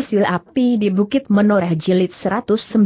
Sil Api di Bukit Menoreh Jilid 197.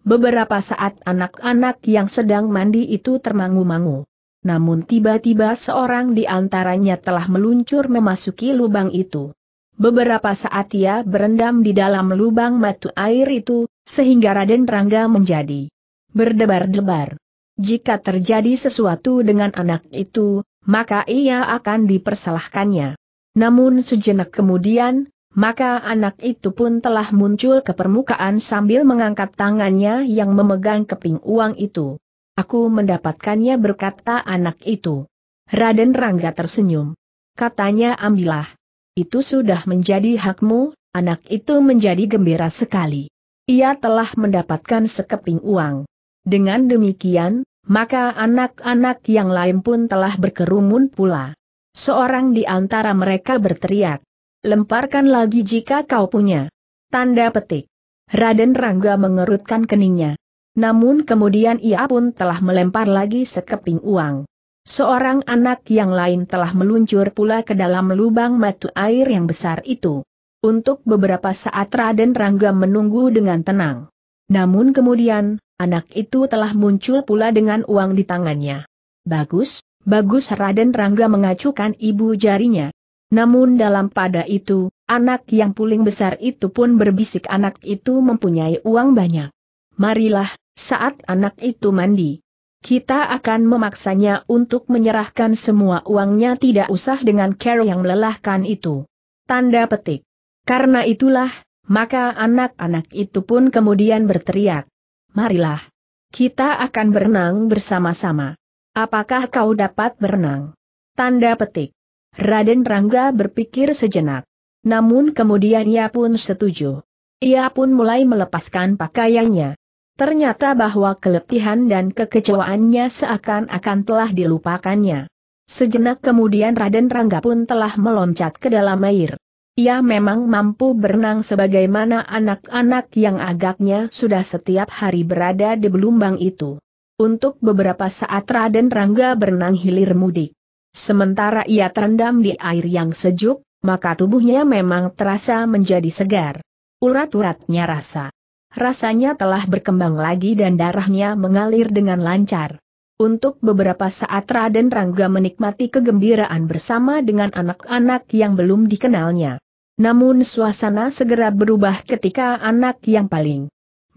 Beberapa saat anak-anak yang sedang mandi itu termangu-mangu. Namun tiba-tiba seorang di antaranya telah meluncur memasuki lubang itu. Beberapa saat ia berendam di dalam lubang matu air itu, sehingga Raden Rangga menjadi berdebar-debar. Jika terjadi sesuatu dengan anak itu, maka ia akan dipersalahkannya. Namun sejenak kemudian, maka anak itu pun telah muncul ke permukaan sambil mengangkat tangannya yang memegang keping uang itu. Aku mendapatkannya berkata anak itu. Raden Rangga tersenyum. Katanya ambillah. Itu sudah menjadi hakmu, anak itu menjadi gembira sekali. Ia telah mendapatkan sekeping uang. Dengan demikian, maka anak-anak yang lain pun telah berkerumun pula. Seorang di antara mereka berteriak lemparkan lagi jika kau punya. Tanda petik. Raden Rangga mengerutkan keningnya. Namun kemudian ia pun telah melempar lagi sekeping uang. Seorang anak yang lain telah meluncur pula ke dalam lubang matu air yang besar itu. Untuk beberapa saat Raden Rangga menunggu dengan tenang. Namun kemudian, anak itu telah muncul pula dengan uang di tangannya. Bagus, bagus Raden Rangga mengacukan ibu jarinya. Namun dalam pada itu, anak yang puling besar itu pun berbisik anak itu mempunyai uang banyak. Marilah, saat anak itu mandi. Kita akan memaksanya untuk menyerahkan semua uangnya tidak usah dengan care yang melelahkan itu. Tanda petik. Karena itulah, maka anak-anak itu pun kemudian berteriak. Marilah. Kita akan berenang bersama-sama. Apakah kau dapat berenang? Tanda petik. Raden Rangga berpikir sejenak. Namun kemudian ia pun setuju. Ia pun mulai melepaskan pakaiannya. Ternyata bahwa keletihan dan kekecewaannya seakan-akan telah dilupakannya. Sejenak kemudian Raden Rangga pun telah meloncat ke dalam air. Ia memang mampu berenang sebagaimana anak-anak yang agaknya sudah setiap hari berada di belumbang itu. Untuk beberapa saat Raden Rangga berenang hilir mudik. Sementara ia terendam di air yang sejuk, maka tubuhnya memang terasa menjadi segar. Urat-uratnya rasa. Rasanya telah berkembang lagi dan darahnya mengalir dengan lancar. Untuk beberapa saat Raden Rangga menikmati kegembiraan bersama dengan anak-anak yang belum dikenalnya. Namun suasana segera berubah ketika anak yang paling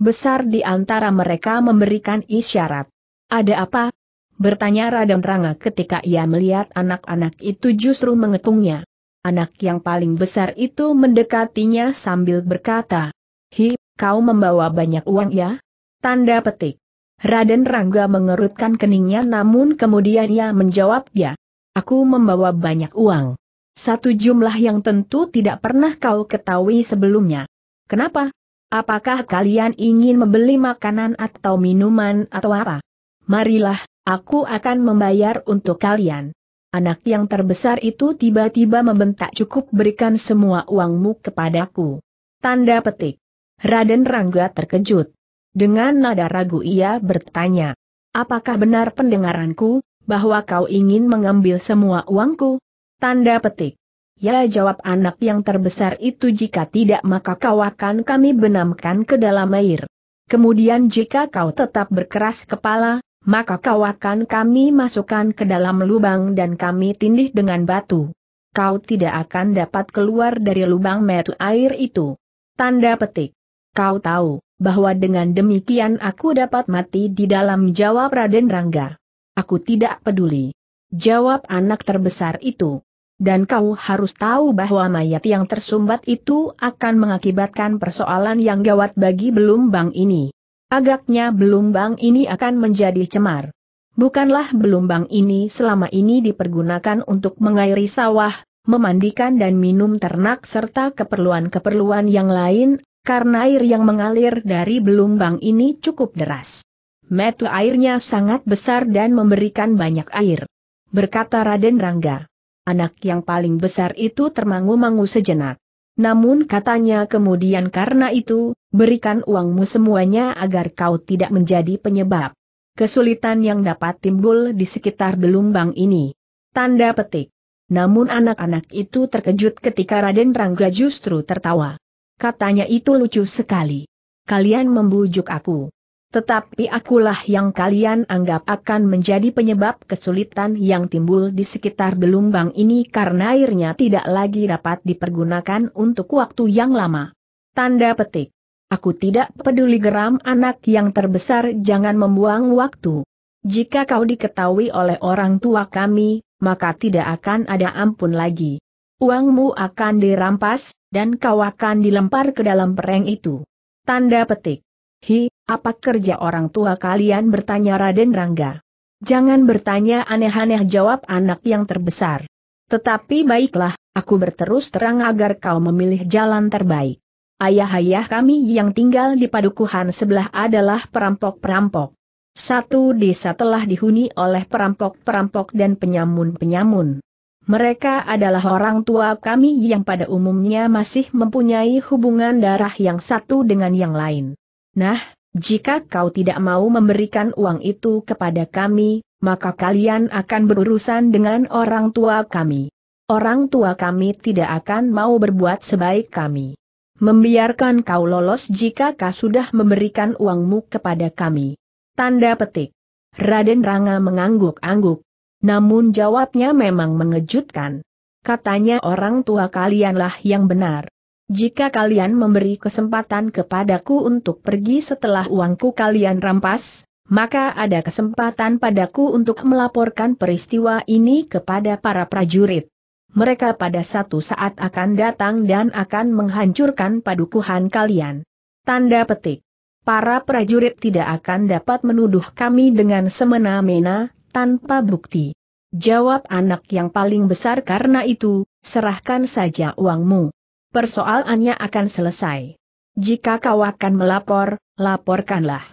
besar di antara mereka memberikan isyarat. Ada apa, Bertanya Raden Ranga ketika ia melihat anak-anak itu justru mengetungnya. Anak yang paling besar itu mendekatinya sambil berkata, Hi, kau membawa banyak uang ya? Tanda petik. Raden Rangga mengerutkan keningnya namun kemudian ia menjawab ya. Aku membawa banyak uang. Satu jumlah yang tentu tidak pernah kau ketahui sebelumnya. Kenapa? Apakah kalian ingin membeli makanan atau minuman atau apa? Marilah, Aku akan membayar untuk kalian. Anak yang terbesar itu tiba-tiba membentak cukup berikan semua uangmu kepadaku. Tanda petik. Raden Rangga terkejut. Dengan nada ragu ia bertanya. Apakah benar pendengaranku, bahwa kau ingin mengambil semua uangku? Tanda petik. Ya jawab anak yang terbesar itu jika tidak maka kau akan kami benamkan ke dalam air. Kemudian jika kau tetap berkeras kepala, maka kau akan kami masukkan ke dalam lubang dan kami tindih dengan batu. Kau tidak akan dapat keluar dari lubang metu air itu. Tanda petik. Kau tahu, bahwa dengan demikian aku dapat mati di dalam jawab Raden Rangga. Aku tidak peduli. Jawab anak terbesar itu. Dan kau harus tahu bahwa mayat yang tersumbat itu akan mengakibatkan persoalan yang gawat bagi Belumbang ini. Agaknya belumbang ini akan menjadi cemar. Bukanlah belumbang ini selama ini dipergunakan untuk mengairi sawah, memandikan dan minum ternak serta keperluan-keperluan yang lain, karena air yang mengalir dari belumbang ini cukup deras. Metu airnya sangat besar dan memberikan banyak air. Berkata Raden Rangga. Anak yang paling besar itu termangu-mangu sejenak. Namun katanya kemudian karena itu, berikan uangmu semuanya agar kau tidak menjadi penyebab kesulitan yang dapat timbul di sekitar gelombang ini. Tanda petik. Namun anak-anak itu terkejut ketika Raden Rangga justru tertawa. Katanya itu lucu sekali. Kalian membujuk aku. Tetapi akulah yang kalian anggap akan menjadi penyebab kesulitan yang timbul di sekitar gelombang ini karena airnya tidak lagi dapat dipergunakan untuk waktu yang lama. Tanda petik. Aku tidak peduli geram anak yang terbesar jangan membuang waktu. Jika kau diketahui oleh orang tua kami, maka tidak akan ada ampun lagi. Uangmu akan dirampas, dan kau akan dilempar ke dalam pereng itu. Tanda petik. Hi, apa kerja orang tua kalian bertanya Raden Rangga. Jangan bertanya aneh-aneh jawab anak yang terbesar. Tetapi baiklah, aku berterus terang agar kau memilih jalan terbaik. Ayah-ayah kami yang tinggal di padukuhan sebelah adalah perampok-perampok. Satu desa telah dihuni oleh perampok-perampok dan penyamun-penyamun. Mereka adalah orang tua kami yang pada umumnya masih mempunyai hubungan darah yang satu dengan yang lain. Nah, jika kau tidak mau memberikan uang itu kepada kami, maka kalian akan berurusan dengan orang tua kami. Orang tua kami tidak akan mau berbuat sebaik kami. Membiarkan kau lolos jika kau sudah memberikan uangmu kepada kami. Tanda petik. Raden Ranga mengangguk-angguk. Namun jawabnya memang mengejutkan. Katanya orang tua kalianlah yang benar. Jika kalian memberi kesempatan kepadaku untuk pergi setelah uangku kalian rampas, maka ada kesempatan padaku untuk melaporkan peristiwa ini kepada para prajurit. Mereka pada satu saat akan datang dan akan menghancurkan padukuhan kalian. Tanda petik. Para prajurit tidak akan dapat menuduh kami dengan semena-mena, tanpa bukti. Jawab anak yang paling besar karena itu, serahkan saja uangmu persoalannya akan selesai. Jika kau akan melapor, laporkanlah.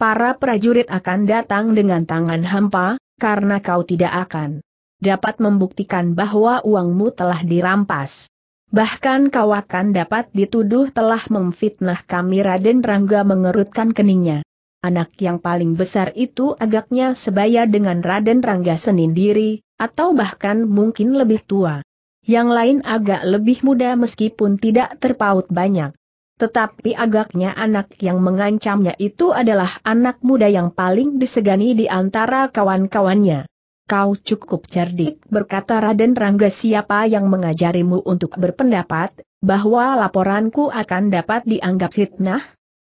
Para prajurit akan datang dengan tangan hampa, karena kau tidak akan dapat membuktikan bahwa uangmu telah dirampas. Bahkan kau akan dapat dituduh telah memfitnah kami Raden Rangga mengerutkan keningnya. Anak yang paling besar itu agaknya sebaya dengan Raden Rangga senindiri, atau bahkan mungkin lebih tua. Yang lain agak lebih muda meskipun tidak terpaut banyak. Tetapi agaknya anak yang mengancamnya itu adalah anak muda yang paling disegani di antara kawan-kawannya. Kau cukup cerdik berkata Raden Rangga siapa yang mengajarimu untuk berpendapat, bahwa laporanku akan dapat dianggap fitnah?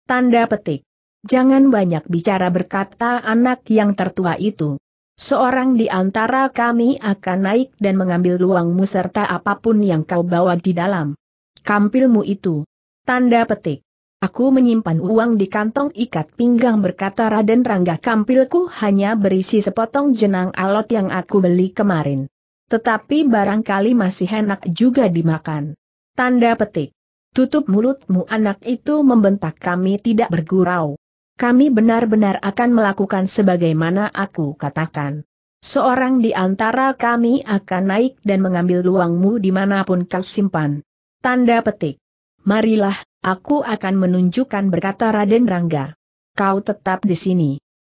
Tanda petik. Jangan banyak bicara berkata anak yang tertua itu. Seorang di antara kami akan naik dan mengambil luangmu serta apapun yang kau bawa di dalam kampilmu itu. Tanda petik. Aku menyimpan uang di kantong ikat pinggang berkata Raden Rangga kampilku hanya berisi sepotong jenang alot yang aku beli kemarin. Tetapi barangkali masih enak juga dimakan. Tanda petik. Tutup mulutmu anak itu membentak kami tidak bergurau kami benar-benar akan melakukan sebagaimana aku katakan. Seorang di antara kami akan naik dan mengambil luangmu dimanapun kau simpan. Tanda petik. Marilah, aku akan menunjukkan berkata Raden Rangga. Kau tetap di sini.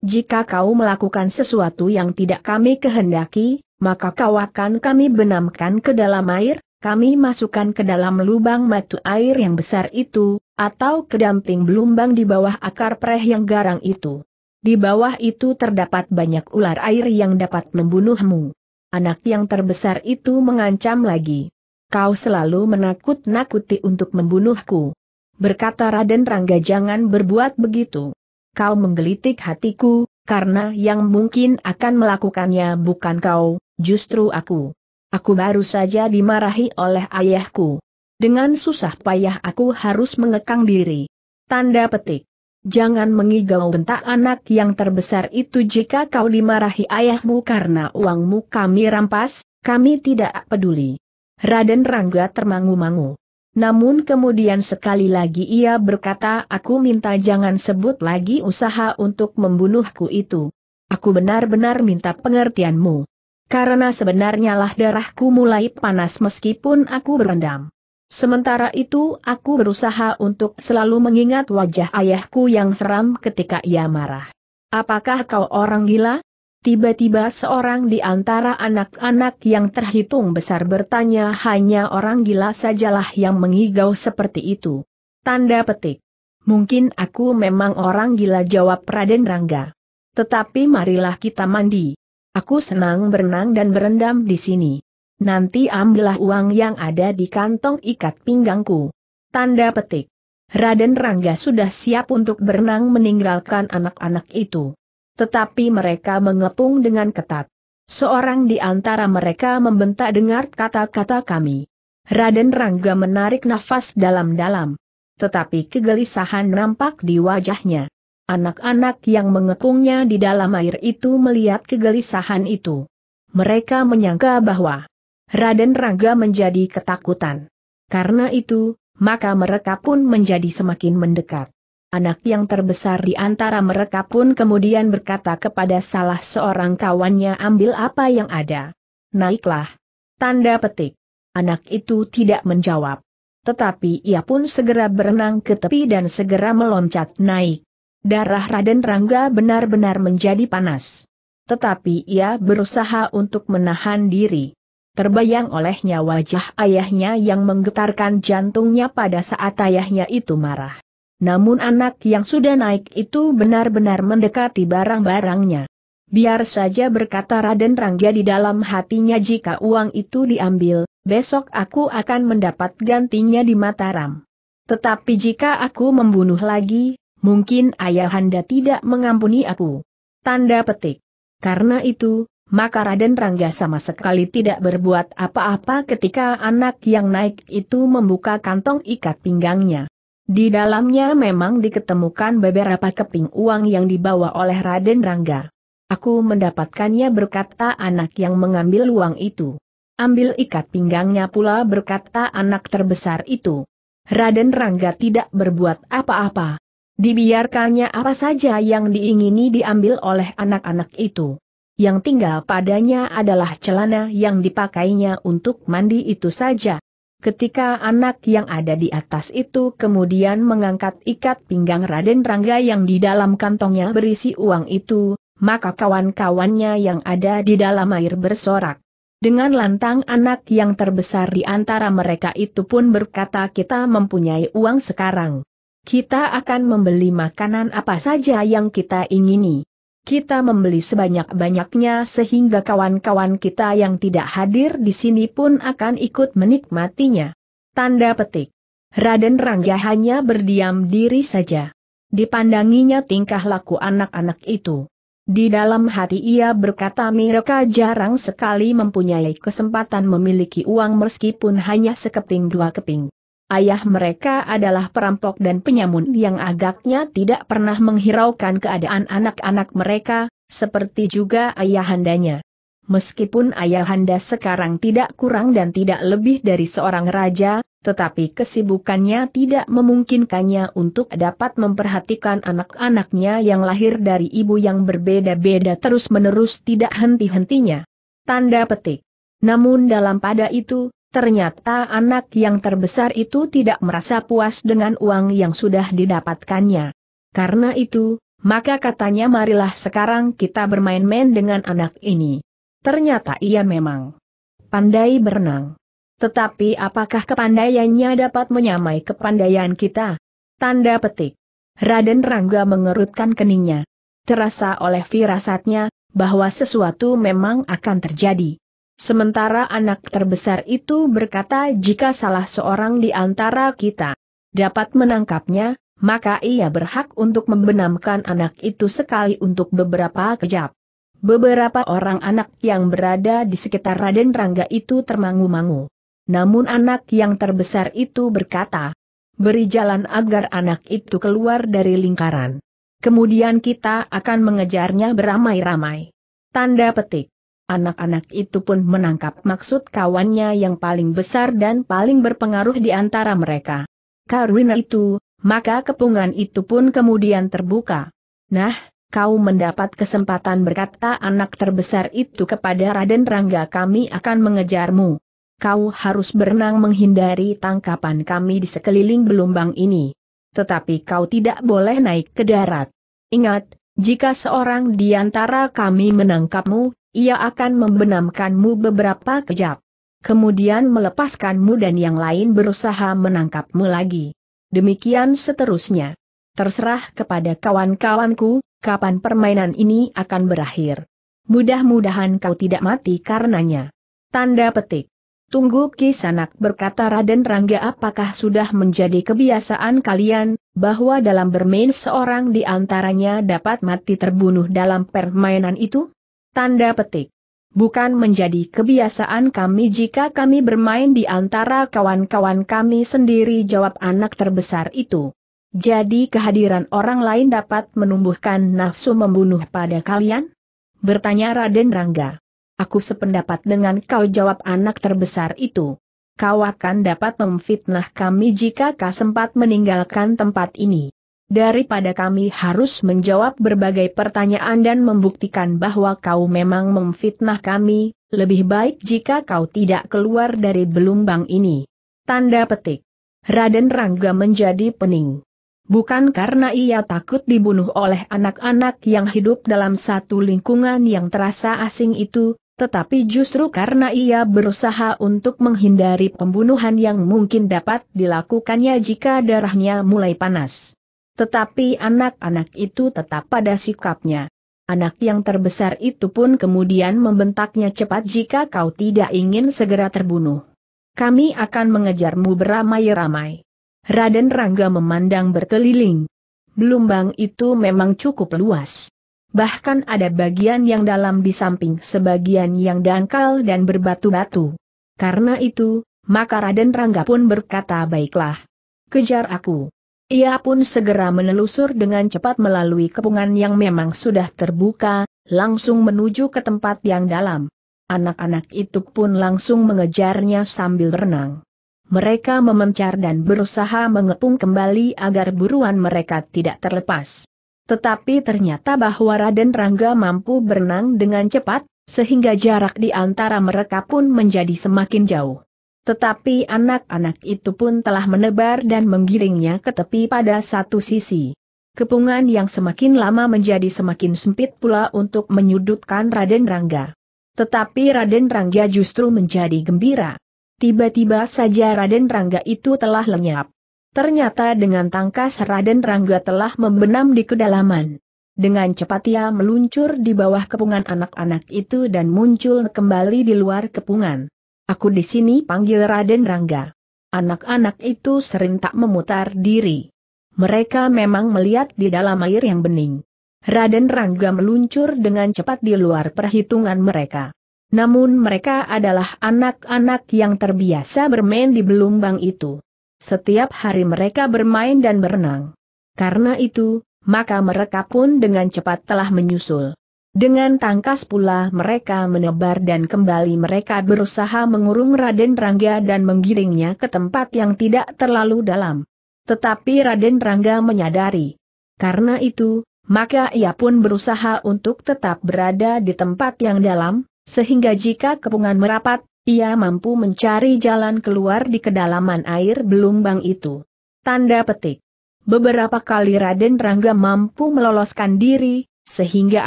Jika kau melakukan sesuatu yang tidak kami kehendaki, maka kau akan kami benamkan ke dalam air, kami masukkan ke dalam lubang matu air yang besar itu, atau kedamping belumbang di bawah akar preh yang garang itu. Di bawah itu terdapat banyak ular air yang dapat membunuhmu. Anak yang terbesar itu mengancam lagi. Kau selalu menakut-nakuti untuk membunuhku. Berkata Raden Rangga jangan berbuat begitu. Kau menggelitik hatiku, karena yang mungkin akan melakukannya bukan kau, justru aku. Aku baru saja dimarahi oleh ayahku. Dengan susah payah aku harus mengekang diri. Tanda petik. Jangan mengigau bentak anak yang terbesar itu jika kau dimarahi ayahmu karena uangmu kami rampas, kami tidak peduli. Raden Rangga termangu-mangu. Namun kemudian sekali lagi ia berkata aku minta jangan sebut lagi usaha untuk membunuhku itu. Aku benar-benar minta pengertianmu. Karena sebenarnya lah darahku mulai panas meskipun aku berendam. Sementara itu aku berusaha untuk selalu mengingat wajah ayahku yang seram ketika ia marah. Apakah kau orang gila? Tiba-tiba seorang di antara anak-anak yang terhitung besar bertanya hanya orang gila sajalah yang mengigau seperti itu. Tanda petik. Mungkin aku memang orang gila jawab Raden Rangga. Tetapi marilah kita mandi. Aku senang berenang dan berendam di sini. Nanti ambillah uang yang ada di kantong ikat pinggangku. Tanda petik. Raden Rangga sudah siap untuk berenang meninggalkan anak-anak itu. Tetapi mereka mengepung dengan ketat. Seorang di antara mereka membentak dengar kata-kata kami. Raden Rangga menarik nafas dalam-dalam. Tetapi kegelisahan nampak di wajahnya. Anak-anak yang mengepungnya di dalam air itu melihat kegelisahan itu. Mereka menyangka bahwa Raden Rangga menjadi ketakutan. Karena itu, maka mereka pun menjadi semakin mendekat. Anak yang terbesar di antara mereka pun kemudian berkata kepada salah seorang kawannya ambil apa yang ada. Naiklah. Tanda petik. Anak itu tidak menjawab. Tetapi ia pun segera berenang ke tepi dan segera meloncat naik. Darah Raden Rangga benar-benar menjadi panas. Tetapi ia berusaha untuk menahan diri. Terbayang olehnya wajah ayahnya yang menggetarkan jantungnya pada saat ayahnya itu marah. Namun anak yang sudah naik itu benar-benar mendekati barang-barangnya. Biar saja berkata Raden Rangga di dalam hatinya jika uang itu diambil, besok aku akan mendapat gantinya di Mataram. Tetapi jika aku membunuh lagi, mungkin ayahanda tidak mengampuni aku. Tanda petik. Karena itu, maka Raden Rangga sama sekali tidak berbuat apa-apa ketika anak yang naik itu membuka kantong ikat pinggangnya. Di dalamnya memang diketemukan beberapa keping uang yang dibawa oleh Raden Rangga. Aku mendapatkannya berkata anak yang mengambil uang itu. Ambil ikat pinggangnya pula berkata anak terbesar itu. Raden Rangga tidak berbuat apa-apa. Dibiarkannya apa saja yang diingini diambil oleh anak-anak itu yang tinggal padanya adalah celana yang dipakainya untuk mandi itu saja. Ketika anak yang ada di atas itu kemudian mengangkat ikat pinggang Raden Rangga yang di dalam kantongnya berisi uang itu, maka kawan-kawannya yang ada di dalam air bersorak. Dengan lantang anak yang terbesar di antara mereka itu pun berkata kita mempunyai uang sekarang. Kita akan membeli makanan apa saja yang kita ingini kita membeli sebanyak-banyaknya sehingga kawan-kawan kita yang tidak hadir di sini pun akan ikut menikmatinya. Tanda petik. Raden Rangga hanya berdiam diri saja. Dipandanginya tingkah laku anak-anak itu. Di dalam hati ia berkata mereka jarang sekali mempunyai kesempatan memiliki uang meskipun hanya sekeping dua keping. Ayah mereka adalah perampok dan penyamun yang agaknya tidak pernah menghiraukan keadaan anak-anak mereka, seperti juga ayahandanya. Meskipun ayahanda sekarang tidak kurang dan tidak lebih dari seorang raja, tetapi kesibukannya tidak memungkinkannya untuk dapat memperhatikan anak-anaknya yang lahir dari ibu yang berbeda-beda terus-menerus tidak henti-hentinya. Tanda petik. Namun dalam pada itu, Ternyata anak yang terbesar itu tidak merasa puas dengan uang yang sudah didapatkannya. Karena itu, maka katanya marilah sekarang kita bermain-main dengan anak ini. Ternyata ia memang pandai berenang. Tetapi apakah kepandaiannya dapat menyamai kepandaian kita? Tanda petik. Raden Rangga mengerutkan keningnya. Terasa oleh firasatnya, bahwa sesuatu memang akan terjadi. Sementara anak terbesar itu berkata jika salah seorang di antara kita dapat menangkapnya, maka ia berhak untuk membenamkan anak itu sekali untuk beberapa kejap. Beberapa orang anak yang berada di sekitar Raden Rangga itu termangu-mangu. Namun anak yang terbesar itu berkata, beri jalan agar anak itu keluar dari lingkaran. Kemudian kita akan mengejarnya beramai-ramai. Tanda petik. Anak-anak itu pun menangkap maksud kawannya yang paling besar dan paling berpengaruh di antara mereka. Karena itu, maka kepungan itu pun kemudian terbuka. Nah, kau mendapat kesempatan berkata anak terbesar itu kepada Raden Rangga kami akan mengejarmu. Kau harus berenang menghindari tangkapan kami di sekeliling gelombang ini. Tetapi kau tidak boleh naik ke darat. Ingat, jika seorang di antara kami menangkapmu, ia akan membenamkanmu beberapa kejap. Kemudian melepaskanmu dan yang lain berusaha menangkapmu lagi. Demikian seterusnya. Terserah kepada kawan-kawanku, kapan permainan ini akan berakhir. Mudah-mudahan kau tidak mati karenanya. Tanda petik. Tunggu Kisanak berkata Raden Rangga apakah sudah menjadi kebiasaan kalian, bahwa dalam bermain seorang di antaranya dapat mati terbunuh dalam permainan itu? Tanda petik. Bukan menjadi kebiasaan kami jika kami bermain di antara kawan-kawan kami sendiri jawab anak terbesar itu. Jadi kehadiran orang lain dapat menumbuhkan nafsu membunuh pada kalian? Bertanya Raden Rangga. Aku sependapat dengan kau jawab anak terbesar itu. Kau akan dapat memfitnah kami jika kau sempat meninggalkan tempat ini daripada kami harus menjawab berbagai pertanyaan dan membuktikan bahwa kau memang memfitnah kami, lebih baik jika kau tidak keluar dari belumbang ini. Tanda petik. Raden Rangga menjadi pening. Bukan karena ia takut dibunuh oleh anak-anak yang hidup dalam satu lingkungan yang terasa asing itu, tetapi justru karena ia berusaha untuk menghindari pembunuhan yang mungkin dapat dilakukannya jika darahnya mulai panas. Tetapi anak-anak itu tetap pada sikapnya. Anak yang terbesar itu pun kemudian membentaknya cepat jika kau tidak ingin segera terbunuh. Kami akan mengejarmu beramai-ramai. Raden Rangga memandang berkeliling. Belumbang itu memang cukup luas. Bahkan ada bagian yang dalam di samping sebagian yang dangkal dan berbatu-batu. Karena itu, maka Raden Rangga pun berkata baiklah. Kejar aku. Ia pun segera menelusur dengan cepat melalui kepungan yang memang sudah terbuka, langsung menuju ke tempat yang dalam. Anak-anak itu pun langsung mengejarnya sambil berenang. Mereka memencar dan berusaha mengepung kembali agar buruan mereka tidak terlepas. Tetapi ternyata bahwa Raden Rangga mampu berenang dengan cepat, sehingga jarak di antara mereka pun menjadi semakin jauh. Tetapi anak-anak itu pun telah menebar dan menggiringnya ke tepi pada satu sisi. Kepungan yang semakin lama menjadi semakin sempit pula untuk menyudutkan Raden Rangga. Tetapi Raden Rangga justru menjadi gembira. Tiba-tiba saja Raden Rangga itu telah lenyap. Ternyata dengan tangkas Raden Rangga telah membenam di kedalaman. Dengan cepat ia meluncur di bawah kepungan anak-anak itu dan muncul kembali di luar kepungan. Aku di sini panggil Raden Rangga. Anak-anak itu sering tak memutar diri. Mereka memang melihat di dalam air yang bening. Raden Rangga meluncur dengan cepat di luar perhitungan mereka. Namun mereka adalah anak-anak yang terbiasa bermain di belumbang itu. Setiap hari mereka bermain dan berenang. Karena itu, maka mereka pun dengan cepat telah menyusul. Dengan tangkas pula mereka menebar dan kembali mereka berusaha mengurung Raden Rangga dan menggiringnya ke tempat yang tidak terlalu dalam. Tetapi Raden Rangga menyadari. Karena itu, maka ia pun berusaha untuk tetap berada di tempat yang dalam, sehingga jika kepungan merapat, ia mampu mencari jalan keluar di kedalaman air belumbang itu. Tanda petik. Beberapa kali Raden Rangga mampu meloloskan diri, sehingga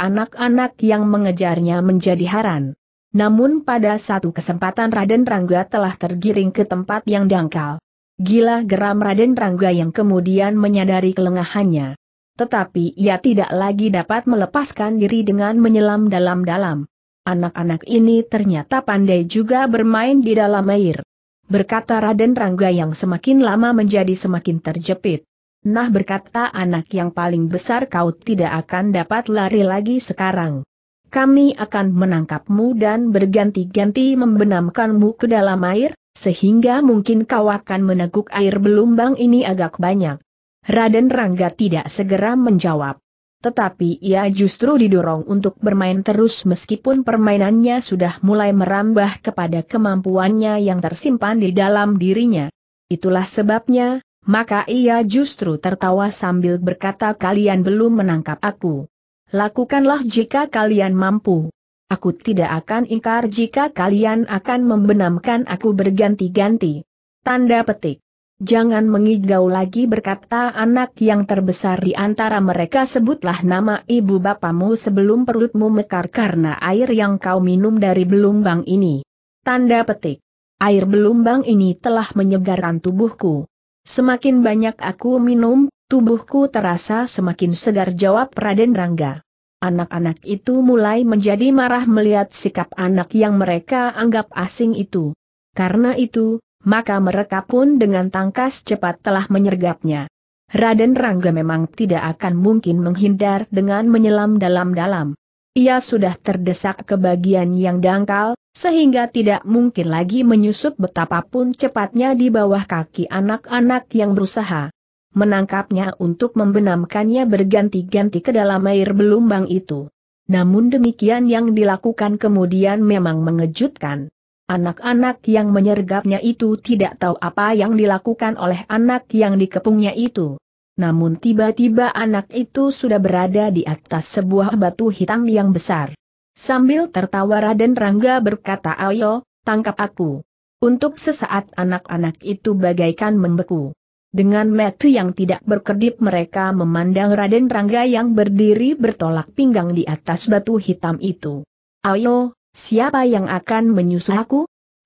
anak-anak yang mengejarnya menjadi haran. Namun pada satu kesempatan Raden Rangga telah tergiring ke tempat yang dangkal. Gila geram Raden Rangga yang kemudian menyadari kelengahannya. Tetapi ia tidak lagi dapat melepaskan diri dengan menyelam dalam-dalam. Anak-anak ini ternyata pandai juga bermain di dalam air. Berkata Raden Rangga yang semakin lama menjadi semakin terjepit. Nah berkata anak yang paling besar kau tidak akan dapat lari lagi sekarang. Kami akan menangkapmu dan berganti-ganti membenamkanmu ke dalam air, sehingga mungkin kau akan meneguk air belumbang ini agak banyak. Raden Rangga tidak segera menjawab. Tetapi ia justru didorong untuk bermain terus meskipun permainannya sudah mulai merambah kepada kemampuannya yang tersimpan di dalam dirinya. Itulah sebabnya, maka ia justru tertawa sambil berkata kalian belum menangkap aku. Lakukanlah jika kalian mampu. Aku tidak akan ingkar jika kalian akan membenamkan aku berganti-ganti. Tanda petik. Jangan mengigau lagi berkata anak yang terbesar di antara mereka sebutlah nama ibu bapamu sebelum perutmu mekar karena air yang kau minum dari belumbang ini. Tanda petik. Air belumbang ini telah menyegarkan tubuhku. Semakin banyak aku minum, tubuhku terasa semakin segar jawab Raden Rangga. Anak-anak itu mulai menjadi marah melihat sikap anak yang mereka anggap asing itu. Karena itu, maka mereka pun dengan tangkas cepat telah menyergapnya. Raden Rangga memang tidak akan mungkin menghindar dengan menyelam dalam-dalam. Ia sudah terdesak ke bagian yang dangkal, sehingga tidak mungkin lagi menyusup betapapun cepatnya di bawah kaki anak-anak yang berusaha menangkapnya untuk membenamkannya berganti-ganti ke dalam air belumbang itu. Namun demikian yang dilakukan kemudian memang mengejutkan. Anak-anak yang menyergapnya itu tidak tahu apa yang dilakukan oleh anak yang dikepungnya itu. Namun tiba-tiba anak itu sudah berada di atas sebuah batu hitam yang besar. Sambil tertawa Raden Rangga berkata ayo, tangkap aku. Untuk sesaat anak-anak itu bagaikan membeku. Dengan metu yang tidak berkedip mereka memandang Raden Rangga yang berdiri bertolak pinggang di atas batu hitam itu. Ayo, siapa yang akan menyusul aku?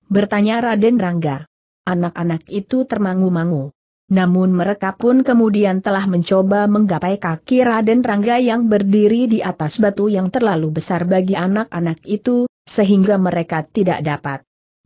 Bertanya Raden Rangga. Anak-anak itu termangu-mangu. Namun mereka pun kemudian telah mencoba menggapai kaki Raden Rangga yang berdiri di atas batu yang terlalu besar bagi anak-anak itu, sehingga mereka tidak dapat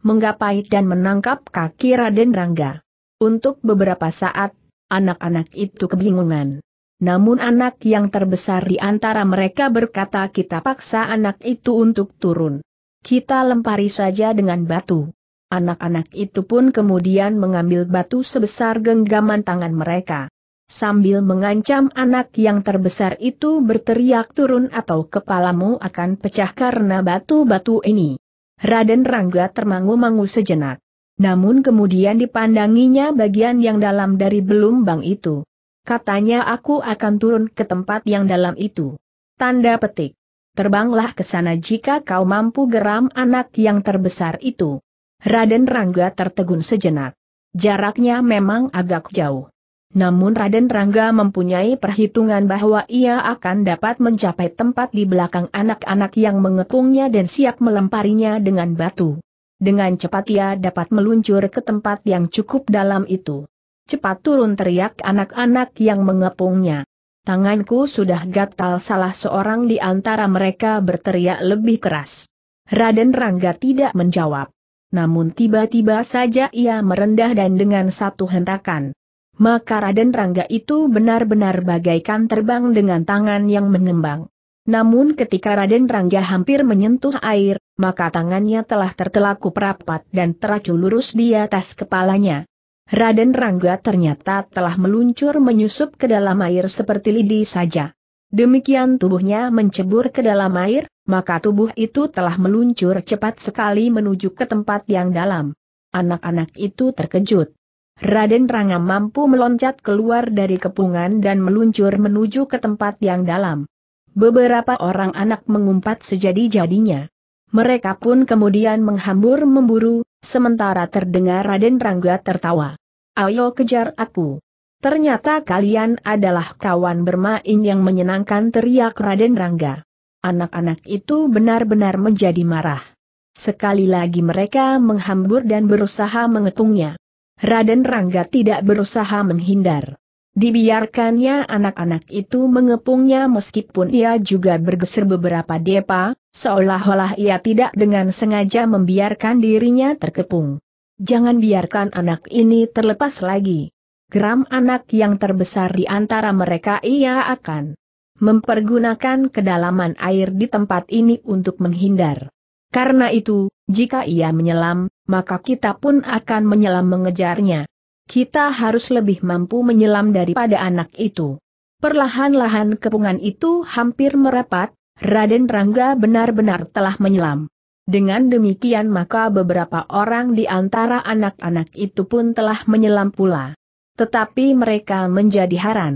menggapai dan menangkap kaki Raden Rangga. Untuk beberapa saat, anak-anak itu kebingungan. Namun anak yang terbesar di antara mereka berkata kita paksa anak itu untuk turun. Kita lempari saja dengan batu. Anak-anak itu pun kemudian mengambil batu sebesar genggaman tangan mereka. Sambil mengancam anak yang terbesar itu berteriak turun atau kepalamu akan pecah karena batu-batu ini. Raden Rangga termangu-mangu sejenak. Namun kemudian dipandanginya bagian yang dalam dari belumbang itu. Katanya aku akan turun ke tempat yang dalam itu. Tanda petik. Terbanglah ke sana jika kau mampu geram anak yang terbesar itu. Raden Rangga tertegun sejenak. Jaraknya memang agak jauh. Namun Raden Rangga mempunyai perhitungan bahwa ia akan dapat mencapai tempat di belakang anak-anak yang mengepungnya dan siap melemparinya dengan batu. Dengan cepat ia dapat meluncur ke tempat yang cukup dalam itu. Cepat turun teriak anak-anak yang mengepungnya. Tanganku sudah gatal salah seorang di antara mereka berteriak lebih keras. Raden Rangga tidak menjawab namun tiba-tiba saja ia merendah dan dengan satu hentakan. Maka Raden Rangga itu benar-benar bagaikan terbang dengan tangan yang mengembang. Namun ketika Raden Rangga hampir menyentuh air, maka tangannya telah tertelaku perapat dan teracu lurus di atas kepalanya. Raden Rangga ternyata telah meluncur menyusup ke dalam air seperti lidi saja. Demikian tubuhnya mencebur ke dalam air, maka tubuh itu telah meluncur cepat sekali menuju ke tempat yang dalam. Anak-anak itu terkejut. Raden Ranga mampu meloncat keluar dari kepungan dan meluncur menuju ke tempat yang dalam. Beberapa orang anak mengumpat sejadi-jadinya. Mereka pun kemudian menghambur memburu, sementara terdengar Raden Rangga tertawa. Ayo kejar aku. Ternyata kalian adalah kawan bermain yang menyenangkan teriak Raden Rangga. Anak-anak itu benar-benar menjadi marah. Sekali lagi mereka menghambur dan berusaha mengetungnya. Raden Rangga tidak berusaha menghindar. Dibiarkannya anak-anak itu mengepungnya meskipun ia juga bergeser beberapa depa, seolah-olah ia tidak dengan sengaja membiarkan dirinya terkepung. Jangan biarkan anak ini terlepas lagi geram anak yang terbesar di antara mereka ia akan mempergunakan kedalaman air di tempat ini untuk menghindar. Karena itu, jika ia menyelam, maka kita pun akan menyelam mengejarnya. Kita harus lebih mampu menyelam daripada anak itu. Perlahan-lahan kepungan itu hampir merapat, Raden Rangga benar-benar telah menyelam. Dengan demikian maka beberapa orang di antara anak-anak itu pun telah menyelam pula. Tetapi mereka menjadi haran.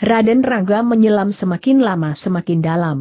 Raden Rangga menyelam semakin lama semakin dalam.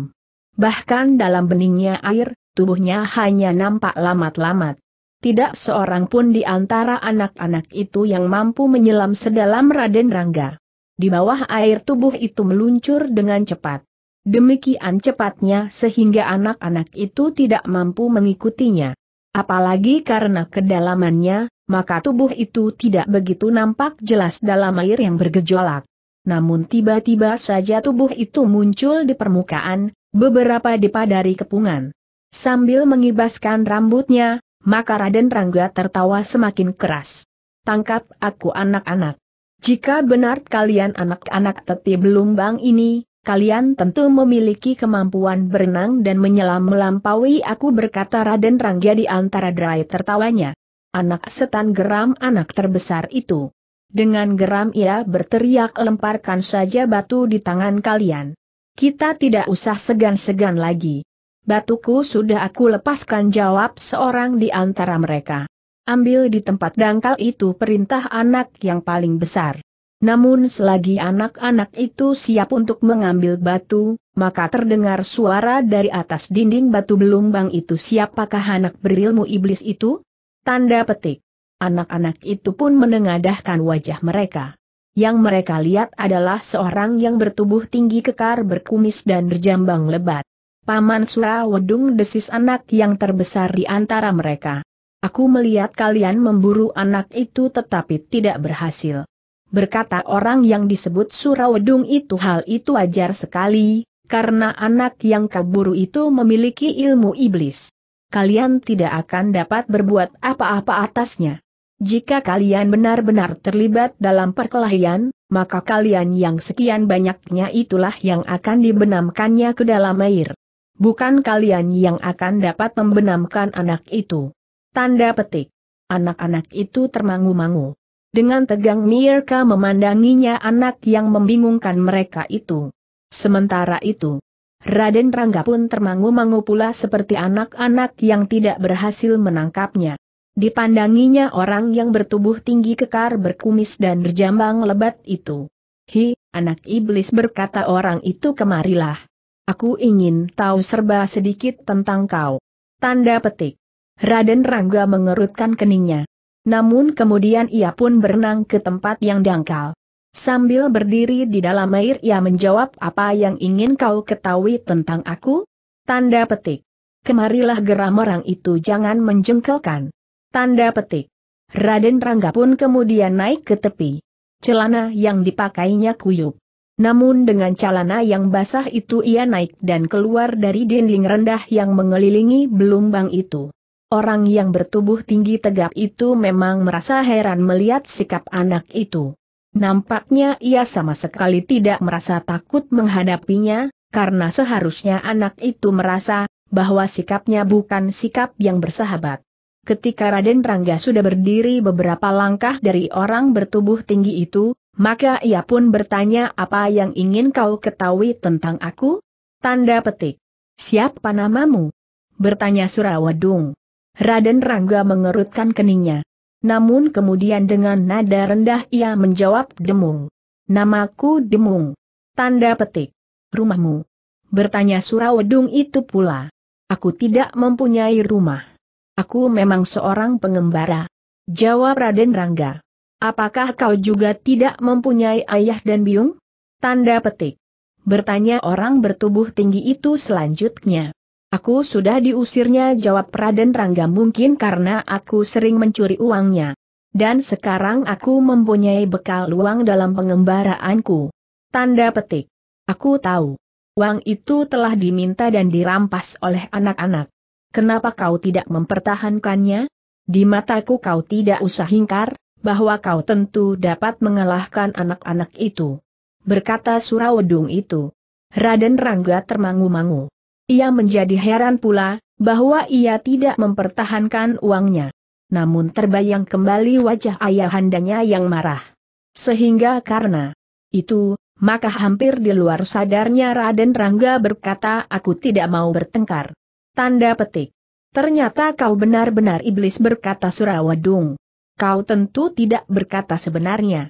Bahkan dalam beningnya air, tubuhnya hanya nampak lamat-lamat. Tidak seorang pun di antara anak-anak itu yang mampu menyelam sedalam Raden Rangga. Di bawah air tubuh itu meluncur dengan cepat. Demikian cepatnya sehingga anak-anak itu tidak mampu mengikutinya. Apalagi karena kedalamannya, maka tubuh itu tidak begitu nampak jelas dalam air yang bergejolak. Namun tiba-tiba saja tubuh itu muncul di permukaan, beberapa depa dari kepungan. Sambil mengibaskan rambutnya, maka Raden Rangga tertawa semakin keras. Tangkap aku anak-anak. Jika benar kalian anak-anak tepi belumbang ini, kalian tentu memiliki kemampuan berenang dan menyelam melampaui aku berkata Raden Rangga di antara derai tertawanya anak setan geram anak terbesar itu. Dengan geram ia berteriak lemparkan saja batu di tangan kalian. Kita tidak usah segan-segan lagi. Batuku sudah aku lepaskan jawab seorang di antara mereka. Ambil di tempat dangkal itu perintah anak yang paling besar. Namun selagi anak-anak itu siap untuk mengambil batu, maka terdengar suara dari atas dinding batu belumbang itu siapakah anak berilmu iblis itu? Tanda petik. Anak-anak itu pun menengadahkan wajah mereka. Yang mereka lihat adalah seorang yang bertubuh tinggi kekar berkumis dan berjambang lebat. Paman Surawedung desis anak yang terbesar di antara mereka. Aku melihat kalian memburu anak itu tetapi tidak berhasil. Berkata orang yang disebut Surawedung itu hal itu wajar sekali, karena anak yang kaburu itu memiliki ilmu iblis kalian tidak akan dapat berbuat apa-apa atasnya. Jika kalian benar-benar terlibat dalam perkelahian, maka kalian yang sekian banyaknya itulah yang akan dibenamkannya ke dalam air. Bukan kalian yang akan dapat membenamkan anak itu. Tanda petik. Anak-anak itu termangu-mangu. Dengan tegang Mirka memandanginya anak yang membingungkan mereka itu. Sementara itu, Raden Rangga pun termangu-mangu pula seperti anak-anak yang tidak berhasil menangkapnya. Dipandanginya orang yang bertubuh tinggi kekar berkumis dan berjambang lebat itu. Hi, anak iblis berkata orang itu kemarilah. Aku ingin tahu serba sedikit tentang kau. Tanda petik. Raden Rangga mengerutkan keningnya. Namun kemudian ia pun berenang ke tempat yang dangkal. Sambil berdiri di dalam air ia menjawab apa yang ingin kau ketahui tentang aku? Tanda petik. Kemarilah geram orang itu jangan menjengkelkan. Tanda petik. Raden Rangga pun kemudian naik ke tepi. Celana yang dipakainya kuyup. Namun dengan celana yang basah itu ia naik dan keluar dari dinding rendah yang mengelilingi belumbang itu. Orang yang bertubuh tinggi tegap itu memang merasa heran melihat sikap anak itu. Nampaknya ia sama sekali tidak merasa takut menghadapinya, karena seharusnya anak itu merasa bahwa sikapnya bukan sikap yang bersahabat. Ketika Raden Rangga sudah berdiri beberapa langkah dari orang bertubuh tinggi itu, maka ia pun bertanya apa yang ingin kau ketahui tentang aku? Tanda petik. Siapa namamu? Bertanya Surawadung. Raden Rangga mengerutkan keningnya. Namun kemudian dengan nada rendah ia menjawab Demung. Namaku Demung. Tanda petik. Rumahmu. Bertanya Surawedung itu pula. Aku tidak mempunyai rumah. Aku memang seorang pengembara. Jawab Raden Rangga. Apakah kau juga tidak mempunyai ayah dan biung? Tanda petik. Bertanya orang bertubuh tinggi itu selanjutnya. Aku sudah diusirnya jawab Raden Rangga mungkin karena aku sering mencuri uangnya. Dan sekarang aku mempunyai bekal uang dalam pengembaraanku. Tanda petik. Aku tahu. Uang itu telah diminta dan dirampas oleh anak-anak. Kenapa kau tidak mempertahankannya? Di mataku kau tidak usah hingkar, bahwa kau tentu dapat mengalahkan anak-anak itu. Berkata Surawedung itu. Raden Rangga termangu-mangu. Ia menjadi heran pula, bahwa ia tidak mempertahankan uangnya. Namun terbayang kembali wajah ayahandanya yang marah. Sehingga karena itu, maka hampir di luar sadarnya Raden Rangga berkata aku tidak mau bertengkar. Tanda petik. Ternyata kau benar-benar iblis berkata Surawadung. Kau tentu tidak berkata sebenarnya.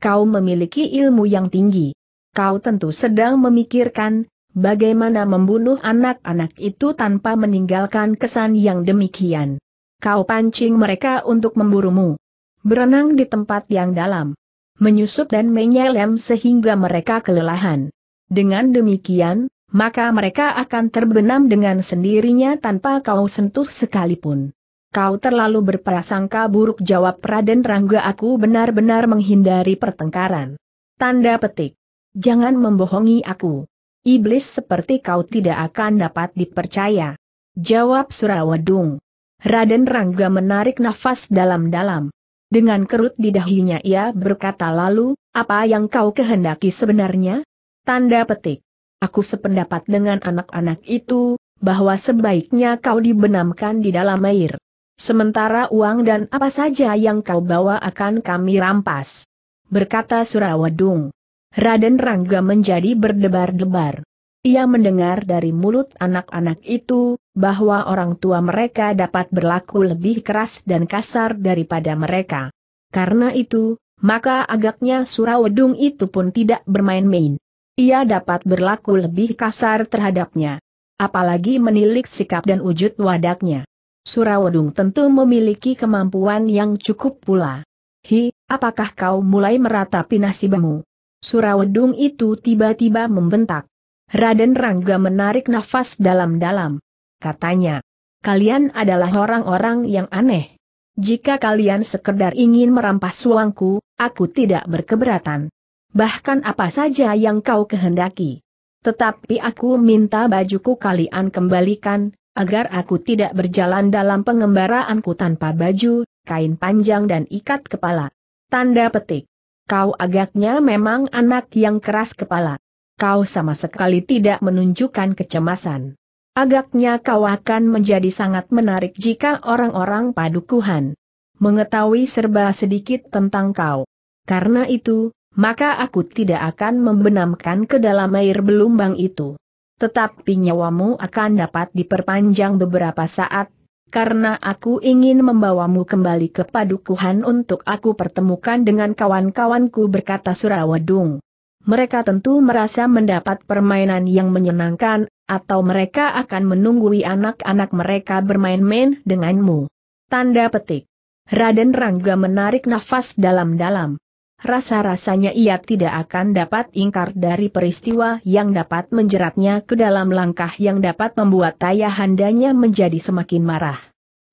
Kau memiliki ilmu yang tinggi. Kau tentu sedang memikirkan, bagaimana membunuh anak-anak itu tanpa meninggalkan kesan yang demikian. Kau pancing mereka untuk memburumu. Berenang di tempat yang dalam. Menyusup dan menyelam sehingga mereka kelelahan. Dengan demikian, maka mereka akan terbenam dengan sendirinya tanpa kau sentuh sekalipun. Kau terlalu berprasangka buruk jawab Raden Rangga aku benar-benar menghindari pertengkaran. Tanda petik. Jangan membohongi aku. Iblis seperti kau tidak akan dapat dipercaya. Jawab Surawadung. Raden Rangga menarik nafas dalam-dalam. Dengan kerut di dahinya ia berkata lalu, apa yang kau kehendaki sebenarnya? Tanda petik. Aku sependapat dengan anak-anak itu, bahwa sebaiknya kau dibenamkan di dalam air. Sementara uang dan apa saja yang kau bawa akan kami rampas. Berkata Surawadung. Raden Rangga menjadi berdebar-debar. Ia mendengar dari mulut anak-anak itu, bahwa orang tua mereka dapat berlaku lebih keras dan kasar daripada mereka. Karena itu, maka agaknya Surawedung itu pun tidak bermain-main. Ia dapat berlaku lebih kasar terhadapnya. Apalagi menilik sikap dan wujud wadaknya. Surawedung tentu memiliki kemampuan yang cukup pula. Hi, apakah kau mulai meratapi nasibmu? Surawedung itu tiba-tiba membentak. Raden Rangga menarik nafas dalam-dalam. Katanya, kalian adalah orang-orang yang aneh. Jika kalian sekedar ingin merampas uangku, aku tidak berkeberatan. Bahkan apa saja yang kau kehendaki. Tetapi aku minta bajuku kalian kembalikan, agar aku tidak berjalan dalam pengembaraanku tanpa baju, kain panjang dan ikat kepala. Tanda petik. Kau agaknya memang anak yang keras kepala. Kau sama sekali tidak menunjukkan kecemasan. Agaknya kau akan menjadi sangat menarik jika orang-orang padukuhan mengetahui serba sedikit tentang kau. Karena itu, maka aku tidak akan membenamkan ke dalam air belumbang itu. Tetapi nyawamu akan dapat diperpanjang beberapa saat karena aku ingin membawamu kembali ke padukuhan untuk aku pertemukan dengan kawan-kawanku berkata Surawadung. Mereka tentu merasa mendapat permainan yang menyenangkan, atau mereka akan menunggui anak-anak mereka bermain-main denganmu. Tanda petik. Raden Rangga menarik nafas dalam-dalam. Rasa-rasanya ia tidak akan dapat ingkar dari peristiwa yang dapat menjeratnya ke dalam langkah yang dapat membuat Handanya menjadi semakin marah.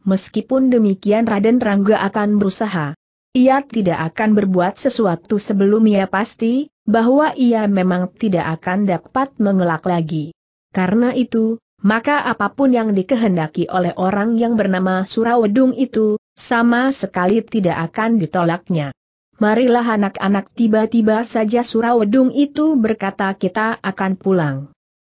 Meskipun demikian Raden Rangga akan berusaha. Ia tidak akan berbuat sesuatu sebelum ia pasti, bahwa ia memang tidak akan dapat mengelak lagi. Karena itu, maka apapun yang dikehendaki oleh orang yang bernama Surawedung itu, sama sekali tidak akan ditolaknya marilah anak-anak tiba-tiba saja Surawedung itu berkata kita akan pulang.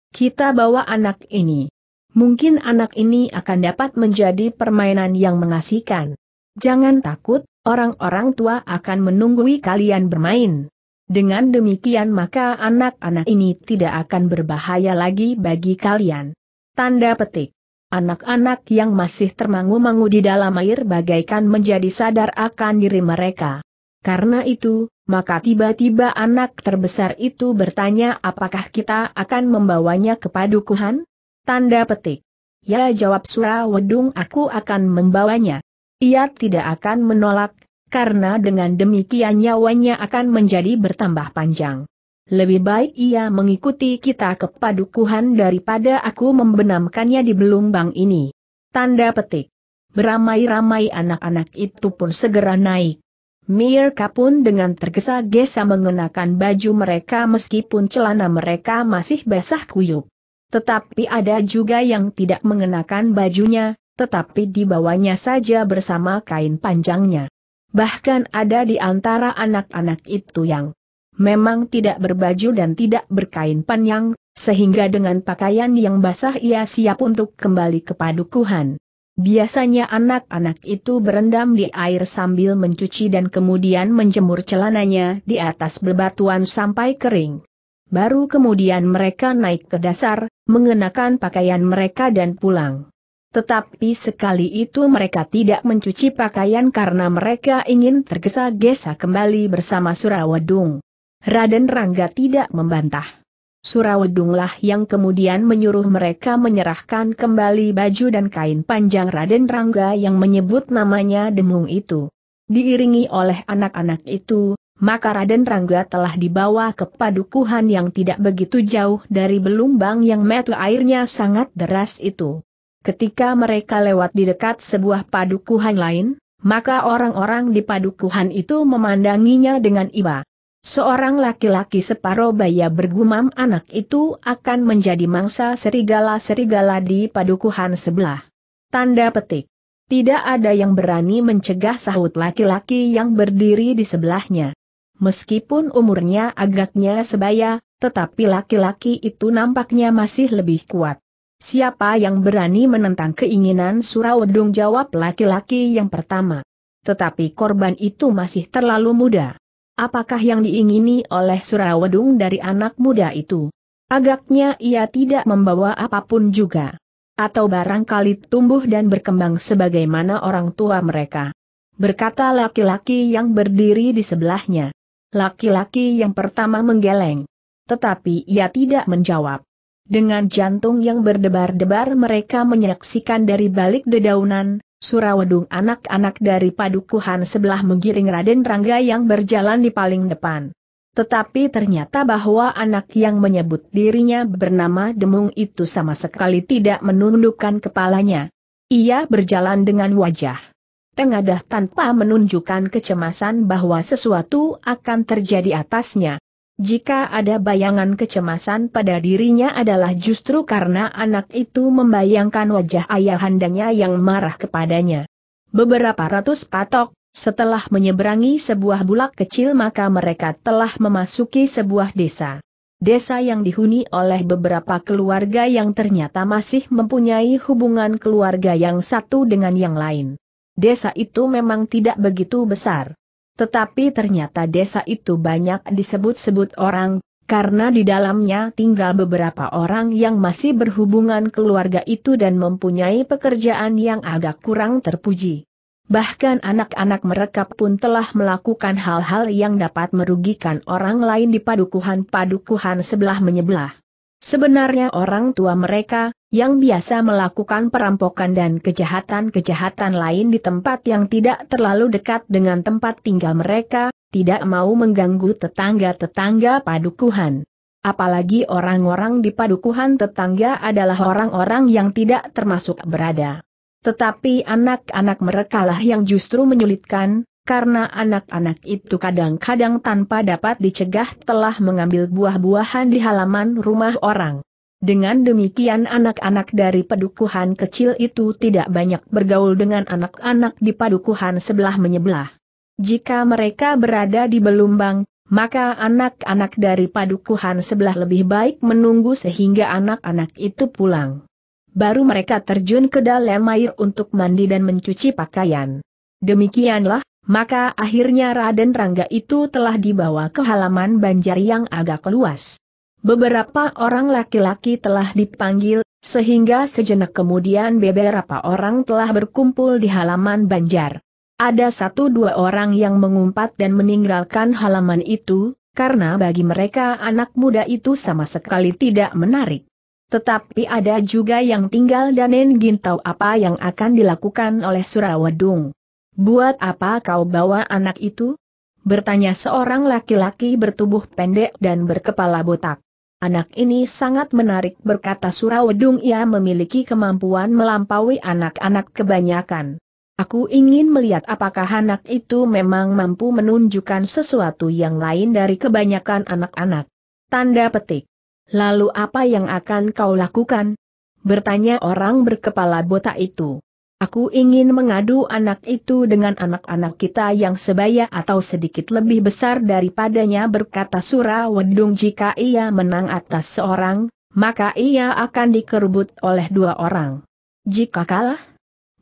Kita bawa anak ini. Mungkin anak ini akan dapat menjadi permainan yang mengasihkan. Jangan takut, orang-orang tua akan menunggui kalian bermain. Dengan demikian maka anak-anak ini tidak akan berbahaya lagi bagi kalian. Tanda petik. Anak-anak yang masih termangu-mangu di dalam air bagaikan menjadi sadar akan diri mereka. Karena itu, maka tiba-tiba anak terbesar itu bertanya apakah kita akan membawanya ke padukuhan? Tanda petik. Ya jawab Surawedung aku akan membawanya. Ia tidak akan menolak, karena dengan demikian nyawanya akan menjadi bertambah panjang. Lebih baik ia mengikuti kita ke padukuhan daripada aku membenamkannya di belumbang ini. Tanda petik. Beramai-ramai anak-anak itu pun segera naik. Mirka pun dengan tergesa-gesa mengenakan baju mereka meskipun celana mereka masih basah kuyup. Tetapi ada juga yang tidak mengenakan bajunya, tetapi dibawanya saja bersama kain panjangnya. Bahkan ada di antara anak-anak itu yang memang tidak berbaju dan tidak berkain panjang, sehingga dengan pakaian yang basah ia siap untuk kembali ke padukuhan. Biasanya anak-anak itu berendam di air sambil mencuci dan kemudian menjemur celananya di atas bebatuan sampai kering. Baru kemudian mereka naik ke dasar, mengenakan pakaian mereka dan pulang. Tetapi sekali itu mereka tidak mencuci pakaian karena mereka ingin tergesa-gesa kembali bersama Surawadung. Raden Rangga tidak membantah. Surawedunglah yang kemudian menyuruh mereka menyerahkan kembali baju dan kain panjang Raden Rangga yang menyebut namanya Demung itu. Diiringi oleh anak-anak itu, maka Raden Rangga telah dibawa ke padukuhan yang tidak begitu jauh dari belumbang yang metu airnya sangat deras itu. Ketika mereka lewat di dekat sebuah padukuhan lain, maka orang-orang di padukuhan itu memandanginya dengan iba. Seorang laki-laki separuh baya bergumam anak itu akan menjadi mangsa serigala-serigala di padukuhan sebelah. Tanda petik. Tidak ada yang berani mencegah sahut laki-laki yang berdiri di sebelahnya. Meskipun umurnya agaknya sebaya, tetapi laki-laki itu nampaknya masih lebih kuat. Siapa yang berani menentang keinginan Surawedung jawab laki-laki yang pertama. Tetapi korban itu masih terlalu muda. Apakah yang diingini oleh Surawedung dari anak muda itu? Agaknya ia tidak membawa apapun juga. Atau barangkali tumbuh dan berkembang sebagaimana orang tua mereka. Berkata laki-laki yang berdiri di sebelahnya. Laki-laki yang pertama menggeleng. Tetapi ia tidak menjawab. Dengan jantung yang berdebar-debar mereka menyaksikan dari balik dedaunan, Surawedung anak-anak dari padukuhan sebelah menggiring Raden Rangga yang berjalan di paling depan. Tetapi ternyata bahwa anak yang menyebut dirinya bernama Demung itu sama sekali tidak menundukkan kepalanya. Ia berjalan dengan wajah tengadah tanpa menunjukkan kecemasan bahwa sesuatu akan terjadi atasnya. Jika ada bayangan kecemasan pada dirinya adalah justru karena anak itu membayangkan wajah ayahandanya yang marah kepadanya. Beberapa ratus patok, setelah menyeberangi sebuah bulak kecil maka mereka telah memasuki sebuah desa. Desa yang dihuni oleh beberapa keluarga yang ternyata masih mempunyai hubungan keluarga yang satu dengan yang lain. Desa itu memang tidak begitu besar. Tetapi ternyata desa itu banyak disebut-sebut orang, karena di dalamnya tinggal beberapa orang yang masih berhubungan keluarga itu dan mempunyai pekerjaan yang agak kurang terpuji. Bahkan anak-anak mereka pun telah melakukan hal-hal yang dapat merugikan orang lain di padukuhan-padukuhan sebelah menyebelah. Sebenarnya orang tua mereka, yang biasa melakukan perampokan dan kejahatan-kejahatan lain di tempat yang tidak terlalu dekat dengan tempat tinggal mereka, tidak mau mengganggu tetangga-tetangga padukuhan. Apalagi orang-orang di padukuhan tetangga adalah orang-orang yang tidak termasuk berada. Tetapi anak-anak merekalah yang justru menyulitkan, karena anak-anak itu kadang-kadang tanpa dapat dicegah telah mengambil buah-buahan di halaman rumah orang. Dengan demikian anak-anak dari padukuhan kecil itu tidak banyak bergaul dengan anak-anak di padukuhan sebelah menyebelah. Jika mereka berada di Belumbang, maka anak-anak dari padukuhan sebelah lebih baik menunggu sehingga anak-anak itu pulang. Baru mereka terjun ke dalam air untuk mandi dan mencuci pakaian. Demikianlah, maka akhirnya Raden Rangga itu telah dibawa ke halaman banjar yang agak luas. Beberapa orang laki-laki telah dipanggil, sehingga sejenak kemudian beberapa orang telah berkumpul di halaman banjar. Ada satu dua orang yang mengumpat dan meninggalkan halaman itu, karena bagi mereka anak muda itu sama sekali tidak menarik. Tetapi ada juga yang tinggal dan ingin tahu apa yang akan dilakukan oleh Surawadung. Buat apa kau bawa anak itu? Bertanya seorang laki-laki bertubuh pendek dan berkepala botak. Anak ini sangat menarik berkata Surawedung ia memiliki kemampuan melampaui anak-anak kebanyakan. Aku ingin melihat apakah anak itu memang mampu menunjukkan sesuatu yang lain dari kebanyakan anak-anak. Tanda petik. Lalu apa yang akan kau lakukan? Bertanya orang berkepala botak itu. Aku ingin mengadu anak itu dengan anak-anak kita yang sebaya atau sedikit lebih besar daripadanya berkata Surah Wedung jika ia menang atas seorang, maka ia akan dikerubut oleh dua orang. Jika kalah?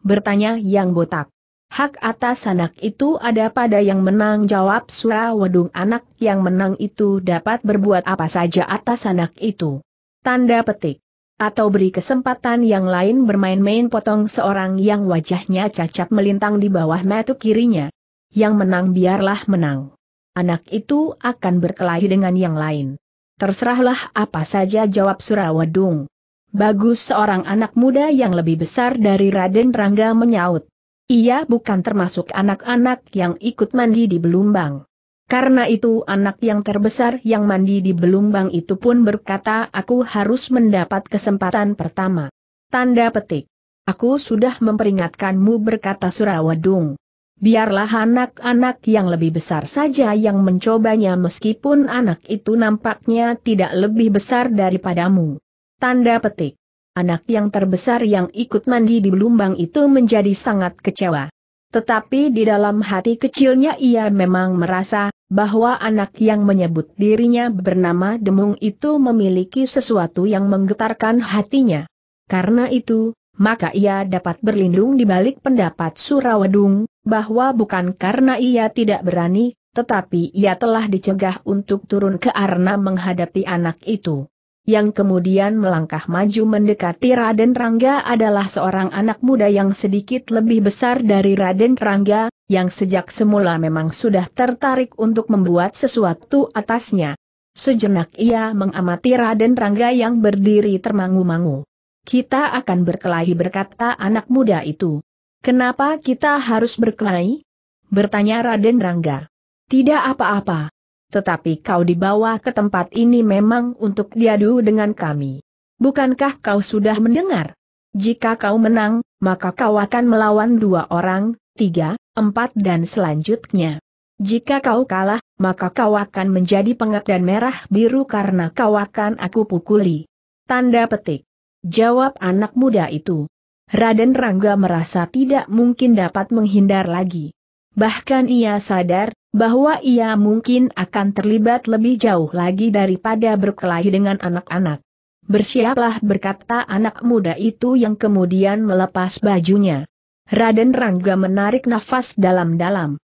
Bertanya yang botak. Hak atas anak itu ada pada yang menang jawab Surah Surawedung anak yang menang itu dapat berbuat apa saja atas anak itu. Tanda petik atau beri kesempatan yang lain bermain-main potong seorang yang wajahnya cacat melintang di bawah metu kirinya. Yang menang biarlah menang. Anak itu akan berkelahi dengan yang lain. Terserahlah apa saja jawab Surawadung. Bagus seorang anak muda yang lebih besar dari Raden Rangga menyaut. Ia bukan termasuk anak-anak yang ikut mandi di belumbang. Karena itu anak yang terbesar yang mandi di belumbang itu pun berkata aku harus mendapat kesempatan pertama. Tanda petik. Aku sudah memperingatkanmu berkata Surawadung. Biarlah anak-anak yang lebih besar saja yang mencobanya meskipun anak itu nampaknya tidak lebih besar daripadamu. Tanda petik. Anak yang terbesar yang ikut mandi di belumbang itu menjadi sangat kecewa. Tetapi di dalam hati kecilnya ia memang merasa bahwa anak yang menyebut dirinya bernama Demung itu memiliki sesuatu yang menggetarkan hatinya. Karena itu, maka ia dapat berlindung di balik pendapat Surawedung, bahwa bukan karena ia tidak berani, tetapi ia telah dicegah untuk turun ke arena menghadapi anak itu yang kemudian melangkah maju mendekati Raden Rangga adalah seorang anak muda yang sedikit lebih besar dari Raden Rangga, yang sejak semula memang sudah tertarik untuk membuat sesuatu atasnya. Sejenak ia mengamati Raden Rangga yang berdiri termangu-mangu. Kita akan berkelahi berkata anak muda itu. Kenapa kita harus berkelahi? Bertanya Raden Rangga. Tidak apa-apa, tetapi kau dibawa ke tempat ini memang untuk diadu dengan kami. Bukankah kau sudah mendengar? Jika kau menang, maka kau akan melawan dua orang, tiga, empat dan selanjutnya. Jika kau kalah, maka kau akan menjadi pengak dan merah biru karena kau akan aku pukuli. Tanda petik. Jawab anak muda itu. Raden Rangga merasa tidak mungkin dapat menghindar lagi. Bahkan ia sadar, bahwa ia mungkin akan terlibat lebih jauh lagi daripada berkelahi dengan anak-anak. Bersiaplah berkata anak muda itu yang kemudian melepas bajunya. Raden Rangga menarik nafas dalam-dalam.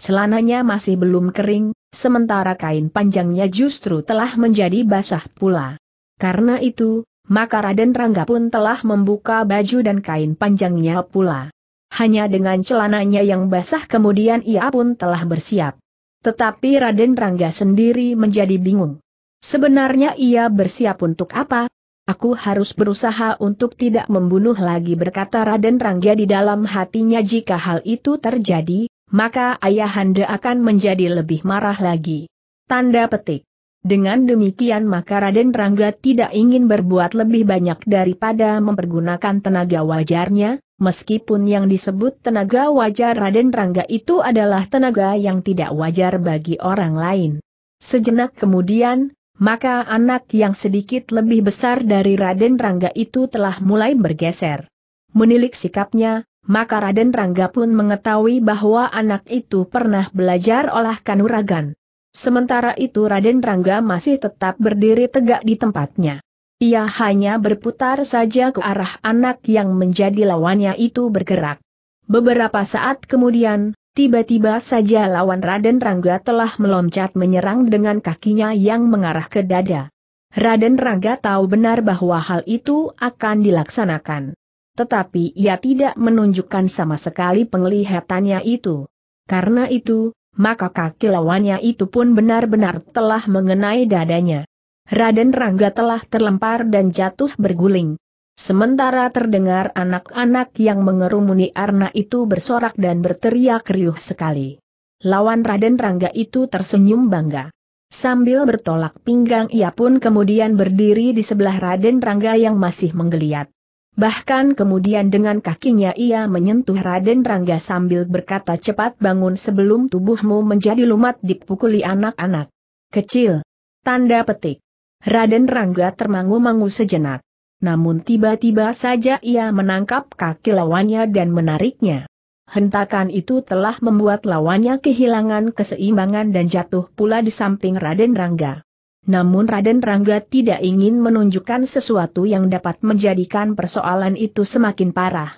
Celananya masih belum kering, sementara kain panjangnya justru telah menjadi basah pula. Karena itu, maka Raden Rangga pun telah membuka baju dan kain panjangnya pula. Hanya dengan celananya yang basah kemudian ia pun telah bersiap. Tetapi Raden Rangga sendiri menjadi bingung. Sebenarnya ia bersiap untuk apa? Aku harus berusaha untuk tidak membunuh lagi berkata Raden Rangga di dalam hatinya jika hal itu terjadi, maka ayahanda akan menjadi lebih marah lagi. Tanda petik. Dengan demikian maka Raden Rangga tidak ingin berbuat lebih banyak daripada mempergunakan tenaga wajarnya, meskipun yang disebut tenaga wajar Raden Rangga itu adalah tenaga yang tidak wajar bagi orang lain. Sejenak kemudian, maka anak yang sedikit lebih besar dari Raden Rangga itu telah mulai bergeser. Menilik sikapnya, maka Raden Rangga pun mengetahui bahwa anak itu pernah belajar olah kanuragan. Sementara itu Raden Rangga masih tetap berdiri tegak di tempatnya. Ia hanya berputar saja ke arah anak yang menjadi lawannya itu bergerak. Beberapa saat kemudian, tiba-tiba saja lawan Raden Rangga telah meloncat menyerang dengan kakinya yang mengarah ke dada. Raden Rangga tahu benar bahwa hal itu akan dilaksanakan. Tetapi ia tidak menunjukkan sama sekali penglihatannya itu. Karena itu, maka kaki lawannya itu pun benar-benar telah mengenai dadanya. Raden Rangga telah terlempar dan jatuh berguling. Sementara terdengar anak-anak yang mengerumuni Arna itu bersorak dan berteriak riuh sekali. Lawan Raden Rangga itu tersenyum bangga. Sambil bertolak pinggang ia pun kemudian berdiri di sebelah Raden Rangga yang masih menggeliat. Bahkan kemudian dengan kakinya ia menyentuh Raden Rangga sambil berkata cepat bangun sebelum tubuhmu menjadi lumat dipukuli anak-anak. Kecil. Tanda petik. Raden Rangga termangu-mangu sejenak. Namun tiba-tiba saja ia menangkap kaki lawannya dan menariknya. Hentakan itu telah membuat lawannya kehilangan keseimbangan dan jatuh pula di samping Raden Rangga. Namun Raden Rangga tidak ingin menunjukkan sesuatu yang dapat menjadikan persoalan itu semakin parah.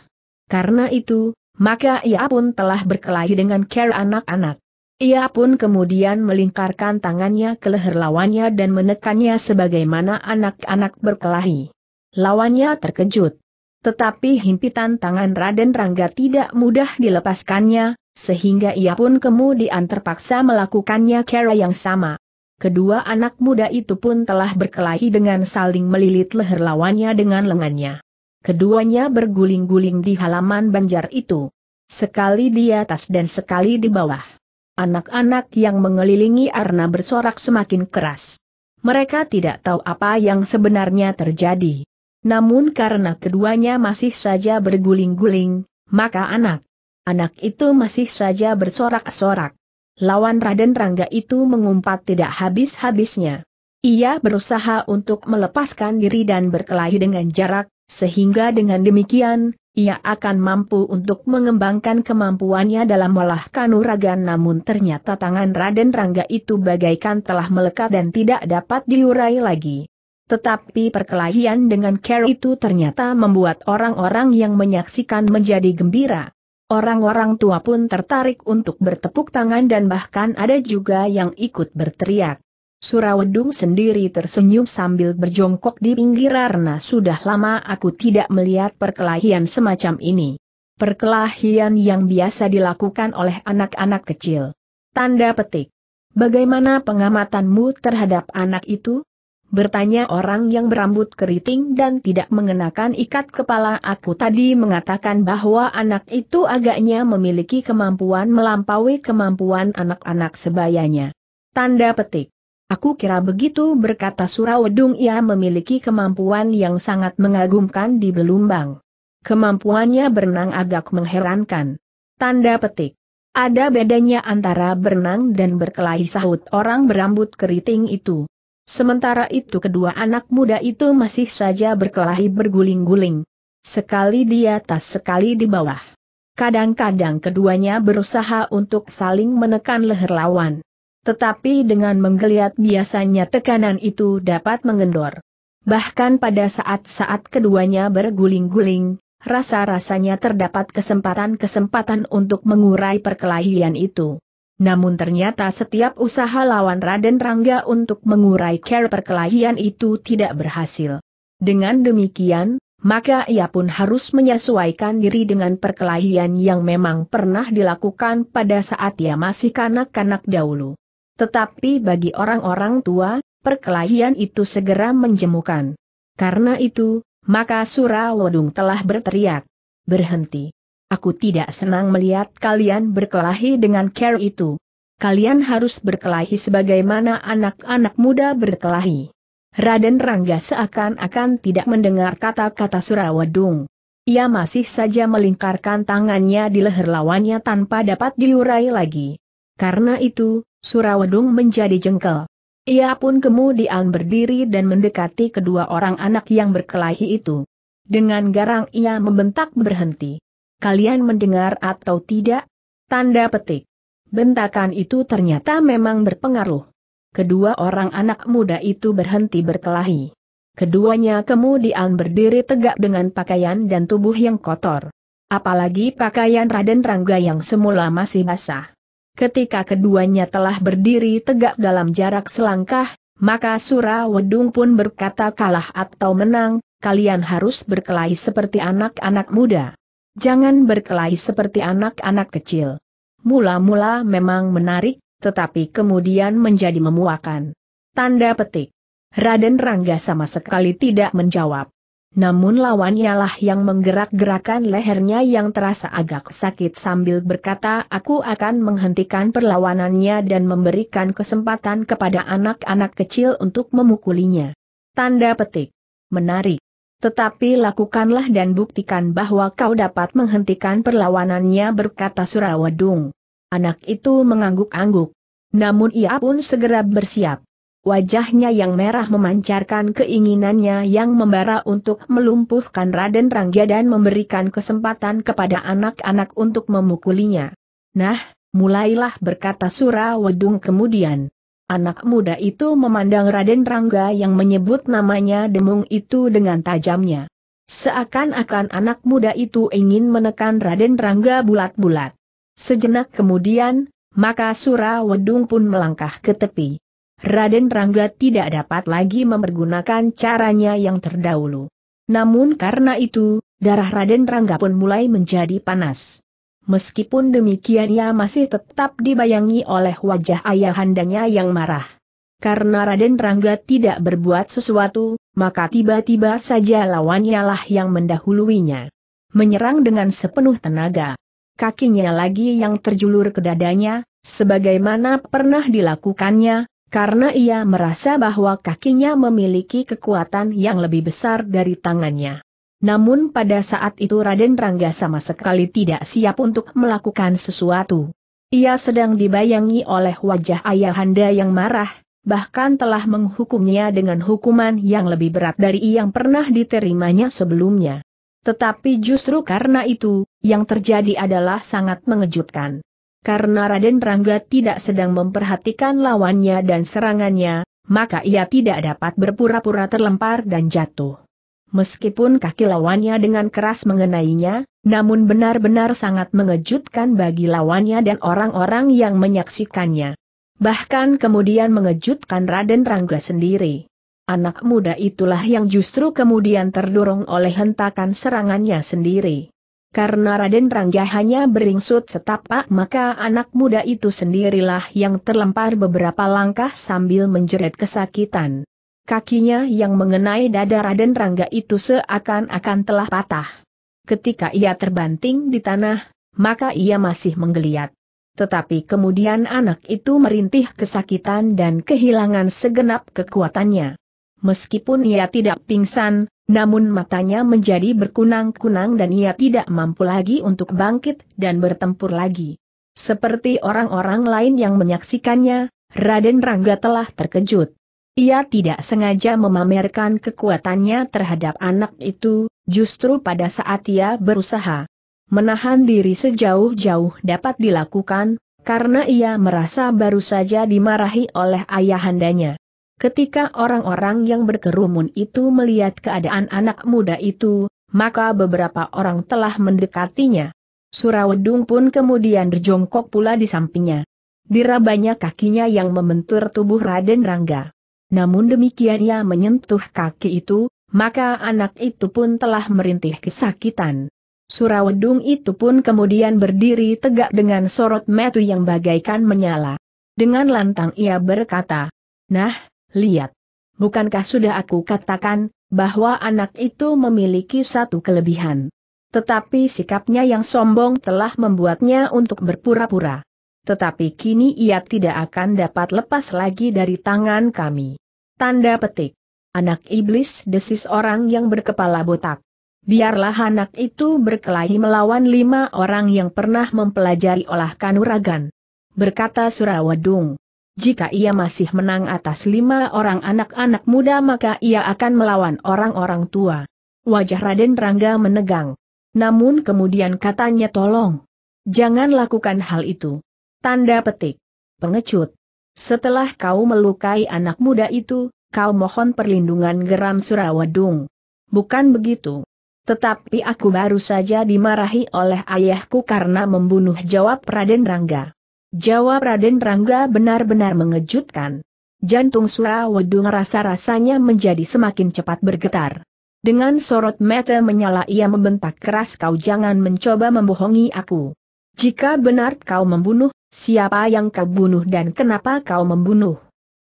Karena itu, maka ia pun telah berkelahi dengan care anak-anak. Ia pun kemudian melingkarkan tangannya ke leher lawannya dan menekannya sebagaimana anak-anak berkelahi. Lawannya terkejut. Tetapi himpitan tangan Raden Rangga tidak mudah dilepaskannya, sehingga ia pun kemudian terpaksa melakukannya cara yang sama. Kedua anak muda itu pun telah berkelahi dengan saling melilit leher lawannya dengan lengannya. Keduanya berguling-guling di halaman banjar itu. Sekali di atas dan sekali di bawah anak-anak yang mengelilingi Arna bersorak semakin keras. Mereka tidak tahu apa yang sebenarnya terjadi. Namun karena keduanya masih saja berguling-guling, maka anak Anak itu masih saja bersorak-sorak. Lawan Raden Rangga itu mengumpat tidak habis-habisnya. Ia berusaha untuk melepaskan diri dan berkelahi dengan jarak, sehingga dengan demikian, ia akan mampu untuk mengembangkan kemampuannya dalam olah kanuragan namun ternyata tangan Raden Rangga itu bagaikan telah melekat dan tidak dapat diurai lagi. Tetapi perkelahian dengan Carol itu ternyata membuat orang-orang yang menyaksikan menjadi gembira. Orang-orang tua pun tertarik untuk bertepuk tangan dan bahkan ada juga yang ikut berteriak. Surawedung sendiri tersenyum sambil berjongkok di pinggir karena sudah lama aku tidak melihat perkelahian semacam ini. Perkelahian yang biasa dilakukan oleh anak-anak kecil. Tanda petik. Bagaimana pengamatanmu terhadap anak itu? Bertanya orang yang berambut keriting dan tidak mengenakan ikat kepala aku tadi mengatakan bahwa anak itu agaknya memiliki kemampuan melampaui kemampuan anak-anak sebayanya. Tanda petik. Aku kira begitu berkata Surawedung ia memiliki kemampuan yang sangat mengagumkan di Belumbang. Kemampuannya berenang agak mengherankan. Tanda petik. Ada bedanya antara berenang dan berkelahi sahut orang berambut keriting itu. Sementara itu kedua anak muda itu masih saja berkelahi berguling-guling. Sekali di atas sekali di bawah. Kadang-kadang keduanya berusaha untuk saling menekan leher lawan. Tetapi dengan menggeliat biasanya tekanan itu dapat mengendor. Bahkan pada saat-saat keduanya berguling-guling, rasa-rasanya terdapat kesempatan-kesempatan untuk mengurai perkelahian itu. Namun ternyata setiap usaha lawan Raden Rangga untuk mengurai care perkelahian itu tidak berhasil. Dengan demikian, maka ia pun harus menyesuaikan diri dengan perkelahian yang memang pernah dilakukan pada saat ia masih kanak-kanak dahulu. Tetapi bagi orang-orang tua, perkelahian itu segera menjemukan. Karena itu, maka Surawodung telah berteriak. Berhenti. Aku tidak senang melihat kalian berkelahi dengan care itu. Kalian harus berkelahi sebagaimana anak-anak muda berkelahi. Raden Rangga seakan-akan tidak mendengar kata-kata Surawodung. Ia masih saja melingkarkan tangannya di leher lawannya tanpa dapat diurai lagi. Karena itu, Surawedung menjadi jengkel. Ia pun kemudian berdiri dan mendekati kedua orang anak yang berkelahi itu. Dengan garang ia membentak berhenti. Kalian mendengar atau tidak? Tanda petik. Bentakan itu ternyata memang berpengaruh. Kedua orang anak muda itu berhenti berkelahi. Keduanya kemudian berdiri tegak dengan pakaian dan tubuh yang kotor. Apalagi pakaian Raden Rangga yang semula masih basah. Ketika keduanya telah berdiri tegak dalam jarak selangkah, maka Sura Wedung pun berkata kalah atau menang, kalian harus berkelahi seperti anak-anak muda. Jangan berkelahi seperti anak-anak kecil. Mula-mula memang menarik, tetapi kemudian menjadi memuakan. Tanda petik. Raden Rangga sama sekali tidak menjawab namun lawannya lah yang menggerak-gerakan lehernya yang terasa agak sakit sambil berkata aku akan menghentikan perlawanannya dan memberikan kesempatan kepada anak-anak kecil untuk memukulinya. Tanda petik. Menarik. Tetapi lakukanlah dan buktikan bahwa kau dapat menghentikan perlawanannya berkata Surawadung. Anak itu mengangguk-angguk. Namun ia pun segera bersiap. Wajahnya yang merah memancarkan keinginannya yang membara untuk melumpuhkan Raden Rangga dan memberikan kesempatan kepada anak-anak untuk memukulinya. Nah, mulailah berkata Sura Surawedung kemudian. Anak muda itu memandang Raden Rangga yang menyebut namanya Demung itu dengan tajamnya. Seakan-akan anak muda itu ingin menekan Raden Rangga bulat-bulat. Sejenak kemudian, maka Sura Surawedung pun melangkah ke tepi. Raden Rangga tidak dapat lagi mempergunakan caranya yang terdahulu. Namun karena itu, darah Raden Rangga pun mulai menjadi panas. Meskipun demikian ia masih tetap dibayangi oleh wajah ayahandanya yang marah. Karena Raden Rangga tidak berbuat sesuatu, maka tiba-tiba saja lawannya lah yang mendahuluinya. Menyerang dengan sepenuh tenaga. Kakinya lagi yang terjulur ke dadanya, sebagaimana pernah dilakukannya, karena ia merasa bahwa kakinya memiliki kekuatan yang lebih besar dari tangannya. Namun pada saat itu Raden Rangga sama sekali tidak siap untuk melakukan sesuatu. Ia sedang dibayangi oleh wajah ayahanda yang marah, bahkan telah menghukumnya dengan hukuman yang lebih berat dari yang pernah diterimanya sebelumnya. Tetapi justru karena itu, yang terjadi adalah sangat mengejutkan karena Raden Rangga tidak sedang memperhatikan lawannya dan serangannya, maka ia tidak dapat berpura-pura terlempar dan jatuh. Meskipun kaki lawannya dengan keras mengenainya, namun benar-benar sangat mengejutkan bagi lawannya dan orang-orang yang menyaksikannya. Bahkan kemudian mengejutkan Raden Rangga sendiri. Anak muda itulah yang justru kemudian terdorong oleh hentakan serangannya sendiri. Karena Raden Rangga hanya beringsut setapak maka anak muda itu sendirilah yang terlempar beberapa langkah sambil menjerit kesakitan. Kakinya yang mengenai dada Raden Rangga itu seakan-akan telah patah. Ketika ia terbanting di tanah, maka ia masih menggeliat. Tetapi kemudian anak itu merintih kesakitan dan kehilangan segenap kekuatannya. Meskipun ia tidak pingsan, namun matanya menjadi berkunang-kunang dan ia tidak mampu lagi untuk bangkit dan bertempur lagi. Seperti orang-orang lain yang menyaksikannya, Raden Rangga telah terkejut. Ia tidak sengaja memamerkan kekuatannya terhadap anak itu, justru pada saat ia berusaha menahan diri sejauh-jauh dapat dilakukan, karena ia merasa baru saja dimarahi oleh ayahandanya. Ketika orang-orang yang berkerumun itu melihat keadaan anak muda itu, maka beberapa orang telah mendekatinya. Surawedung pun kemudian berjongkok pula di sampingnya. Dirabanya kakinya yang membentur tubuh Raden Rangga. Namun demikian ia menyentuh kaki itu, maka anak itu pun telah merintih kesakitan. Surawedung itu pun kemudian berdiri tegak dengan sorot metu yang bagaikan menyala. Dengan lantang ia berkata, Nah, Lihat. Bukankah sudah aku katakan, bahwa anak itu memiliki satu kelebihan. Tetapi sikapnya yang sombong telah membuatnya untuk berpura-pura. Tetapi kini ia tidak akan dapat lepas lagi dari tangan kami. Tanda petik. Anak iblis desis orang yang berkepala botak. Biarlah anak itu berkelahi melawan lima orang yang pernah mempelajari olah kanuragan. Berkata Surawadung jika ia masih menang atas lima orang anak-anak muda maka ia akan melawan orang-orang tua. Wajah Raden Rangga menegang. Namun kemudian katanya tolong. Jangan lakukan hal itu. Tanda petik. Pengecut. Setelah kau melukai anak muda itu, kau mohon perlindungan geram Surawadung. Bukan begitu. Tetapi aku baru saja dimarahi oleh ayahku karena membunuh jawab Raden Rangga. Jawab Raden Rangga benar-benar mengejutkan. Jantung Surawedung rasa-rasanya menjadi semakin cepat bergetar. Dengan sorot mata menyala ia membentak keras kau jangan mencoba membohongi aku. Jika benar kau membunuh, siapa yang kau bunuh dan kenapa kau membunuh?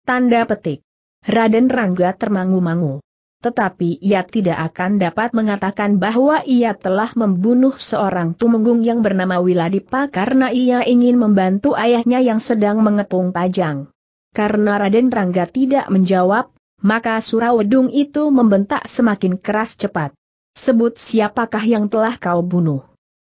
Tanda petik. Raden Rangga termangu-mangu tetapi ia tidak akan dapat mengatakan bahwa ia telah membunuh seorang tumenggung yang bernama Wiladipa karena ia ingin membantu ayahnya yang sedang mengepung pajang. Karena Raden Rangga tidak menjawab, maka Surawedung itu membentak semakin keras cepat. Sebut siapakah yang telah kau bunuh?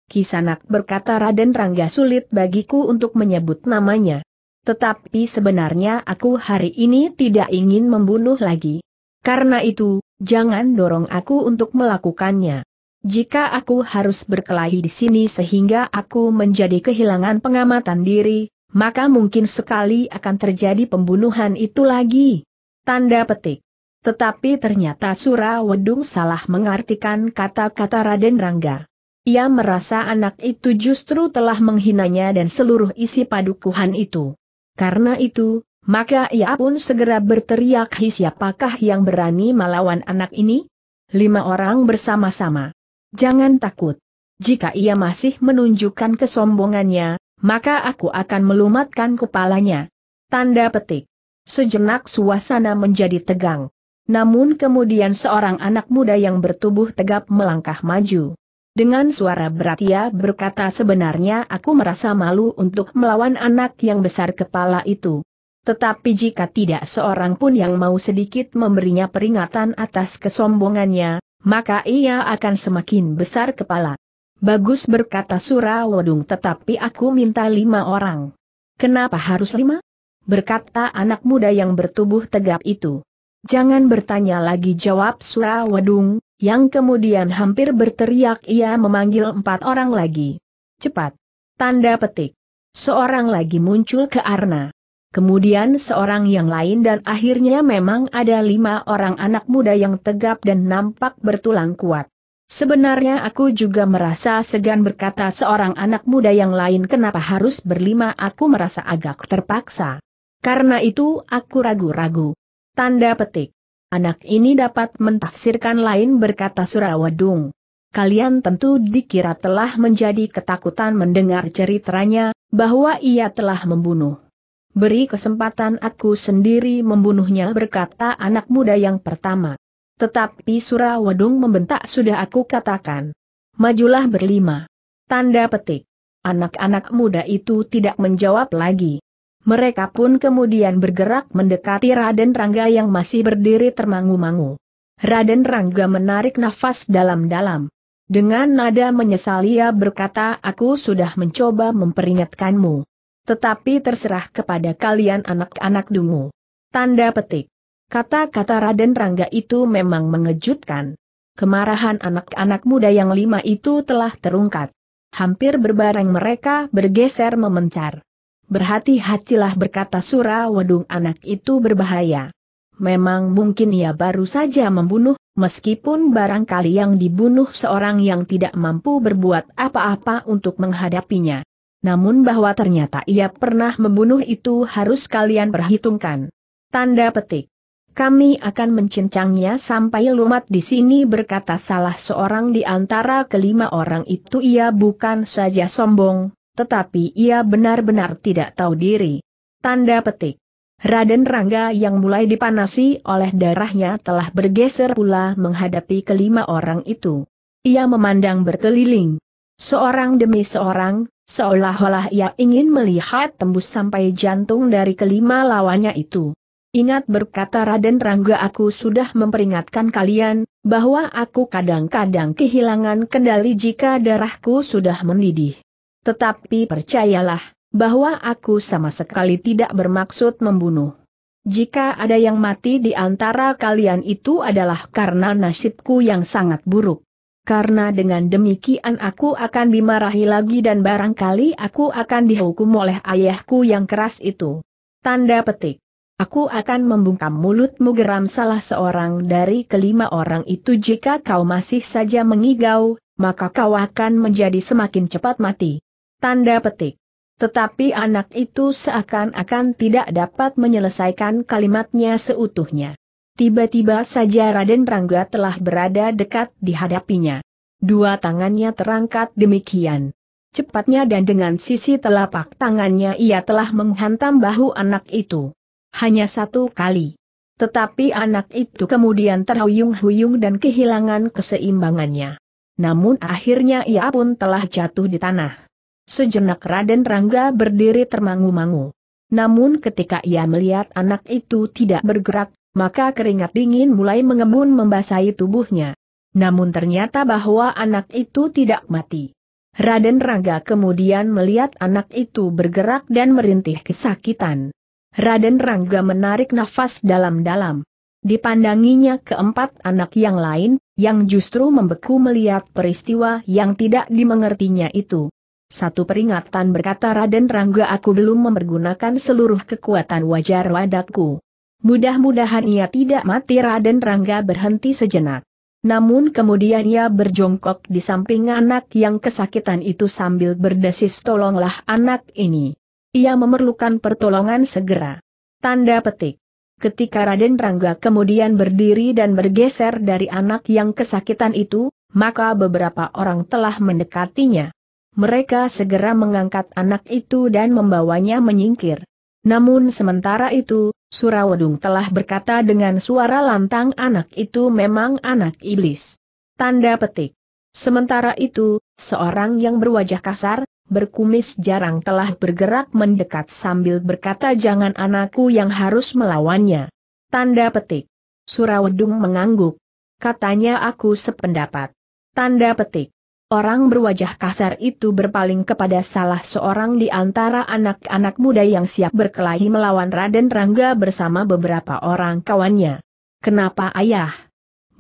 Kisanak berkata Raden Rangga sulit bagiku untuk menyebut namanya. Tetapi sebenarnya aku hari ini tidak ingin membunuh lagi. Karena itu, jangan dorong aku untuk melakukannya. Jika aku harus berkelahi di sini sehingga aku menjadi kehilangan pengamatan diri, maka mungkin sekali akan terjadi pembunuhan itu lagi. Tanda petik. Tetapi ternyata Surawedung salah mengartikan kata-kata Raden Rangga. Ia merasa anak itu justru telah menghinanya dan seluruh isi padukuhan itu. Karena itu, maka ia pun segera berteriak hi siapakah yang berani melawan anak ini? Lima orang bersama-sama. Jangan takut. Jika ia masih menunjukkan kesombongannya, maka aku akan melumatkan kepalanya. Tanda petik. Sejenak suasana menjadi tegang. Namun kemudian seorang anak muda yang bertubuh tegap melangkah maju. Dengan suara berat ia berkata sebenarnya aku merasa malu untuk melawan anak yang besar kepala itu tetapi jika tidak seorang pun yang mau sedikit memberinya peringatan atas kesombongannya, maka ia akan semakin besar kepala. Bagus berkata Surawodung. tetapi aku minta lima orang. Kenapa harus lima? Berkata anak muda yang bertubuh tegap itu. Jangan bertanya lagi jawab Surawodung, yang kemudian hampir berteriak ia memanggil empat orang lagi. Cepat! Tanda petik. Seorang lagi muncul ke Arna kemudian seorang yang lain dan akhirnya memang ada lima orang anak muda yang tegap dan nampak bertulang kuat. Sebenarnya aku juga merasa segan berkata seorang anak muda yang lain kenapa harus berlima aku merasa agak terpaksa. Karena itu aku ragu-ragu. Tanda petik. Anak ini dapat mentafsirkan lain berkata Surawadung. Kalian tentu dikira telah menjadi ketakutan mendengar ceritanya, bahwa ia telah membunuh Beri kesempatan aku sendiri membunuhnya berkata anak muda yang pertama. Tetapi Wadung membentak sudah aku katakan. Majulah berlima. Tanda petik. Anak-anak muda itu tidak menjawab lagi. Mereka pun kemudian bergerak mendekati Raden Rangga yang masih berdiri termangu-mangu. Raden Rangga menarik nafas dalam-dalam. Dengan nada menyesal ia berkata aku sudah mencoba memperingatkanmu. Tetapi terserah kepada kalian anak-anak dungu. Tanda petik. Kata-kata Raden Rangga itu memang mengejutkan. Kemarahan anak-anak muda yang lima itu telah terungkat. Hampir berbareng mereka bergeser memencar. Berhati-hatilah berkata Sura Wedung anak itu berbahaya. Memang mungkin ia baru saja membunuh, meskipun barangkali yang dibunuh seorang yang tidak mampu berbuat apa-apa untuk menghadapinya namun bahwa ternyata ia pernah membunuh itu harus kalian perhitungkan. Tanda petik. Kami akan mencincangnya sampai lumat di sini berkata salah seorang di antara kelima orang itu ia bukan saja sombong, tetapi ia benar-benar tidak tahu diri. Tanda petik. Raden Rangga yang mulai dipanasi oleh darahnya telah bergeser pula menghadapi kelima orang itu. Ia memandang berkeliling. Seorang demi seorang, Seolah-olah ia ingin melihat tembus sampai jantung dari kelima lawannya itu. Ingat berkata Raden Rangga aku sudah memperingatkan kalian, bahwa aku kadang-kadang kehilangan kendali jika darahku sudah mendidih. Tetapi percayalah, bahwa aku sama sekali tidak bermaksud membunuh. Jika ada yang mati di antara kalian itu adalah karena nasibku yang sangat buruk karena dengan demikian aku akan dimarahi lagi dan barangkali aku akan dihukum oleh ayahku yang keras itu. Tanda petik. Aku akan membungkam mulutmu geram salah seorang dari kelima orang itu jika kau masih saja mengigau, maka kau akan menjadi semakin cepat mati. Tanda petik. Tetapi anak itu seakan-akan tidak dapat menyelesaikan kalimatnya seutuhnya. Tiba-tiba saja Raden Rangga telah berada dekat di hadapinya. Dua tangannya terangkat demikian. Cepatnya dan dengan sisi telapak tangannya ia telah menghantam bahu anak itu. Hanya satu kali. Tetapi anak itu kemudian terhuyung-huyung dan kehilangan keseimbangannya. Namun akhirnya ia pun telah jatuh di tanah. Sejenak Raden Rangga berdiri termangu-mangu. Namun ketika ia melihat anak itu tidak bergerak, maka keringat dingin mulai mengembun membasahi tubuhnya. Namun ternyata bahwa anak itu tidak mati. Raden Rangga kemudian melihat anak itu bergerak dan merintih kesakitan. Raden Rangga menarik nafas dalam-dalam. Dipandanginya keempat anak yang lain, yang justru membeku melihat peristiwa yang tidak dimengertinya itu. Satu peringatan berkata Raden Rangga aku belum mempergunakan seluruh kekuatan wajar wadaku. Mudah-mudahan ia tidak mati Raden Rangga berhenti sejenak. Namun kemudian ia berjongkok di samping anak yang kesakitan itu sambil berdesis tolonglah anak ini. Ia memerlukan pertolongan segera. Tanda petik. Ketika Raden Rangga kemudian berdiri dan bergeser dari anak yang kesakitan itu, maka beberapa orang telah mendekatinya. Mereka segera mengangkat anak itu dan membawanya menyingkir. Namun sementara itu, Surawedung telah berkata dengan suara lantang anak itu memang anak iblis. Tanda petik. Sementara itu, seorang yang berwajah kasar, berkumis jarang telah bergerak mendekat sambil berkata jangan anakku yang harus melawannya. Tanda petik. Surawedung mengangguk. Katanya aku sependapat. Tanda petik. Orang berwajah kasar itu berpaling kepada salah seorang di antara anak-anak muda yang siap berkelahi melawan Raden Rangga bersama beberapa orang kawannya. Kenapa ayah?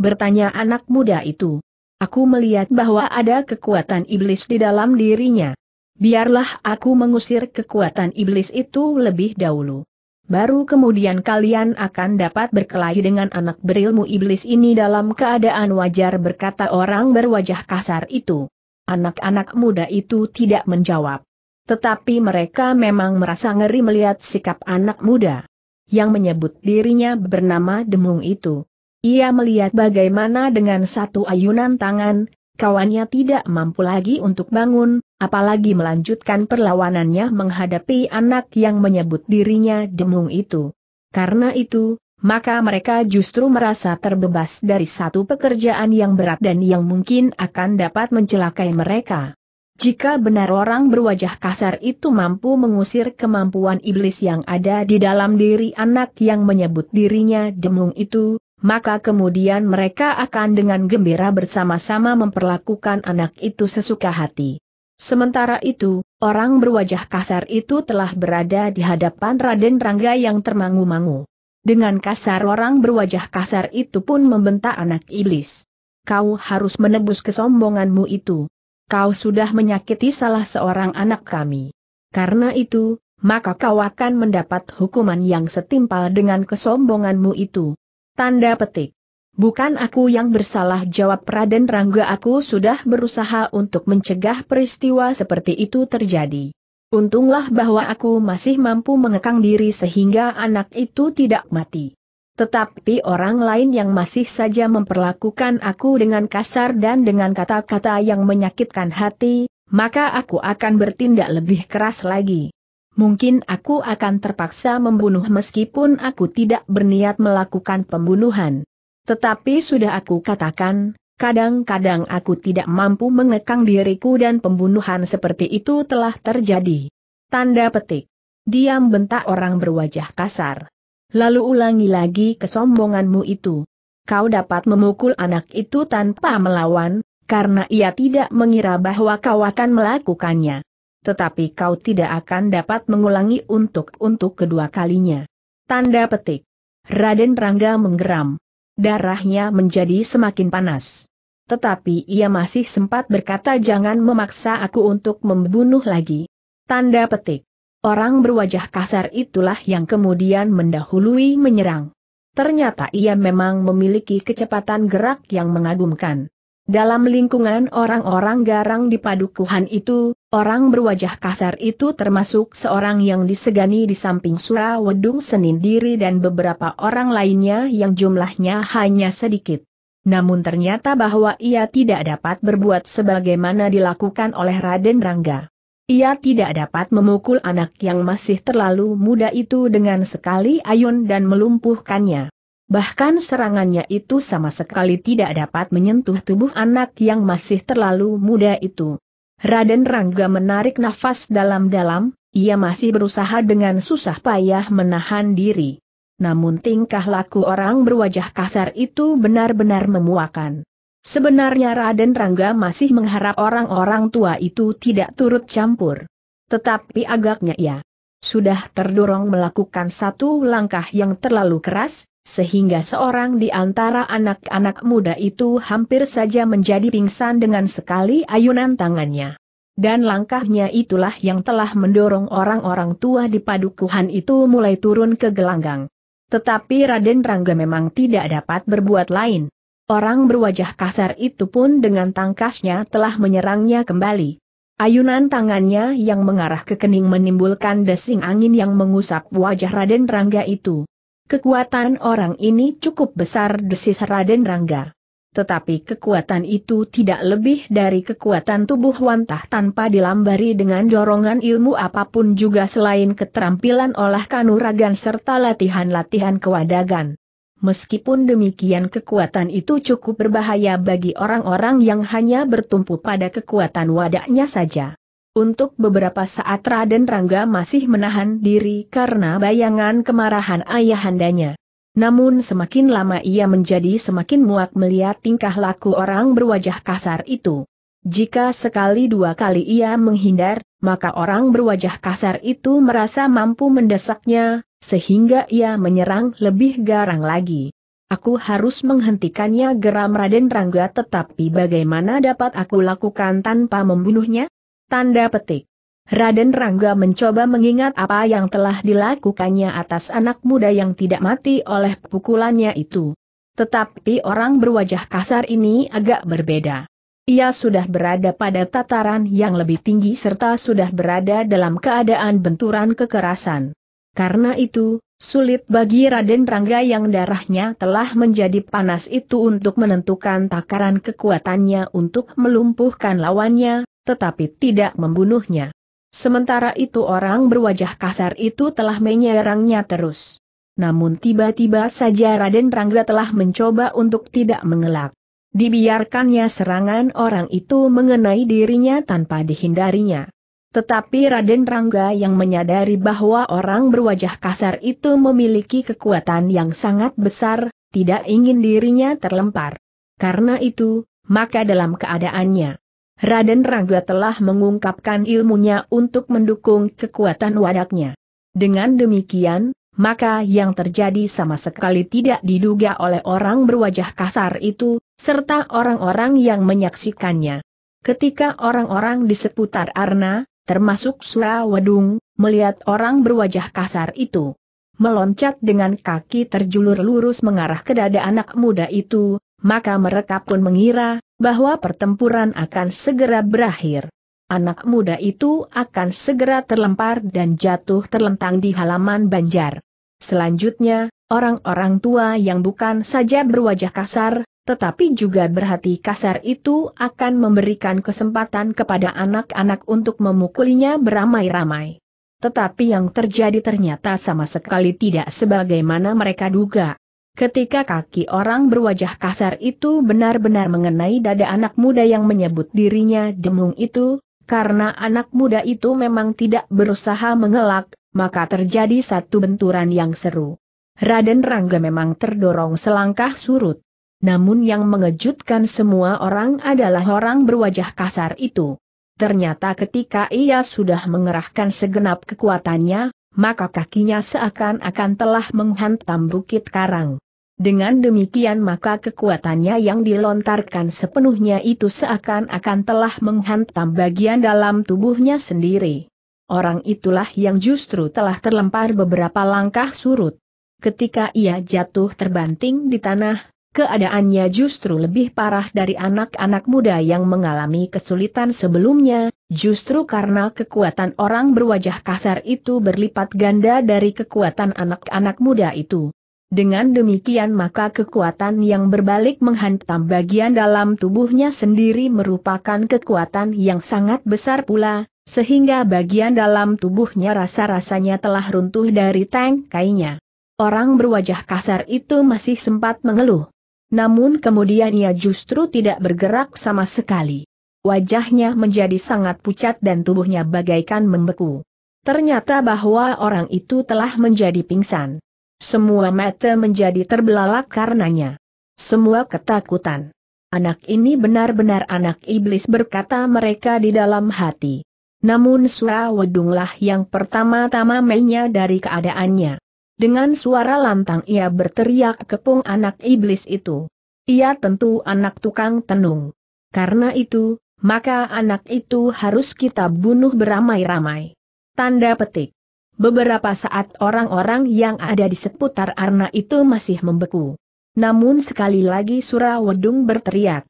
Bertanya anak muda itu. Aku melihat bahwa ada kekuatan iblis di dalam dirinya. Biarlah aku mengusir kekuatan iblis itu lebih dahulu. Baru kemudian kalian akan dapat berkelahi dengan anak berilmu iblis ini dalam keadaan wajar berkata orang berwajah kasar itu. Anak-anak muda itu tidak menjawab. Tetapi mereka memang merasa ngeri melihat sikap anak muda yang menyebut dirinya bernama Demung itu. Ia melihat bagaimana dengan satu ayunan tangan, kawannya tidak mampu lagi untuk bangun, apalagi melanjutkan perlawanannya menghadapi anak yang menyebut dirinya demung itu. Karena itu, maka mereka justru merasa terbebas dari satu pekerjaan yang berat dan yang mungkin akan dapat mencelakai mereka. Jika benar orang berwajah kasar itu mampu mengusir kemampuan iblis yang ada di dalam diri anak yang menyebut dirinya demung itu, maka kemudian mereka akan dengan gembira bersama-sama memperlakukan anak itu sesuka hati. Sementara itu, orang berwajah kasar itu telah berada di hadapan Raden Rangga yang termangu-mangu. Dengan kasar orang berwajah kasar itu pun membentak anak iblis. Kau harus menebus kesombonganmu itu. Kau sudah menyakiti salah seorang anak kami. Karena itu, maka kau akan mendapat hukuman yang setimpal dengan kesombonganmu itu. Tanda petik. Bukan aku yang bersalah jawab Raden Rangga aku sudah berusaha untuk mencegah peristiwa seperti itu terjadi. Untunglah bahwa aku masih mampu mengekang diri sehingga anak itu tidak mati. Tetapi orang lain yang masih saja memperlakukan aku dengan kasar dan dengan kata-kata yang menyakitkan hati, maka aku akan bertindak lebih keras lagi mungkin aku akan terpaksa membunuh meskipun aku tidak berniat melakukan pembunuhan. Tetapi sudah aku katakan, kadang-kadang aku tidak mampu mengekang diriku dan pembunuhan seperti itu telah terjadi. Tanda petik. Diam bentak orang berwajah kasar. Lalu ulangi lagi kesombonganmu itu. Kau dapat memukul anak itu tanpa melawan, karena ia tidak mengira bahwa kau akan melakukannya tetapi kau tidak akan dapat mengulangi untuk-untuk kedua kalinya. Tanda petik. Raden Rangga menggeram. Darahnya menjadi semakin panas. Tetapi ia masih sempat berkata jangan memaksa aku untuk membunuh lagi. Tanda petik. Orang berwajah kasar itulah yang kemudian mendahului menyerang. Ternyata ia memang memiliki kecepatan gerak yang mengagumkan. Dalam lingkungan orang-orang garang di padukuhan itu, orang berwajah kasar itu termasuk seorang yang disegani di samping Sura Surawedung Senindiri dan beberapa orang lainnya yang jumlahnya hanya sedikit. Namun ternyata bahwa ia tidak dapat berbuat sebagaimana dilakukan oleh Raden Rangga. Ia tidak dapat memukul anak yang masih terlalu muda itu dengan sekali ayun dan melumpuhkannya. Bahkan serangannya itu sama sekali tidak dapat menyentuh tubuh anak yang masih terlalu muda itu. Raden Rangga menarik nafas dalam-dalam, ia masih berusaha dengan susah payah menahan diri. Namun tingkah laku orang berwajah kasar itu benar-benar memuakan. Sebenarnya Raden Rangga masih mengharap orang-orang tua itu tidak turut campur. Tetapi agaknya ya. Sudah terdorong melakukan satu langkah yang terlalu keras, sehingga seorang di antara anak-anak muda itu hampir saja menjadi pingsan dengan sekali ayunan tangannya. Dan langkahnya itulah yang telah mendorong orang-orang tua di padukuhan itu mulai turun ke gelanggang. Tetapi Raden Rangga memang tidak dapat berbuat lain. Orang berwajah kasar itu pun dengan tangkasnya telah menyerangnya kembali. Ayunan tangannya yang mengarah ke kening menimbulkan desing angin yang mengusap wajah Raden Rangga itu. Kekuatan orang ini cukup besar desis Raden Rangga. Tetapi kekuatan itu tidak lebih dari kekuatan tubuh Wantah tanpa dilambari dengan dorongan ilmu apapun juga selain keterampilan olah kanuragan serta latihan-latihan kewadagan. Meskipun demikian kekuatan itu cukup berbahaya bagi orang-orang yang hanya bertumpu pada kekuatan wadahnya saja. Untuk beberapa saat Raden Rangga masih menahan diri karena bayangan kemarahan ayahandanya. Namun semakin lama ia menjadi semakin muak melihat tingkah laku orang berwajah kasar itu. Jika sekali dua kali ia menghindar, maka orang berwajah kasar itu merasa mampu mendesaknya, sehingga ia menyerang lebih garang lagi. Aku harus menghentikannya geram Raden Rangga tetapi bagaimana dapat aku lakukan tanpa membunuhnya? Tanda petik. Raden Rangga mencoba mengingat apa yang telah dilakukannya atas anak muda yang tidak mati oleh pukulannya itu. Tetapi orang berwajah kasar ini agak berbeda. Ia sudah berada pada tataran yang lebih tinggi serta sudah berada dalam keadaan benturan kekerasan. Karena itu, sulit bagi Raden Rangga yang darahnya telah menjadi panas itu untuk menentukan takaran kekuatannya untuk melumpuhkan lawannya, tetapi tidak membunuhnya. Sementara itu orang berwajah kasar itu telah menyerangnya terus. Namun tiba-tiba saja Raden Rangga telah mencoba untuk tidak mengelak. Dibiarkannya serangan orang itu mengenai dirinya tanpa dihindarinya. Tetapi Raden Rangga yang menyadari bahwa orang berwajah kasar itu memiliki kekuatan yang sangat besar, tidak ingin dirinya terlempar. Karena itu, maka dalam keadaannya, Raden Rangga telah mengungkapkan ilmunya untuk mendukung kekuatan wadaknya. Dengan demikian, maka yang terjadi sama sekali tidak diduga oleh orang berwajah kasar itu, serta orang-orang yang menyaksikannya. Ketika orang-orang di seputar Arna, termasuk Sura Wedung, melihat orang berwajah kasar itu. Meloncat dengan kaki terjulur lurus mengarah ke dada anak muda itu, maka mereka pun mengira bahwa pertempuran akan segera berakhir. Anak muda itu akan segera terlempar dan jatuh terlentang di halaman banjar. Selanjutnya, orang-orang tua yang bukan saja berwajah kasar, tetapi juga berhati kasar itu akan memberikan kesempatan kepada anak-anak untuk memukulinya beramai-ramai. Tetapi yang terjadi ternyata sama sekali tidak sebagaimana mereka duga. Ketika kaki orang berwajah kasar itu benar-benar mengenai dada anak muda yang menyebut dirinya demung itu, karena anak muda itu memang tidak berusaha mengelak, maka terjadi satu benturan yang seru. Raden Rangga memang terdorong selangkah surut namun yang mengejutkan semua orang adalah orang berwajah kasar itu. Ternyata ketika ia sudah mengerahkan segenap kekuatannya, maka kakinya seakan-akan telah menghantam bukit karang. Dengan demikian maka kekuatannya yang dilontarkan sepenuhnya itu seakan-akan telah menghantam bagian dalam tubuhnya sendiri. Orang itulah yang justru telah terlempar beberapa langkah surut. Ketika ia jatuh terbanting di tanah, Keadaannya justru lebih parah dari anak-anak muda yang mengalami kesulitan sebelumnya, justru karena kekuatan orang berwajah kasar itu berlipat ganda dari kekuatan anak-anak muda itu. Dengan demikian maka kekuatan yang berbalik menghantam bagian dalam tubuhnya sendiri merupakan kekuatan yang sangat besar pula, sehingga bagian dalam tubuhnya rasa-rasanya telah runtuh dari tangkainya. Orang berwajah kasar itu masih sempat mengeluh. Namun kemudian ia justru tidak bergerak sama sekali. Wajahnya menjadi sangat pucat dan tubuhnya bagaikan membeku. Ternyata bahwa orang itu telah menjadi pingsan. Semua mata menjadi terbelalak karenanya. Semua ketakutan. Anak ini benar-benar anak iblis berkata mereka di dalam hati. Namun suara Surawedunglah yang pertama-tama mainnya dari keadaannya. Dengan suara lantang ia berteriak kepung anak iblis itu. Ia tentu anak tukang tenung. Karena itu, maka anak itu harus kita bunuh beramai-ramai. Tanda petik. Beberapa saat orang-orang yang ada di seputar Arna itu masih membeku. Namun sekali lagi Surawedung berteriak.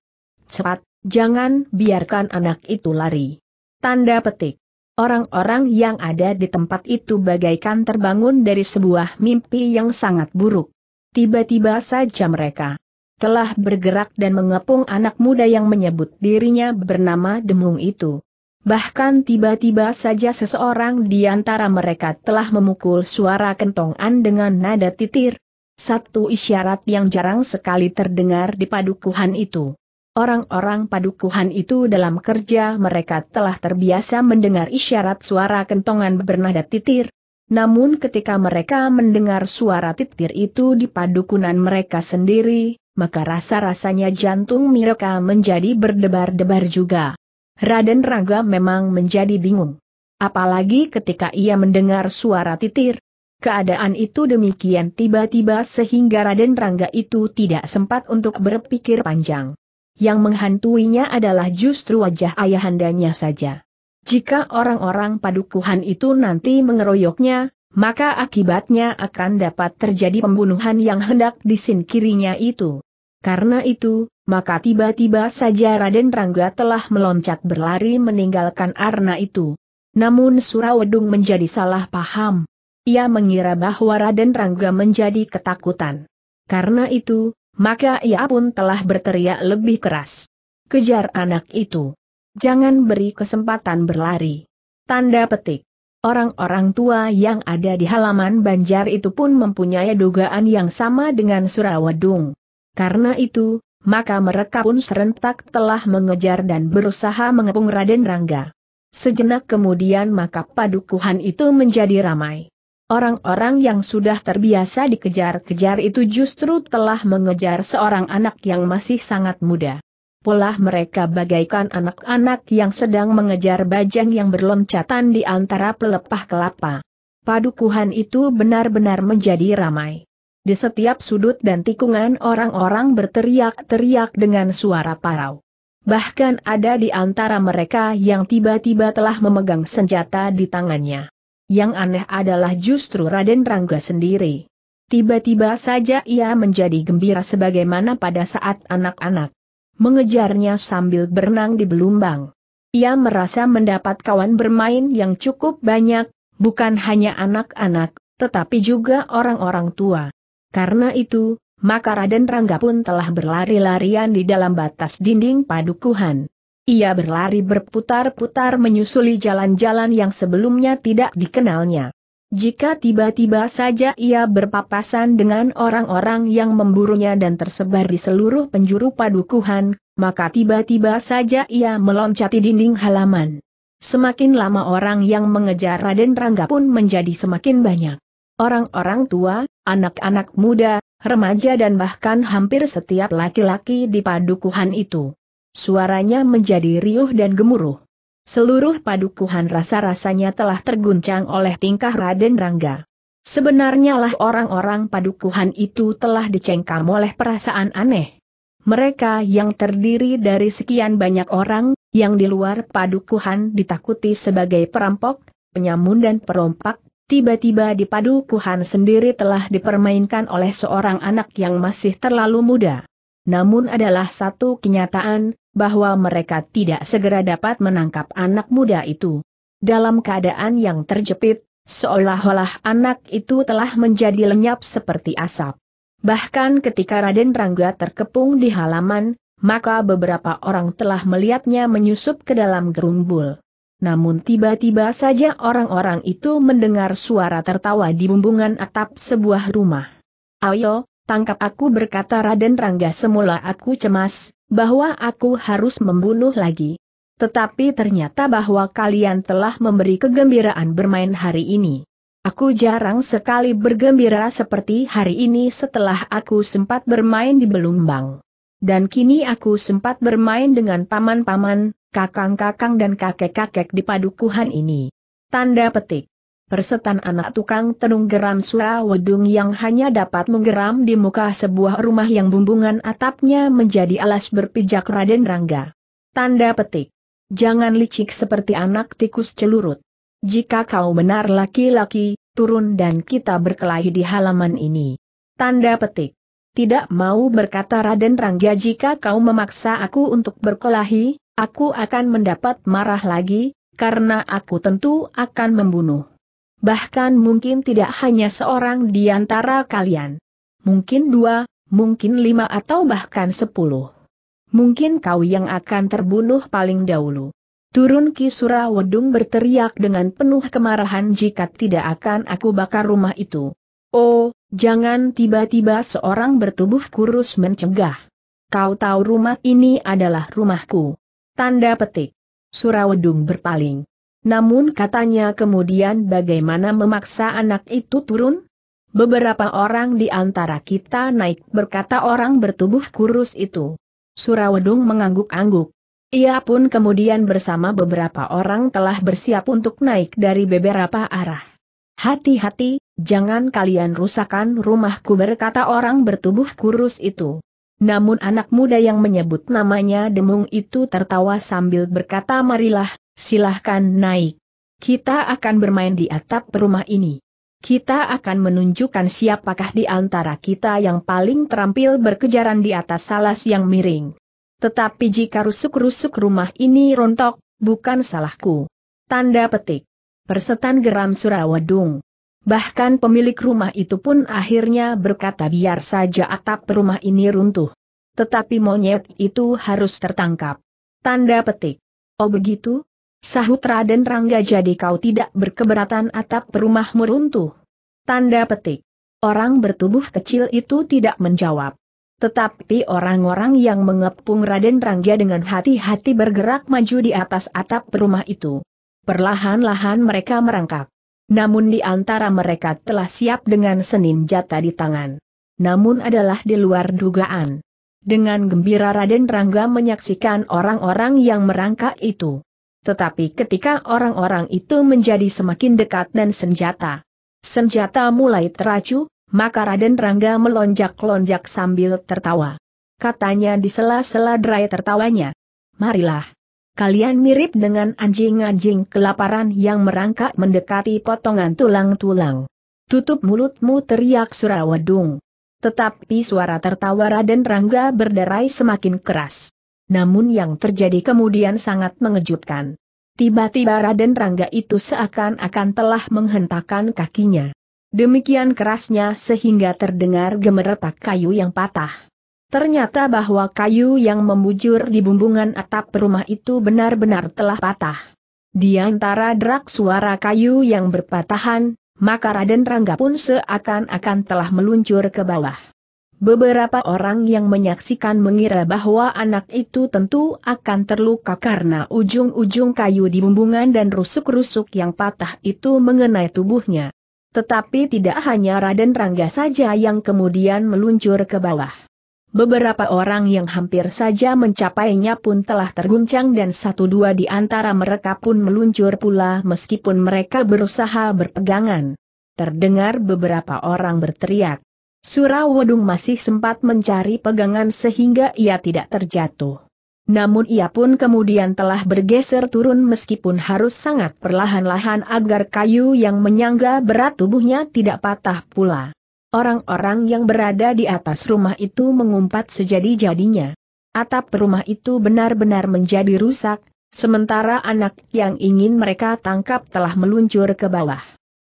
Cepat, jangan biarkan anak itu lari. Tanda petik. Orang-orang yang ada di tempat itu bagaikan terbangun dari sebuah mimpi yang sangat buruk. Tiba-tiba saja mereka telah bergerak dan mengepung anak muda yang menyebut dirinya bernama Demung itu. Bahkan tiba-tiba saja seseorang di antara mereka telah memukul suara kentongan dengan nada titir. Satu isyarat yang jarang sekali terdengar di padukuhan itu. Orang-orang padukuhan itu dalam kerja mereka telah terbiasa mendengar isyarat suara kentongan bernada titir. Namun ketika mereka mendengar suara titir itu di padukunan mereka sendiri, maka rasa-rasanya jantung mereka menjadi berdebar-debar juga. Raden Raga memang menjadi bingung. Apalagi ketika ia mendengar suara titir. Keadaan itu demikian tiba-tiba sehingga Raden Rangga itu tidak sempat untuk berpikir panjang yang menghantuinya adalah justru wajah ayahandanya saja. Jika orang-orang padukuhan itu nanti mengeroyoknya, maka akibatnya akan dapat terjadi pembunuhan yang hendak disingkirinya itu. Karena itu, maka tiba-tiba saja Raden Rangga telah meloncat berlari meninggalkan Arna itu. Namun Surawedung menjadi salah paham. Ia mengira bahwa Raden Rangga menjadi ketakutan. Karena itu, maka ia pun telah berteriak lebih keras. Kejar anak itu. Jangan beri kesempatan berlari. Tanda petik. Orang-orang tua yang ada di halaman Banjar itu pun mempunyai dugaan yang sama dengan Surawadung. Karena itu, maka mereka pun serentak telah mengejar dan berusaha mengepung Raden Rangga. Sejenak kemudian maka padukuhan itu menjadi ramai. Orang-orang yang sudah terbiasa dikejar-kejar itu justru telah mengejar seorang anak yang masih sangat muda. Pola mereka bagaikan anak-anak yang sedang mengejar bajang yang berloncatan di antara pelepah kelapa. Padukuhan itu benar-benar menjadi ramai. Di setiap sudut dan tikungan orang-orang berteriak-teriak dengan suara parau. Bahkan ada di antara mereka yang tiba-tiba telah memegang senjata di tangannya. Yang aneh adalah justru Raden Rangga sendiri. Tiba-tiba saja ia menjadi gembira sebagaimana pada saat anak-anak mengejarnya sambil berenang di belumbang. Ia merasa mendapat kawan bermain yang cukup banyak, bukan hanya anak-anak, tetapi juga orang-orang tua. Karena itu, maka Raden Rangga pun telah berlari-larian di dalam batas dinding padukuhan. Ia berlari berputar-putar menyusuli jalan-jalan yang sebelumnya tidak dikenalnya. Jika tiba-tiba saja ia berpapasan dengan orang-orang yang memburunya dan tersebar di seluruh penjuru padukuhan, maka tiba-tiba saja ia meloncati dinding halaman. Semakin lama orang yang mengejar Raden Rangga pun menjadi semakin banyak. Orang-orang tua, anak-anak muda, remaja dan bahkan hampir setiap laki-laki di padukuhan itu suaranya menjadi riuh dan gemuruh. Seluruh padukuhan rasa-rasanya telah terguncang oleh tingkah Raden Rangga. Sebenarnya lah orang-orang padukuhan itu telah dicengkam oleh perasaan aneh. Mereka yang terdiri dari sekian banyak orang, yang di luar padukuhan ditakuti sebagai perampok, penyamun dan perompak, tiba-tiba di padukuhan sendiri telah dipermainkan oleh seorang anak yang masih terlalu muda. Namun adalah satu kenyataan, bahwa mereka tidak segera dapat menangkap anak muda itu. Dalam keadaan yang terjepit, seolah-olah anak itu telah menjadi lenyap seperti asap. Bahkan ketika Raden Rangga terkepung di halaman, maka beberapa orang telah melihatnya menyusup ke dalam gerumbul. Namun tiba-tiba saja orang-orang itu mendengar suara tertawa di bumbungan atap sebuah rumah. Ayo, tangkap aku berkata Raden Rangga semula aku cemas, bahwa aku harus membunuh lagi. Tetapi ternyata bahwa kalian telah memberi kegembiraan bermain hari ini. Aku jarang sekali bergembira seperti hari ini setelah aku sempat bermain di Belumbang. Dan kini aku sempat bermain dengan paman-paman, kakang-kakang dan kakek-kakek di padukuhan ini. Tanda petik persetan anak tukang tenung geram sura wedung yang hanya dapat menggeram di muka sebuah rumah yang bumbungan atapnya menjadi alas berpijak Raden Rangga. Tanda petik. Jangan licik seperti anak tikus celurut. Jika kau benar laki-laki, turun dan kita berkelahi di halaman ini. Tanda petik. Tidak mau berkata Raden Rangga jika kau memaksa aku untuk berkelahi, aku akan mendapat marah lagi, karena aku tentu akan membunuh. Bahkan mungkin tidak hanya seorang di antara kalian. Mungkin dua, mungkin lima atau bahkan sepuluh. Mungkin kau yang akan terbunuh paling dahulu. Turun Ki Surawedung berteriak dengan penuh kemarahan jika tidak akan aku bakar rumah itu. Oh, jangan tiba-tiba seorang bertubuh kurus mencegah. Kau tahu rumah ini adalah rumahku. Tanda petik. Surawedung berpaling. Namun katanya kemudian bagaimana memaksa anak itu turun? Beberapa orang di antara kita naik berkata orang bertubuh kurus itu. Surawedung mengangguk-angguk. Ia pun kemudian bersama beberapa orang telah bersiap untuk naik dari beberapa arah. Hati-hati, jangan kalian rusakan rumahku berkata orang bertubuh kurus itu. Namun anak muda yang menyebut namanya Demung itu tertawa sambil berkata marilah, Silahkan naik. Kita akan bermain di atap rumah ini. Kita akan menunjukkan siapakah di antara kita yang paling terampil berkejaran di atas salas yang miring. Tetapi jika rusuk-rusuk rumah ini rontok, bukan salahku. Tanda petik. Persetan geram Surawedung. Bahkan pemilik rumah itu pun akhirnya berkata biar saja atap rumah ini runtuh. Tetapi monyet itu harus tertangkap. Tanda petik. Oh begitu? Sahut Raden Rangga jadi kau tidak berkeberatan atap rumah meruntuh. Tanda petik. Orang bertubuh kecil itu tidak menjawab. Tetapi orang-orang yang mengepung Raden Rangga dengan hati-hati bergerak maju di atas atap rumah itu. Perlahan-lahan mereka merangkak. Namun di antara mereka telah siap dengan senin jata di tangan. Namun adalah di luar dugaan. Dengan gembira Raden Rangga menyaksikan orang-orang yang merangkak itu. Tetapi ketika orang-orang itu menjadi semakin dekat dan senjata, senjata mulai teracu, maka Raden Rangga melonjak-lonjak sambil tertawa. Katanya di sela-sela derai tertawanya. Marilah. Kalian mirip dengan anjing-anjing kelaparan yang merangkak mendekati potongan tulang-tulang. Tutup mulutmu teriak Surawedung. Tetapi suara tertawa Raden Rangga berderai semakin keras namun yang terjadi kemudian sangat mengejutkan. Tiba-tiba Raden Rangga itu seakan-akan telah menghentakkan kakinya. Demikian kerasnya sehingga terdengar gemeretak kayu yang patah. Ternyata bahwa kayu yang membujur di bumbungan atap rumah itu benar-benar telah patah. Di antara derak suara kayu yang berpatahan, maka Raden Rangga pun seakan-akan telah meluncur ke bawah. Beberapa orang yang menyaksikan mengira bahwa anak itu tentu akan terluka karena ujung-ujung kayu di bumbungan dan rusuk-rusuk yang patah itu mengenai tubuhnya. Tetapi tidak hanya Raden Rangga saja yang kemudian meluncur ke bawah. Beberapa orang yang hampir saja mencapainya pun telah terguncang dan satu dua di antara mereka pun meluncur pula meskipun mereka berusaha berpegangan. Terdengar beberapa orang berteriak. Surawodung masih sempat mencari pegangan sehingga ia tidak terjatuh. Namun ia pun kemudian telah bergeser turun meskipun harus sangat perlahan-lahan agar kayu yang menyangga berat tubuhnya tidak patah pula. Orang-orang yang berada di atas rumah itu mengumpat sejadi-jadinya. Atap rumah itu benar-benar menjadi rusak, sementara anak yang ingin mereka tangkap telah meluncur ke bawah.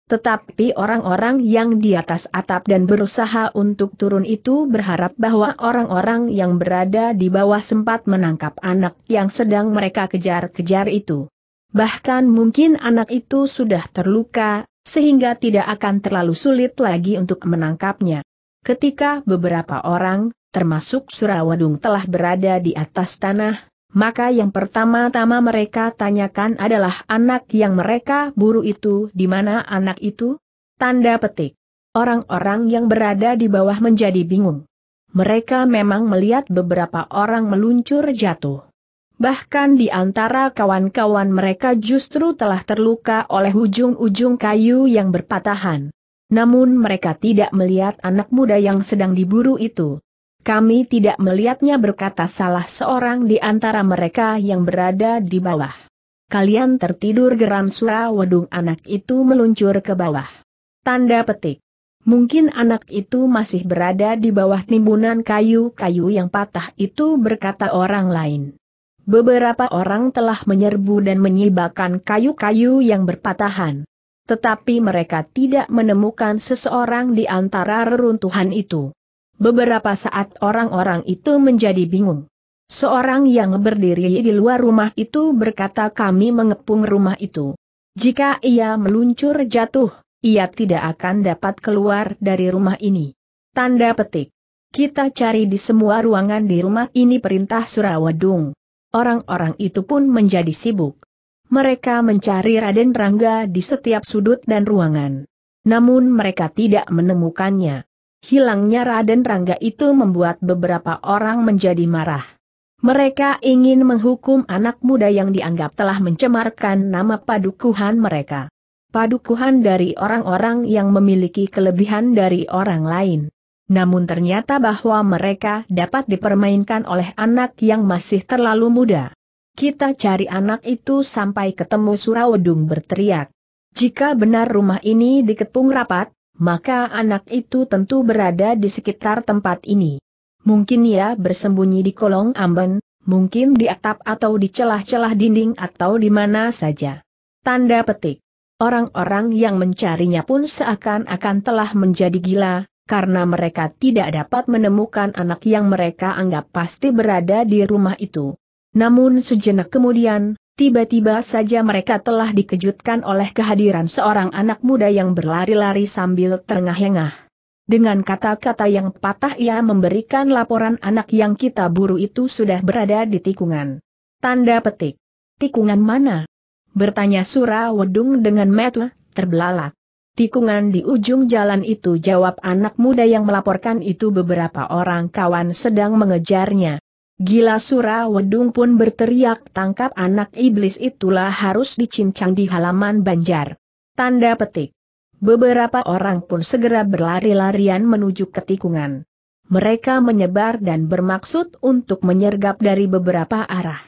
Tetapi orang-orang yang di atas atap dan berusaha untuk turun itu berharap bahwa orang-orang yang berada di bawah sempat menangkap anak yang sedang mereka kejar-kejar itu. Bahkan mungkin anak itu sudah terluka, sehingga tidak akan terlalu sulit lagi untuk menangkapnya. Ketika beberapa orang, termasuk Surawadung telah berada di atas tanah, maka yang pertama-tama mereka tanyakan adalah anak yang mereka buru itu di mana anak itu? Tanda petik. Orang-orang yang berada di bawah menjadi bingung. Mereka memang melihat beberapa orang meluncur jatuh. Bahkan di antara kawan-kawan mereka justru telah terluka oleh ujung-ujung kayu yang berpatahan. Namun mereka tidak melihat anak muda yang sedang diburu itu. Kami tidak melihatnya berkata salah seorang di antara mereka yang berada di bawah. Kalian tertidur geram surah wedung anak itu meluncur ke bawah. Tanda petik. Mungkin anak itu masih berada di bawah timbunan kayu-kayu yang patah itu berkata orang lain. Beberapa orang telah menyerbu dan menyibakkan kayu-kayu yang berpatahan. Tetapi mereka tidak menemukan seseorang di antara reruntuhan itu. Beberapa saat orang-orang itu menjadi bingung. Seorang yang berdiri di luar rumah itu berkata kami mengepung rumah itu. Jika ia meluncur jatuh, ia tidak akan dapat keluar dari rumah ini. Tanda petik. Kita cari di semua ruangan di rumah ini perintah Surawadung. Orang-orang itu pun menjadi sibuk. Mereka mencari Raden Rangga di setiap sudut dan ruangan. Namun mereka tidak menemukannya. Hilangnya Raden Rangga itu membuat beberapa orang menjadi marah. Mereka ingin menghukum anak muda yang dianggap telah mencemarkan nama padukuhan mereka. Padukuhan dari orang-orang yang memiliki kelebihan dari orang lain. Namun ternyata bahwa mereka dapat dipermainkan oleh anak yang masih terlalu muda. Kita cari anak itu sampai ketemu Surawedung berteriak. Jika benar rumah ini diketung rapat, maka anak itu tentu berada di sekitar tempat ini. Mungkin ia bersembunyi di kolong amben, mungkin di atap atau di celah-celah dinding atau di mana saja. Tanda petik. Orang-orang yang mencarinya pun seakan-akan telah menjadi gila, karena mereka tidak dapat menemukan anak yang mereka anggap pasti berada di rumah itu. Namun sejenak kemudian, Tiba-tiba saja mereka telah dikejutkan oleh kehadiran seorang anak muda yang berlari-lari sambil terengah-engah. Dengan kata-kata yang patah ia memberikan laporan anak yang kita buru itu sudah berada di tikungan. Tanda petik. Tikungan mana? Bertanya Sura Wedung dengan metu, terbelalak. Tikungan di ujung jalan itu jawab anak muda yang melaporkan itu beberapa orang kawan sedang mengejarnya. Gila Sura Wedung pun berteriak tangkap anak iblis itulah harus dicincang di halaman banjar. Tanda petik. Beberapa orang pun segera berlari-larian menuju ketikungan. Mereka menyebar dan bermaksud untuk menyergap dari beberapa arah.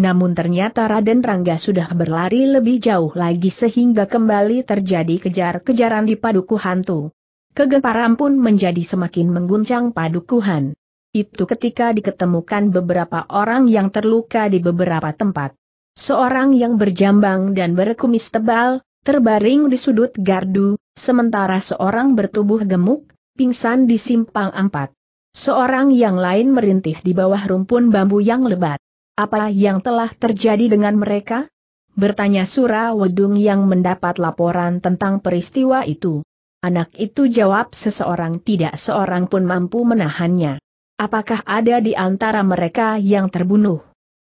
Namun ternyata Raden Rangga sudah berlari lebih jauh lagi sehingga kembali terjadi kejar-kejaran di padukuhan hantu. Kegemparan pun menjadi semakin mengguncang padukuhan. Itu ketika diketemukan beberapa orang yang terluka di beberapa tempat. Seorang yang berjambang dan berkumis tebal, terbaring di sudut gardu, sementara seorang bertubuh gemuk, pingsan di simpang empat. Seorang yang lain merintih di bawah rumpun bambu yang lebat. Apa yang telah terjadi dengan mereka? Bertanya Sura Wedung yang mendapat laporan tentang peristiwa itu. Anak itu jawab seseorang tidak seorang pun mampu menahannya. Apakah ada di antara mereka yang terbunuh?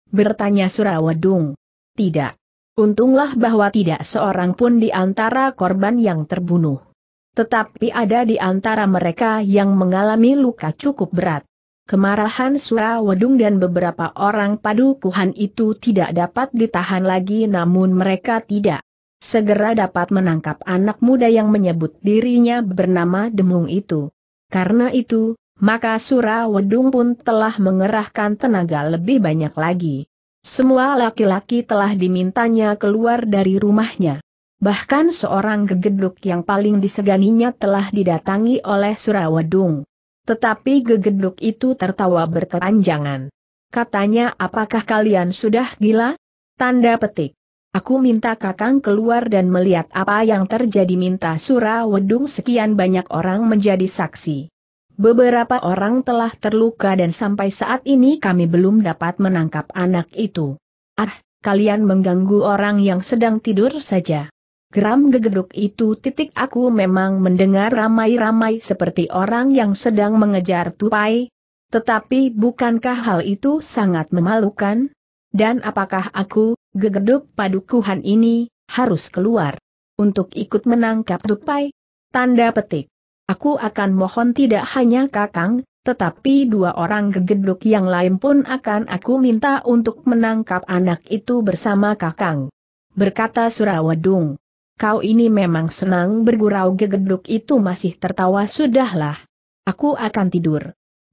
Bertanya Surawedung. Tidak. Untunglah bahwa tidak seorang pun di antara korban yang terbunuh. Tetapi ada di antara mereka yang mengalami luka cukup berat. Kemarahan Surawedung dan beberapa orang padukuhan itu tidak dapat ditahan lagi namun mereka tidak segera dapat menangkap anak muda yang menyebut dirinya bernama Demung itu. Karena itu, maka Surawedung pun telah mengerahkan tenaga lebih banyak lagi. Semua laki-laki telah dimintanya keluar dari rumahnya. Bahkan seorang gegeduk yang paling diseganinya telah didatangi oleh Surawedung. Tetapi gegeduk itu tertawa berkepanjangan. Katanya apakah kalian sudah gila? Tanda petik. Aku minta kakang keluar dan melihat apa yang terjadi minta Surawedung sekian banyak orang menjadi saksi. Beberapa orang telah terluka dan sampai saat ini kami belum dapat menangkap anak itu. Ah, kalian mengganggu orang yang sedang tidur saja. Geram gegeduk itu titik aku memang mendengar ramai-ramai seperti orang yang sedang mengejar tupai. Tetapi bukankah hal itu sangat memalukan? Dan apakah aku, gegeduk padukuhan ini, harus keluar untuk ikut menangkap tupai? Tanda petik. Aku akan mohon tidak hanya Kakang, tetapi dua orang gegeduk yang lain pun akan aku minta untuk menangkap anak itu bersama Kakang. Berkata Surawadung. Kau ini memang senang bergurau gegeduk itu masih tertawa sudahlah. Aku akan tidur.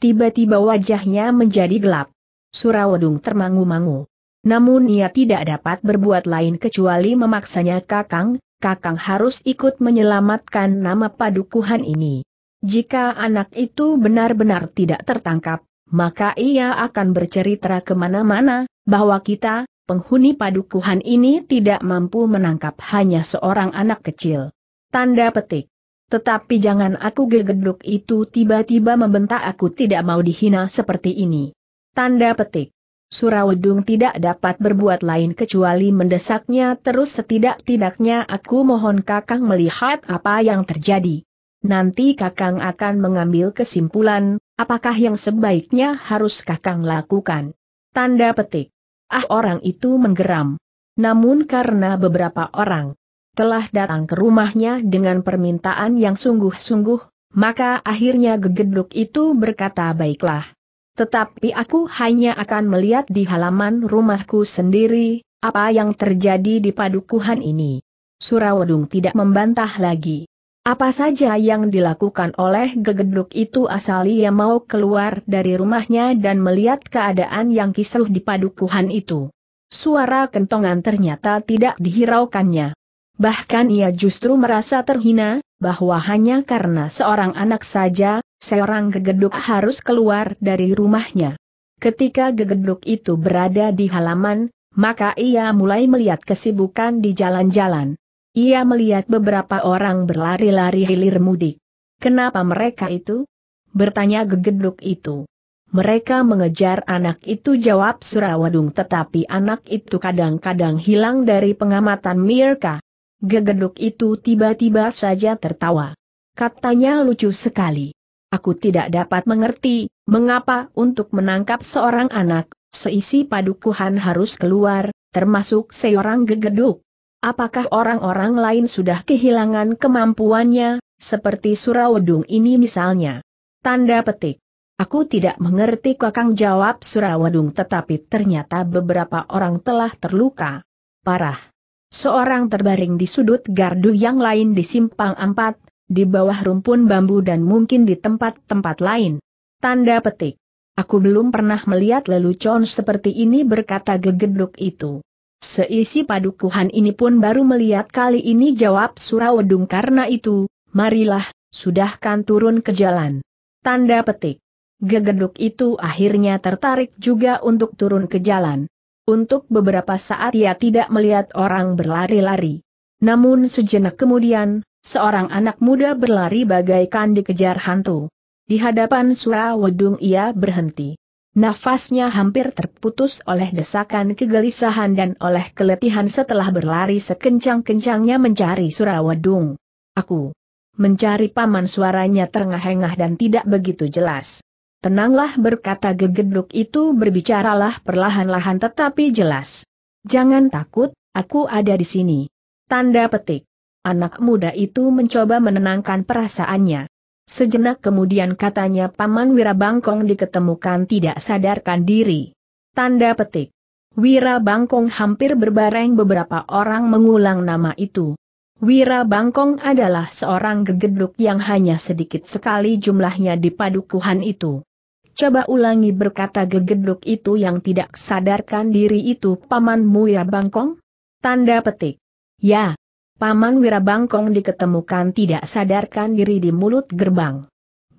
Tiba-tiba wajahnya menjadi gelap. Surawadung termangu-mangu. Namun ia tidak dapat berbuat lain kecuali memaksanya Kakang, Kakang harus ikut menyelamatkan nama padukuhan ini. Jika anak itu benar-benar tidak tertangkap, maka ia akan bercerita kemana-mana, bahwa kita, penghuni padukuhan ini tidak mampu menangkap hanya seorang anak kecil. Tanda petik. Tetapi jangan aku gegeduk itu tiba-tiba membentak aku tidak mau dihina seperti ini. Tanda petik. Surawedung tidak dapat berbuat lain kecuali mendesaknya terus setidak-tidaknya aku mohon kakang melihat apa yang terjadi. Nanti kakang akan mengambil kesimpulan, apakah yang sebaiknya harus kakang lakukan. Tanda petik. Ah orang itu menggeram. Namun karena beberapa orang telah datang ke rumahnya dengan permintaan yang sungguh-sungguh, maka akhirnya gegeduk itu berkata baiklah tetapi aku hanya akan melihat di halaman rumahku sendiri, apa yang terjadi di padukuhan ini. Surawedung tidak membantah lagi. Apa saja yang dilakukan oleh gegeduk itu asal ia mau keluar dari rumahnya dan melihat keadaan yang kisruh di padukuhan itu. Suara kentongan ternyata tidak dihiraukannya. Bahkan ia justru merasa terhina, bahwa hanya karena seorang anak saja, seorang gegeduk harus keluar dari rumahnya. Ketika gegeduk itu berada di halaman, maka ia mulai melihat kesibukan di jalan-jalan. Ia melihat beberapa orang berlari-lari hilir mudik. Kenapa mereka itu? Bertanya gegeduk itu. Mereka mengejar anak itu jawab Surawadung tetapi anak itu kadang-kadang hilang dari pengamatan Mirka. Gegeduk itu tiba-tiba saja tertawa. Katanya lucu sekali. Aku tidak dapat mengerti, mengapa untuk menangkap seorang anak, seisi padukuhan harus keluar, termasuk seorang gegeduk. Apakah orang-orang lain sudah kehilangan kemampuannya, seperti Surawedung ini misalnya? Tanda petik. Aku tidak mengerti kakang jawab Surawedung tetapi ternyata beberapa orang telah terluka. Parah. Seorang terbaring di sudut gardu yang lain di simpang empat, di bawah rumpun bambu dan mungkin di tempat-tempat lain. Tanda petik. Aku belum pernah melihat lelucon seperti ini berkata gegeduk itu. Seisi padukuhan ini pun baru melihat kali ini jawab Surawedung karena itu, marilah, sudahkan turun ke jalan. Tanda petik. Gegeduk itu akhirnya tertarik juga untuk turun ke jalan. Untuk beberapa saat ia tidak melihat orang berlari-lari. Namun sejenak kemudian, seorang anak muda berlari bagaikan dikejar hantu. Di hadapan Surawedung ia berhenti. Nafasnya hampir terputus oleh desakan kegelisahan dan oleh keletihan setelah berlari sekencang-kencangnya mencari Surawedung. Aku mencari paman suaranya terengah-engah dan tidak begitu jelas. Tenanglah berkata gegeduk itu berbicaralah perlahan-lahan tetapi jelas. Jangan takut, aku ada di sini. Tanda petik. Anak muda itu mencoba menenangkan perasaannya. Sejenak kemudian katanya Paman Wirabangkong diketemukan tidak sadarkan diri. Tanda petik. Wirabangkong hampir berbareng beberapa orang mengulang nama itu. Wirabangkong adalah seorang gegeduk yang hanya sedikit sekali jumlahnya di padukuhan itu. Coba ulangi berkata gegeduk itu yang tidak sadarkan diri itu paman ya bangkong? Tanda petik. Ya. Paman Wirabangkong diketemukan tidak sadarkan diri di mulut gerbang.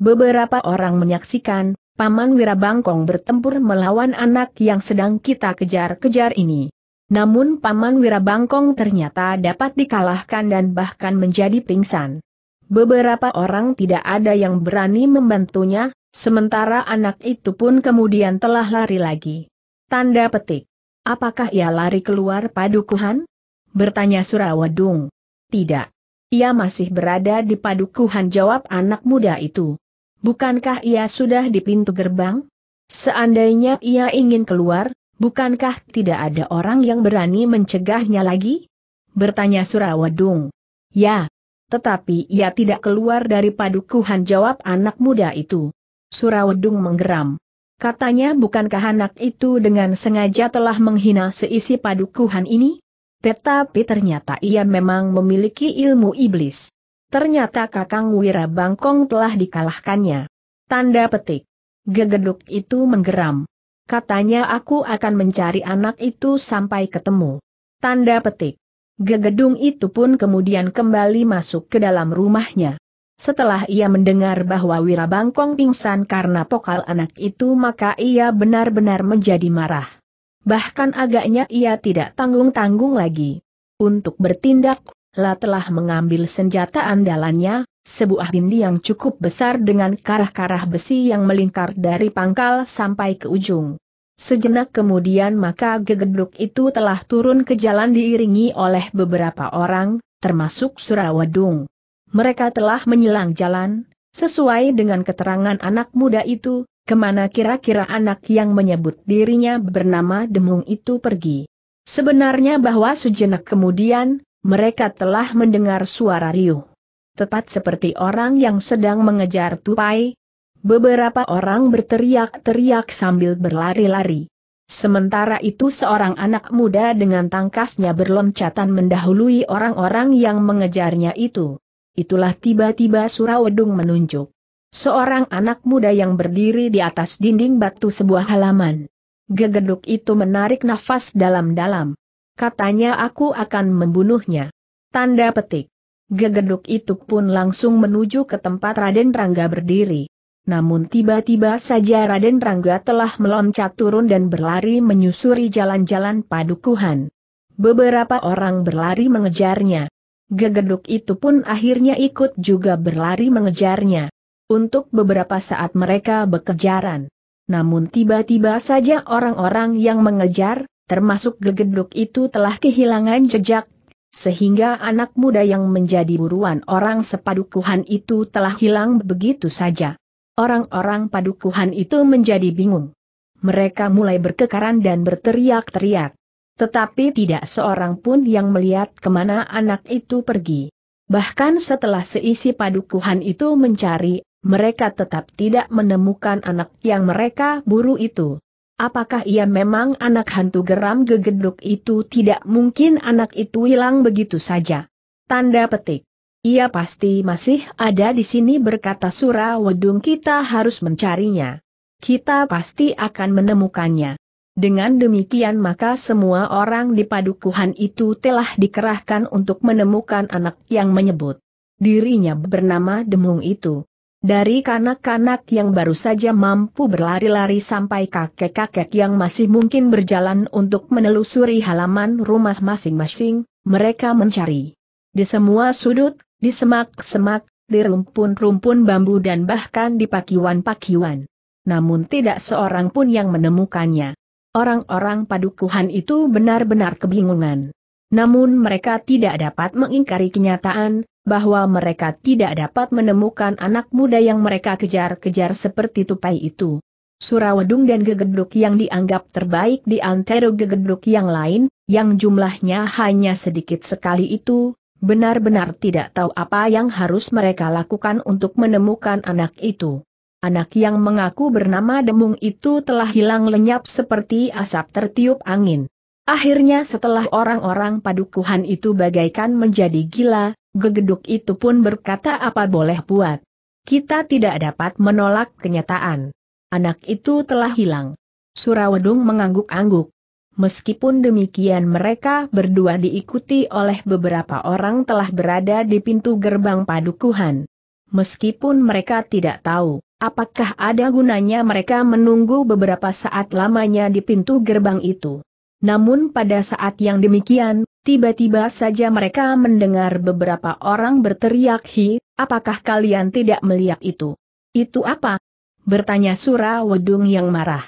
Beberapa orang menyaksikan, Paman Wirabangkong bertempur melawan anak yang sedang kita kejar-kejar ini. Namun Paman Wirabangkong ternyata dapat dikalahkan dan bahkan menjadi pingsan. Beberapa orang tidak ada yang berani membantunya, sementara anak itu pun kemudian telah lari lagi. Tanda petik. Apakah ia lari keluar padukuhan? bertanya Surawadung. Tidak. Ia masih berada di padukuhan jawab anak muda itu. Bukankah ia sudah di pintu gerbang? Seandainya ia ingin keluar, bukankah tidak ada orang yang berani mencegahnya lagi? Bertanya Surawadung. Ya. Tetapi ia tidak keluar dari padukuhan jawab anak muda itu. Surawadung menggeram. Katanya bukankah anak itu dengan sengaja telah menghina seisi padukuhan ini? Tetapi ternyata ia memang memiliki ilmu iblis. Ternyata Kakang Wirabangkong telah dikalahkannya. Tanda petik. Gegeduk itu menggeram. Katanya aku akan mencari anak itu sampai ketemu. Tanda petik. Gegedung itu pun kemudian kembali masuk ke dalam rumahnya. Setelah ia mendengar bahwa Wirabangkong pingsan karena pokal anak itu maka ia benar-benar menjadi marah. Bahkan agaknya ia tidak tanggung-tanggung lagi. Untuk bertindak, La telah mengambil senjata andalannya, sebuah bindi yang cukup besar dengan karah-karah besi yang melingkar dari pangkal sampai ke ujung. Sejenak kemudian maka gegeduk itu telah turun ke jalan diiringi oleh beberapa orang, termasuk Surawadung. Mereka telah menyilang jalan, sesuai dengan keterangan anak muda itu, kemana kira-kira anak yang menyebut dirinya bernama Demung itu pergi. Sebenarnya bahwa sejenak kemudian, mereka telah mendengar suara riuh. Tepat seperti orang yang sedang mengejar tupai, beberapa orang berteriak-teriak sambil berlari-lari. Sementara itu seorang anak muda dengan tangkasnya berloncatan mendahului orang-orang yang mengejarnya itu. Itulah tiba-tiba Surawedung menunjuk. Seorang anak muda yang berdiri di atas dinding batu sebuah halaman. Gegeduk itu menarik nafas dalam-dalam. Katanya aku akan membunuhnya. Tanda petik. Gegeduk itu pun langsung menuju ke tempat Raden Rangga berdiri. Namun tiba-tiba saja Raden Rangga telah meloncat turun dan berlari menyusuri jalan-jalan padukuhan. Beberapa orang berlari mengejarnya. Gegeduk itu pun akhirnya ikut juga berlari mengejarnya. Untuk beberapa saat mereka bekerjaran. Namun tiba-tiba saja orang-orang yang mengejar, termasuk gegeduk itu telah kehilangan jejak, sehingga anak muda yang menjadi buruan orang sepadukuhan itu telah hilang begitu saja. Orang-orang padukuhan itu menjadi bingung. Mereka mulai berkekaran dan berteriak-teriak. Tetapi tidak seorang pun yang melihat kemana anak itu pergi. Bahkan setelah seisi padukuhan itu mencari, mereka tetap tidak menemukan anak yang mereka buru itu. Apakah ia memang anak hantu geram gegeduk itu tidak mungkin anak itu hilang begitu saja. Tanda petik. Ia pasti masih ada di sini berkata Sura Wedung kita harus mencarinya. Kita pasti akan menemukannya. Dengan demikian maka semua orang di padukuhan itu telah dikerahkan untuk menemukan anak yang menyebut dirinya bernama Demung itu. Dari kanak-kanak yang baru saja mampu berlari-lari sampai kakek-kakek yang masih mungkin berjalan untuk menelusuri halaman rumah masing-masing, mereka mencari. Di semua sudut, di semak-semak, di rumpun-rumpun bambu dan bahkan di pakiwan-pakiwan. Namun tidak seorang pun yang menemukannya. Orang-orang padukuhan itu benar-benar kebingungan. Namun mereka tidak dapat mengingkari kenyataan, bahwa mereka tidak dapat menemukan anak muda yang mereka kejar-kejar seperti tupai itu. Surawedung dan gegedruk yang dianggap terbaik di antara gegedruk yang lain, yang jumlahnya hanya sedikit sekali itu, benar-benar tidak tahu apa yang harus mereka lakukan untuk menemukan anak itu. Anak yang mengaku bernama Demung itu telah hilang lenyap seperti asap tertiup angin. Akhirnya setelah orang-orang padukuhan itu bagaikan menjadi gila, Gegeduk itu pun berkata apa boleh buat. Kita tidak dapat menolak kenyataan. Anak itu telah hilang. Surawedung mengangguk-angguk. Meskipun demikian mereka berdua diikuti oleh beberapa orang telah berada di pintu gerbang padukuhan. Meskipun mereka tidak tahu, apakah ada gunanya mereka menunggu beberapa saat lamanya di pintu gerbang itu. Namun pada saat yang demikian, Tiba-tiba saja mereka mendengar beberapa orang berteriak hi, apakah kalian tidak melihat itu? Itu apa? Bertanya Sura Wedung yang marah.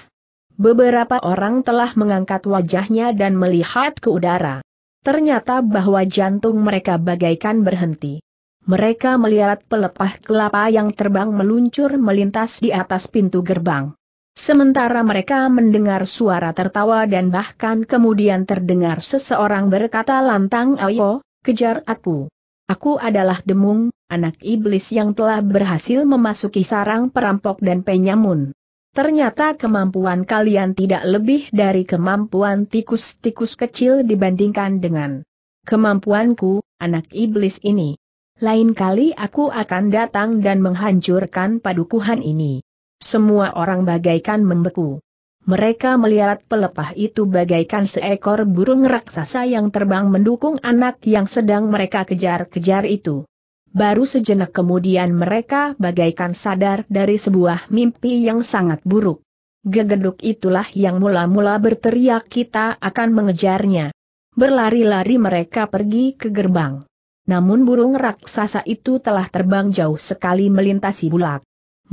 Beberapa orang telah mengangkat wajahnya dan melihat ke udara. Ternyata bahwa jantung mereka bagaikan berhenti. Mereka melihat pelepah kelapa yang terbang meluncur melintas di atas pintu gerbang. Sementara mereka mendengar suara tertawa dan bahkan kemudian terdengar seseorang berkata lantang ayo, kejar aku. Aku adalah Demung, anak iblis yang telah berhasil memasuki sarang perampok dan penyamun. Ternyata kemampuan kalian tidak lebih dari kemampuan tikus-tikus kecil dibandingkan dengan kemampuanku, anak iblis ini. Lain kali aku akan datang dan menghancurkan padukuhan ini. Semua orang bagaikan membeku. Mereka melihat pelepah itu bagaikan seekor burung raksasa yang terbang mendukung anak yang sedang mereka kejar-kejar itu. Baru sejenak kemudian mereka bagaikan sadar dari sebuah mimpi yang sangat buruk. Gegeduk itulah yang mula-mula berteriak kita akan mengejarnya. Berlari-lari mereka pergi ke gerbang. Namun burung raksasa itu telah terbang jauh sekali melintasi bulak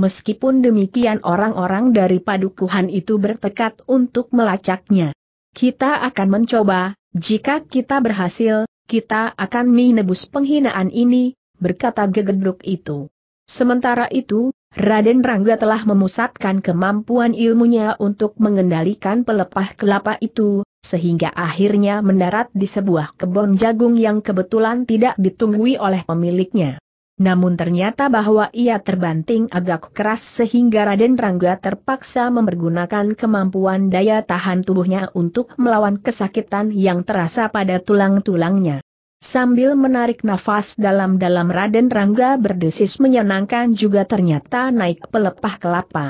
meskipun demikian orang-orang dari padukuhan itu bertekad untuk melacaknya. Kita akan mencoba, jika kita berhasil, kita akan menebus penghinaan ini, berkata gegedruk itu. Sementara itu, Raden Rangga telah memusatkan kemampuan ilmunya untuk mengendalikan pelepah kelapa itu, sehingga akhirnya mendarat di sebuah kebun jagung yang kebetulan tidak ditunggui oleh pemiliknya namun ternyata bahwa ia terbanting agak keras sehingga Raden Rangga terpaksa mempergunakan kemampuan daya tahan tubuhnya untuk melawan kesakitan yang terasa pada tulang-tulangnya. Sambil menarik nafas dalam-dalam Raden Rangga berdesis menyenangkan juga ternyata naik pelepah kelapa.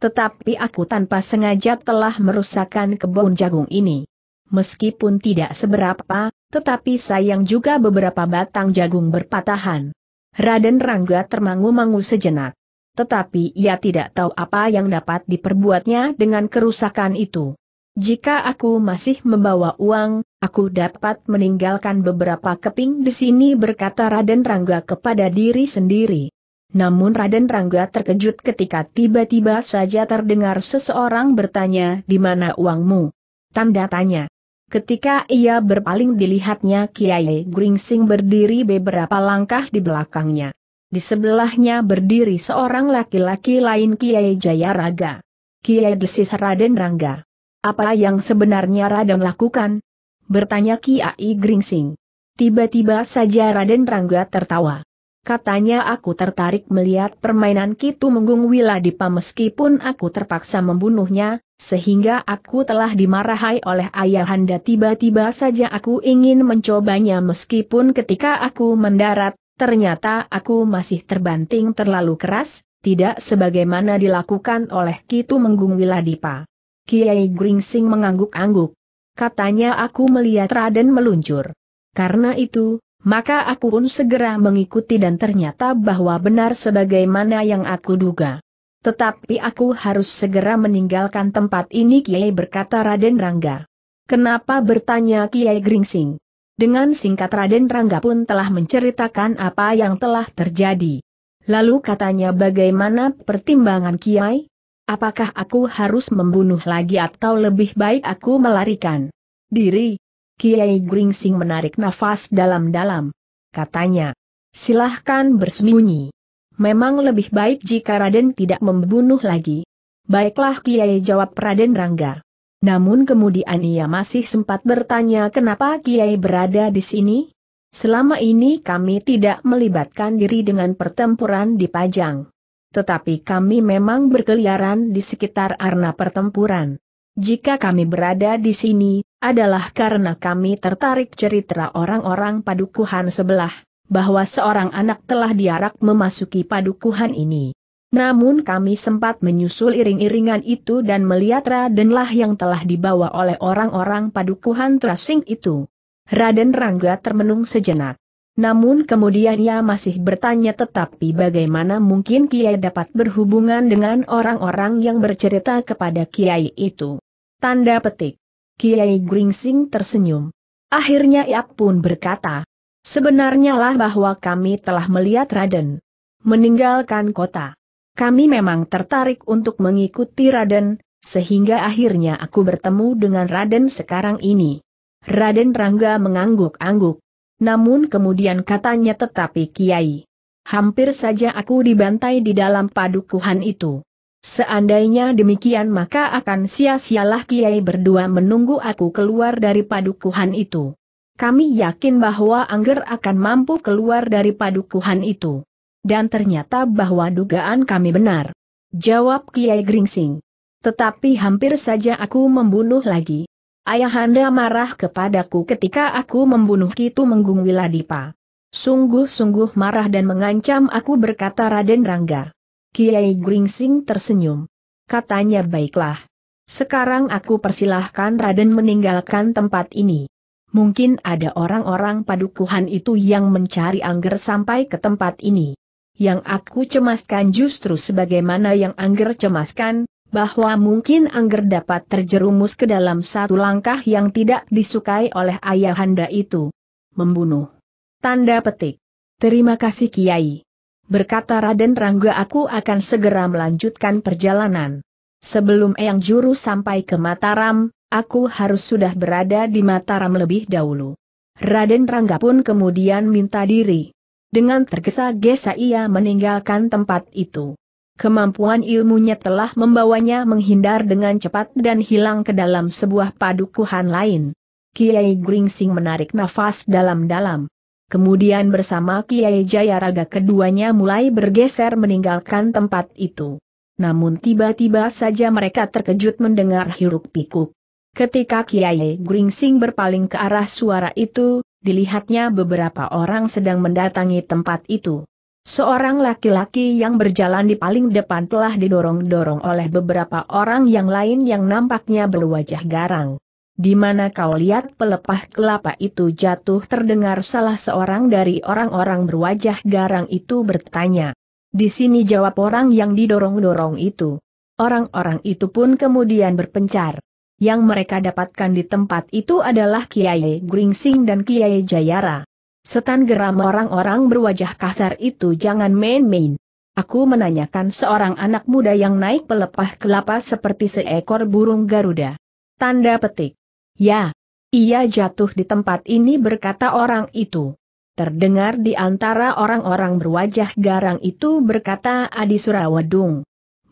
Tetapi aku tanpa sengaja telah merusakkan kebun jagung ini. Meskipun tidak seberapa, tetapi sayang juga beberapa batang jagung berpatahan. Raden Rangga termangu-mangu sejenak. Tetapi ia tidak tahu apa yang dapat diperbuatnya dengan kerusakan itu. Jika aku masih membawa uang, aku dapat meninggalkan beberapa keping di sini berkata Raden Rangga kepada diri sendiri. Namun Raden Rangga terkejut ketika tiba-tiba saja terdengar seseorang bertanya di mana uangmu. Tanda tanya. Ketika ia berpaling dilihatnya Kiai Gringsing berdiri beberapa langkah di belakangnya. Di sebelahnya berdiri seorang laki-laki lain Kiai Jayaraga. Kiai Desis Raden Rangga. Apa yang sebenarnya Raden lakukan? Bertanya Kiai Gringsing. Tiba-tiba saja Raden Rangga tertawa. Katanya aku tertarik melihat permainan Kitu Menggung Wiladipa meskipun aku terpaksa membunuhnya, sehingga aku telah dimarahai oleh ayahanda tiba-tiba saja aku ingin mencobanya meskipun ketika aku mendarat, ternyata aku masih terbanting terlalu keras, tidak sebagaimana dilakukan oleh Kitu Menggung Wiladipa. Kiai Gringsing mengangguk-angguk. Katanya aku melihat Raden meluncur. Karena itu, maka aku pun segera mengikuti dan ternyata bahwa benar sebagaimana yang aku duga. Tetapi aku harus segera meninggalkan tempat ini Kiai berkata Raden Rangga. Kenapa bertanya Kiai Gringsing? Dengan singkat Raden Rangga pun telah menceritakan apa yang telah terjadi. Lalu katanya bagaimana pertimbangan Kiai? Apakah aku harus membunuh lagi atau lebih baik aku melarikan diri? Kiai Gringsing menarik nafas dalam-dalam. Katanya, silahkan bersembunyi. Memang lebih baik jika Raden tidak membunuh lagi. Baiklah Kiai jawab Raden Rangga. Namun kemudian ia masih sempat bertanya kenapa Kiai berada di sini? Selama ini kami tidak melibatkan diri dengan pertempuran di Pajang. Tetapi kami memang berkeliaran di sekitar arena pertempuran. Jika kami berada di sini, adalah karena kami tertarik cerita orang-orang padukuhan sebelah, bahwa seorang anak telah diarak memasuki padukuhan ini. Namun kami sempat menyusul iring-iringan itu dan melihat Radenlah yang telah dibawa oleh orang-orang padukuhan Trasing itu. Raden Rangga termenung sejenak. Namun kemudian ia masih bertanya tetapi bagaimana mungkin Kiai dapat berhubungan dengan orang-orang yang bercerita kepada Kiai itu. Tanda petik. Kiai Gringsing tersenyum. Akhirnya ia pun berkata, Sebenarnya lah bahwa kami telah melihat Raden meninggalkan kota. Kami memang tertarik untuk mengikuti Raden, sehingga akhirnya aku bertemu dengan Raden sekarang ini. Raden Rangga mengangguk-angguk. Namun kemudian katanya tetapi Kiai. Hampir saja aku dibantai di dalam padukuhan itu. Seandainya demikian maka akan sia-sialah Kiai berdua menunggu aku keluar dari padukuhan itu. Kami yakin bahwa Angger akan mampu keluar dari padukuhan itu. Dan ternyata bahwa dugaan kami benar. Jawab Kiai Gringsing. Tetapi hampir saja aku membunuh lagi. Ayahanda marah kepadaku ketika aku membunuh Kitu Menggung Wiladipa. Sungguh-sungguh marah dan mengancam aku berkata Raden Rangga. Kiai Gringsing tersenyum. Katanya baiklah. Sekarang aku persilahkan Raden meninggalkan tempat ini. Mungkin ada orang-orang padukuhan itu yang mencari Angger sampai ke tempat ini. Yang aku cemaskan justru sebagaimana yang Angger cemaskan, bahwa mungkin Angger dapat terjerumus ke dalam satu langkah yang tidak disukai oleh ayahanda itu. Membunuh. Tanda petik. Terima kasih Kiai berkata Raden Rangga aku akan segera melanjutkan perjalanan. Sebelum Eyang Juru sampai ke Mataram, aku harus sudah berada di Mataram lebih dahulu. Raden Rangga pun kemudian minta diri. Dengan tergesa-gesa ia meninggalkan tempat itu. Kemampuan ilmunya telah membawanya menghindar dengan cepat dan hilang ke dalam sebuah padukuhan lain. Kiai Gringsing menarik nafas dalam-dalam. Kemudian bersama Kiai Jayaraga keduanya mulai bergeser meninggalkan tempat itu. Namun tiba-tiba saja mereka terkejut mendengar hiruk pikuk. Ketika Kiai Gringsing berpaling ke arah suara itu, dilihatnya beberapa orang sedang mendatangi tempat itu. Seorang laki-laki yang berjalan di paling depan telah didorong-dorong oleh beberapa orang yang lain yang nampaknya berwajah garang. Di mana kau lihat pelepah kelapa itu jatuh terdengar salah seorang dari orang-orang berwajah garang itu bertanya. Di sini jawab orang yang didorong-dorong itu. Orang-orang itu pun kemudian berpencar. Yang mereka dapatkan di tempat itu adalah Kiai Gringsing dan Kiai Jayara. Setan geram orang-orang berwajah kasar itu jangan main-main. Aku menanyakan seorang anak muda yang naik pelepah kelapa seperti seekor burung Garuda. Tanda petik. Ya, ia jatuh di tempat ini berkata orang itu. Terdengar di antara orang-orang berwajah garang itu berkata Adi Surawadung.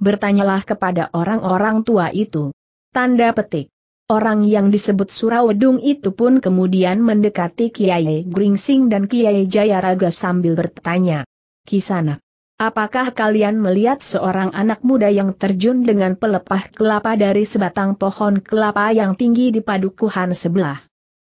Bertanyalah kepada orang-orang tua itu. Tanda petik. Orang yang disebut Surawedung itu pun kemudian mendekati Kiai Gringsing dan Kiai Jayaraga sambil bertanya. Kisanak, Apakah kalian melihat seorang anak muda yang terjun dengan pelepah kelapa dari sebatang pohon kelapa yang tinggi di padukuhan sebelah?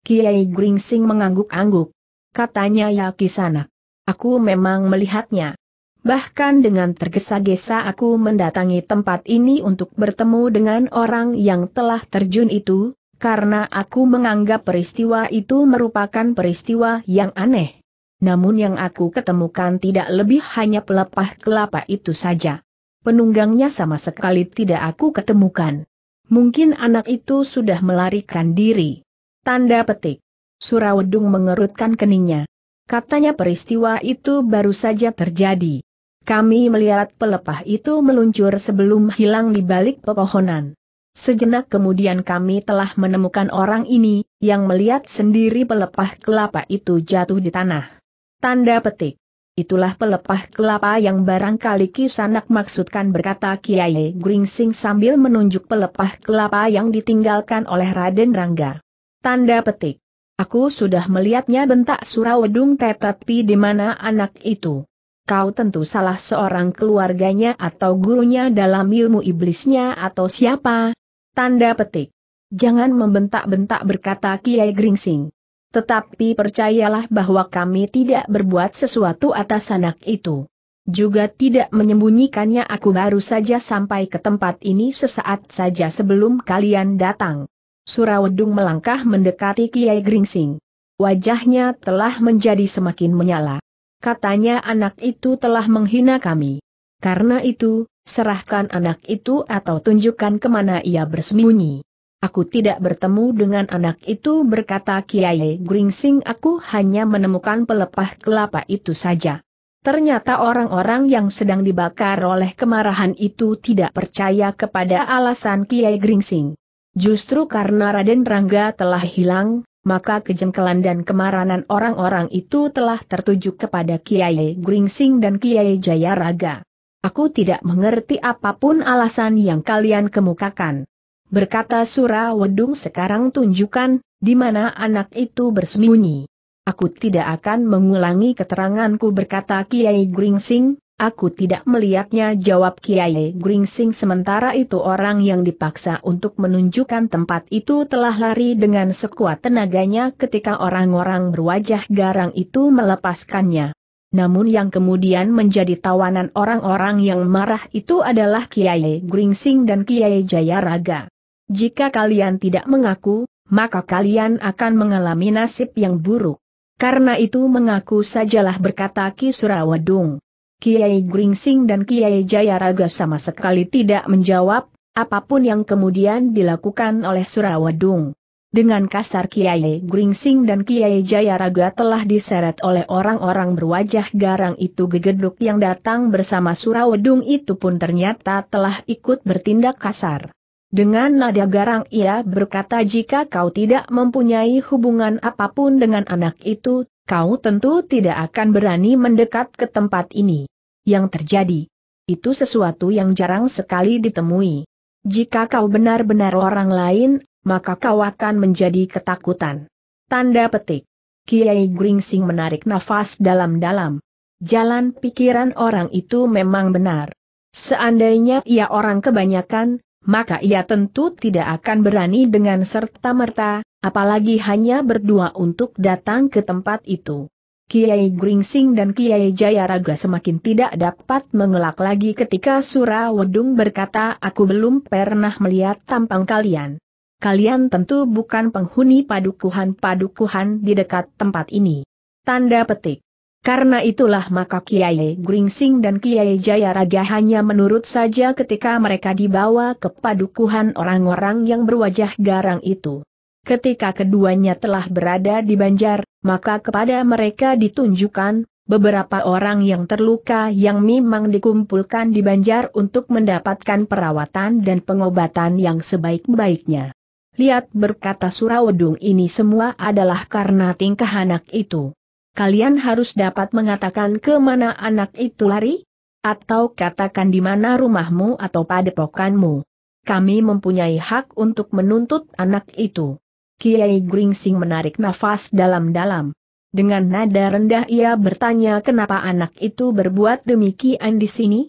Kiai Gringsing mengangguk-angguk. Katanya ya kisanak. Aku memang melihatnya. Bahkan dengan tergesa-gesa aku mendatangi tempat ini untuk bertemu dengan orang yang telah terjun itu, karena aku menganggap peristiwa itu merupakan peristiwa yang aneh namun yang aku ketemukan tidak lebih hanya pelepah kelapa itu saja. Penunggangnya sama sekali tidak aku ketemukan. Mungkin anak itu sudah melarikan diri. Tanda petik. Surawedung mengerutkan keningnya. Katanya peristiwa itu baru saja terjadi. Kami melihat pelepah itu meluncur sebelum hilang di balik pepohonan. Sejenak kemudian kami telah menemukan orang ini, yang melihat sendiri pelepah kelapa itu jatuh di tanah. Tanda petik. Itulah pelepah kelapa yang barangkali Kisanak maksudkan berkata Kiai Gringsing sambil menunjuk pelepah kelapa yang ditinggalkan oleh Raden Rangga. Tanda petik. Aku sudah melihatnya bentak Surawedung tetapi di mana anak itu? Kau tentu salah seorang keluarganya atau gurunya dalam ilmu iblisnya atau siapa? Tanda petik. Jangan membentak-bentak berkata Kiai Gringsing. Tetapi percayalah bahwa kami tidak berbuat sesuatu atas anak itu. Juga tidak menyembunyikannya aku baru saja sampai ke tempat ini sesaat saja sebelum kalian datang. Surawedung melangkah mendekati Kiai Gringsing. Wajahnya telah menjadi semakin menyala. Katanya anak itu telah menghina kami. Karena itu, serahkan anak itu atau tunjukkan kemana ia bersembunyi. Aku tidak bertemu dengan anak itu berkata Kiai Gringsing aku hanya menemukan pelepah kelapa itu saja. Ternyata orang-orang yang sedang dibakar oleh kemarahan itu tidak percaya kepada alasan Kiai Gringsing. Justru karena Raden Rangga telah hilang, maka kejengkelan dan kemarahan orang-orang itu telah tertuju kepada Kiai Gringsing dan Kiai Jayaraga. Aku tidak mengerti apapun alasan yang kalian kemukakan berkata Sura Wedung sekarang tunjukkan, di mana anak itu bersembunyi. Aku tidak akan mengulangi keteranganku berkata Kiai Gringsing, aku tidak melihatnya jawab Kiai Gringsing sementara itu orang yang dipaksa untuk menunjukkan tempat itu telah lari dengan sekuat tenaganya ketika orang-orang berwajah garang itu melepaskannya. Namun yang kemudian menjadi tawanan orang-orang yang marah itu adalah Kiai Gringsing dan Kiai Jayaraga. Jika kalian tidak mengaku, maka kalian akan mengalami nasib yang buruk. Karena itu mengaku sajalah berkata Ki Surawadung. Kiai Gringsing dan Kiai Jayaraga sama sekali tidak menjawab, apapun yang kemudian dilakukan oleh Surawadung. Dengan kasar Kiai Gringsing dan Kiai Jayaraga telah diseret oleh orang-orang berwajah garang itu gegeduk yang datang bersama Surawedung itu pun ternyata telah ikut bertindak kasar. Dengan nada garang ia berkata jika kau tidak mempunyai hubungan apapun dengan anak itu, kau tentu tidak akan berani mendekat ke tempat ini. Yang terjadi, itu sesuatu yang jarang sekali ditemui. Jika kau benar-benar orang lain, maka kau akan menjadi ketakutan. Tanda petik. Kiai Gringsing menarik nafas dalam-dalam. Jalan pikiran orang itu memang benar. Seandainya ia orang kebanyakan, maka ia tentu tidak akan berani dengan serta-merta, apalagi hanya berdua untuk datang ke tempat itu. Kiai Gringsing dan Kiai Jayaraga semakin tidak dapat mengelak lagi ketika Surawedung berkata aku belum pernah melihat tampang kalian. Kalian tentu bukan penghuni padukuhan-padukuhan di dekat tempat ini. Tanda petik. Karena itulah maka Kiai Gringsing dan Kiai Jayaraga hanya menurut saja ketika mereka dibawa ke padukuhan orang-orang yang berwajah garang itu. Ketika keduanya telah berada di Banjar, maka kepada mereka ditunjukkan beberapa orang yang terluka yang memang dikumpulkan di Banjar untuk mendapatkan perawatan dan pengobatan yang sebaik-baiknya. Lihat berkata Surawedung ini semua adalah karena tingkah anak itu kalian harus dapat mengatakan ke mana anak itu lari? Atau katakan di mana rumahmu atau padepokanmu? Kami mempunyai hak untuk menuntut anak itu. Kiai Gringsing menarik nafas dalam-dalam. Dengan nada rendah ia bertanya kenapa anak itu berbuat demikian di sini?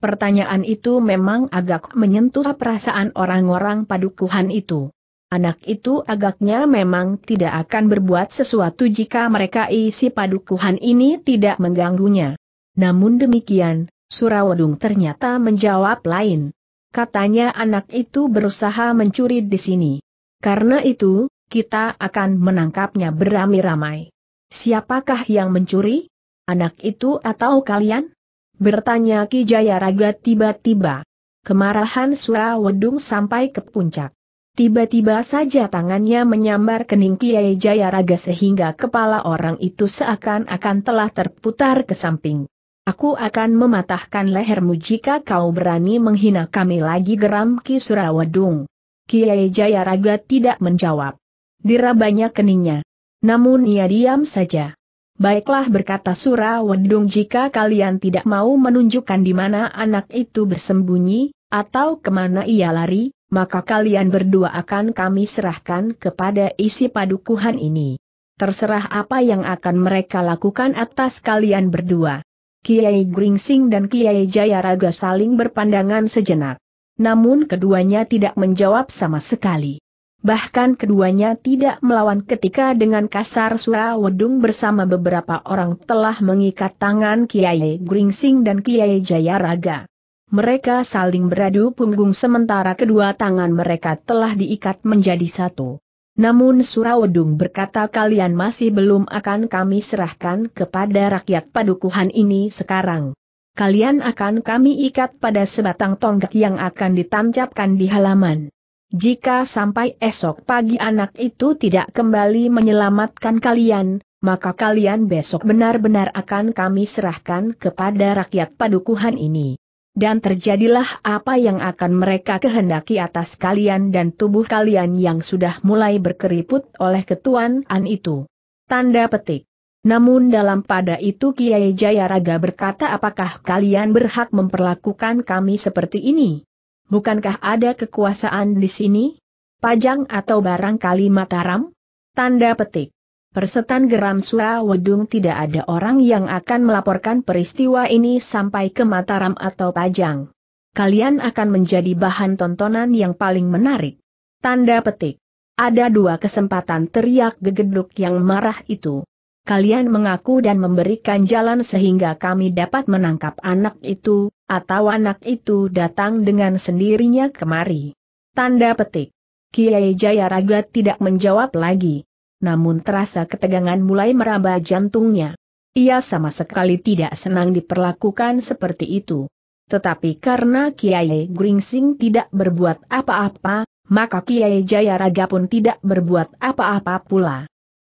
Pertanyaan itu memang agak menyentuh perasaan orang-orang padukuhan itu anak itu agaknya memang tidak akan berbuat sesuatu jika mereka isi padukuhan ini tidak mengganggunya. Namun demikian, Surawedung ternyata menjawab lain. Katanya anak itu berusaha mencuri di sini. Karena itu, kita akan menangkapnya beramai-ramai. Siapakah yang mencuri? Anak itu atau kalian? Bertanya Ki Jayaraga tiba-tiba. Kemarahan Surawedung sampai ke puncak. Tiba-tiba saja tangannya menyambar kening Kiai Jayaraga sehingga kepala orang itu seakan-akan telah terputar ke samping. Aku akan mematahkan lehermu jika kau berani menghina kami lagi geram Ki Surawadung. Kiai Jayaraga tidak menjawab. Dirabanya keningnya. Namun ia diam saja. Baiklah berkata Surawadung jika kalian tidak mau menunjukkan di mana anak itu bersembunyi, atau kemana ia lari, maka kalian berdua akan kami serahkan kepada isi padukuhan ini. Terserah apa yang akan mereka lakukan atas kalian berdua. Kiai Gringsing dan Kiai Jayaraga saling berpandangan sejenak. Namun keduanya tidak menjawab sama sekali. Bahkan keduanya tidak melawan ketika dengan kasar suara Wedung bersama beberapa orang telah mengikat tangan Kiai Gringsing dan Kiai Jayaraga. Mereka saling beradu punggung sementara kedua tangan mereka telah diikat menjadi satu. Namun Surawedung berkata kalian masih belum akan kami serahkan kepada rakyat padukuhan ini sekarang. Kalian akan kami ikat pada sebatang tonggak yang akan ditancapkan di halaman. Jika sampai esok pagi anak itu tidak kembali menyelamatkan kalian, maka kalian besok benar-benar akan kami serahkan kepada rakyat padukuhan ini dan terjadilah apa yang akan mereka kehendaki atas kalian dan tubuh kalian yang sudah mulai berkeriput oleh ketuanan itu. Tanda petik. Namun dalam pada itu Kiai Jayaraga berkata apakah kalian berhak memperlakukan kami seperti ini? Bukankah ada kekuasaan di sini? Pajang atau barangkali Mataram? Tanda petik. Persetan geram Wedung tidak ada orang yang akan melaporkan peristiwa ini sampai ke Mataram atau Pajang. Kalian akan menjadi bahan tontonan yang paling menarik. Tanda petik. Ada dua kesempatan teriak gegeduk yang marah itu. Kalian mengaku dan memberikan jalan sehingga kami dapat menangkap anak itu, atau anak itu datang dengan sendirinya kemari. Tanda petik. Kiai Jayaraga tidak menjawab lagi namun terasa ketegangan mulai meraba jantungnya. Ia sama sekali tidak senang diperlakukan seperti itu. Tetapi karena Kiai Gringsing tidak berbuat apa-apa, maka Kiai Jayaraga pun tidak berbuat apa-apa pula.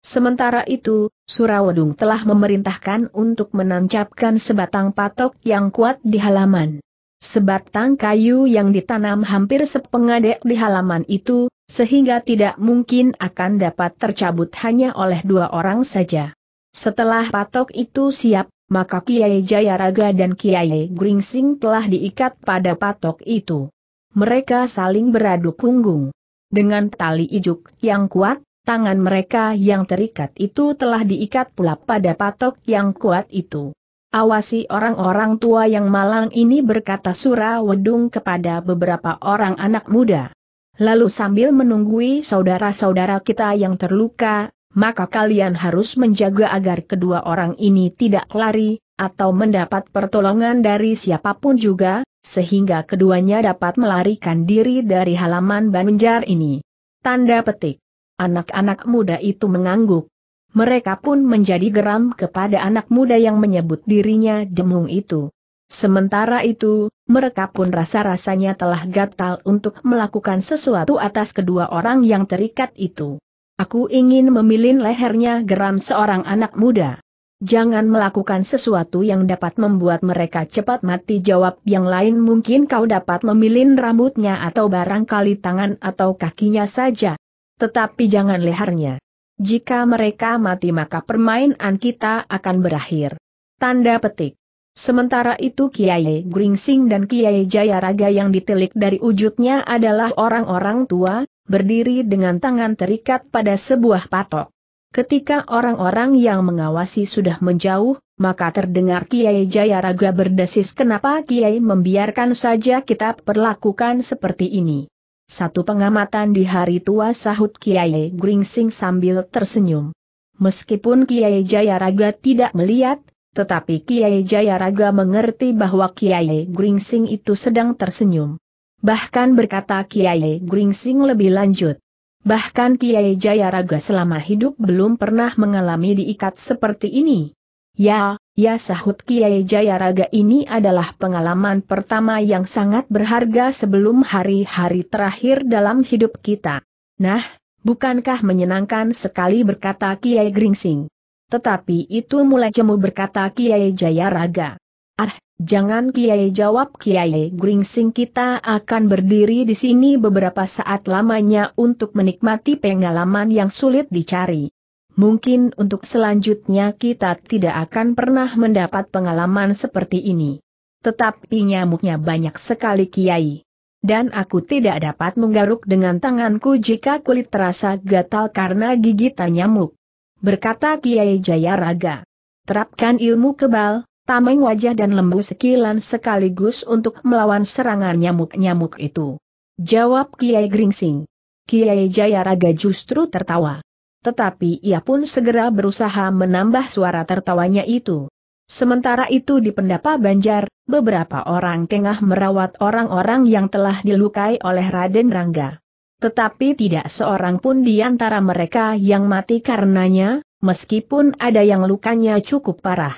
Sementara itu, Surawedung telah memerintahkan untuk menancapkan sebatang patok yang kuat di halaman. Sebatang kayu yang ditanam hampir sepengadek di halaman itu, sehingga tidak mungkin akan dapat tercabut hanya oleh dua orang saja. Setelah patok itu siap, maka Kiai Jayaraga dan Kiai Gringsing telah diikat pada patok itu. Mereka saling beradu punggung. Dengan tali ijuk yang kuat, tangan mereka yang terikat itu telah diikat pula pada patok yang kuat itu. Awasi orang-orang tua yang malang ini berkata Sura Wedung kepada beberapa orang anak muda. Lalu sambil menunggui saudara-saudara kita yang terluka, maka kalian harus menjaga agar kedua orang ini tidak lari, atau mendapat pertolongan dari siapapun juga, sehingga keduanya dapat melarikan diri dari halaman Banjar ini. Tanda petik. Anak-anak muda itu mengangguk mereka pun menjadi geram kepada anak muda yang menyebut dirinya demung itu. Sementara itu, mereka pun rasa-rasanya telah gatal untuk melakukan sesuatu atas kedua orang yang terikat itu. Aku ingin memilin lehernya geram seorang anak muda. Jangan melakukan sesuatu yang dapat membuat mereka cepat mati jawab yang lain mungkin kau dapat memilin rambutnya atau barangkali tangan atau kakinya saja. Tetapi jangan lehernya. Jika mereka mati maka permainan kita akan berakhir. Tanda petik. Sementara itu Kiai Gringsing dan Kiai Jayaraga yang ditelik dari wujudnya adalah orang-orang tua, berdiri dengan tangan terikat pada sebuah patok. Ketika orang-orang yang mengawasi sudah menjauh, maka terdengar Kiai Jayaraga berdesis kenapa Kiai membiarkan saja kita perlakukan seperti ini. Satu pengamatan di hari tua sahut Kiai Gringsing sambil tersenyum. Meskipun Kiai Jayaraga tidak melihat, tetapi Kiai Jayaraga mengerti bahwa Kiai Gringsing itu sedang tersenyum. Bahkan berkata Kiai Gringsing lebih lanjut. Bahkan Kiai Jayaraga selama hidup belum pernah mengalami diikat seperti ini. Ya, ya sahut Kiai Jayaraga ini adalah pengalaman pertama yang sangat berharga sebelum hari-hari terakhir dalam hidup kita. Nah, bukankah menyenangkan sekali berkata Kiai Gringsing. Tetapi itu mulai jemu berkata Kiai Jayaraga. Ah, jangan Kiai jawab Kiai Gringsing kita akan berdiri di sini beberapa saat lamanya untuk menikmati pengalaman yang sulit dicari mungkin untuk selanjutnya kita tidak akan pernah mendapat pengalaman seperti ini. Tetapi nyamuknya banyak sekali kiai. Dan aku tidak dapat menggaruk dengan tanganku jika kulit terasa gatal karena gigitan nyamuk. Berkata Kiai Jayaraga. Terapkan ilmu kebal, tameng wajah dan lembu sekilan sekaligus untuk melawan serangan nyamuk-nyamuk itu. Jawab Kiai Gringsing. Kiai Jayaraga justru tertawa tetapi ia pun segera berusaha menambah suara tertawanya itu. Sementara itu di pendapa Banjar, beberapa orang tengah merawat orang-orang yang telah dilukai oleh Raden Rangga. Tetapi tidak seorang pun di antara mereka yang mati karenanya, meskipun ada yang lukanya cukup parah.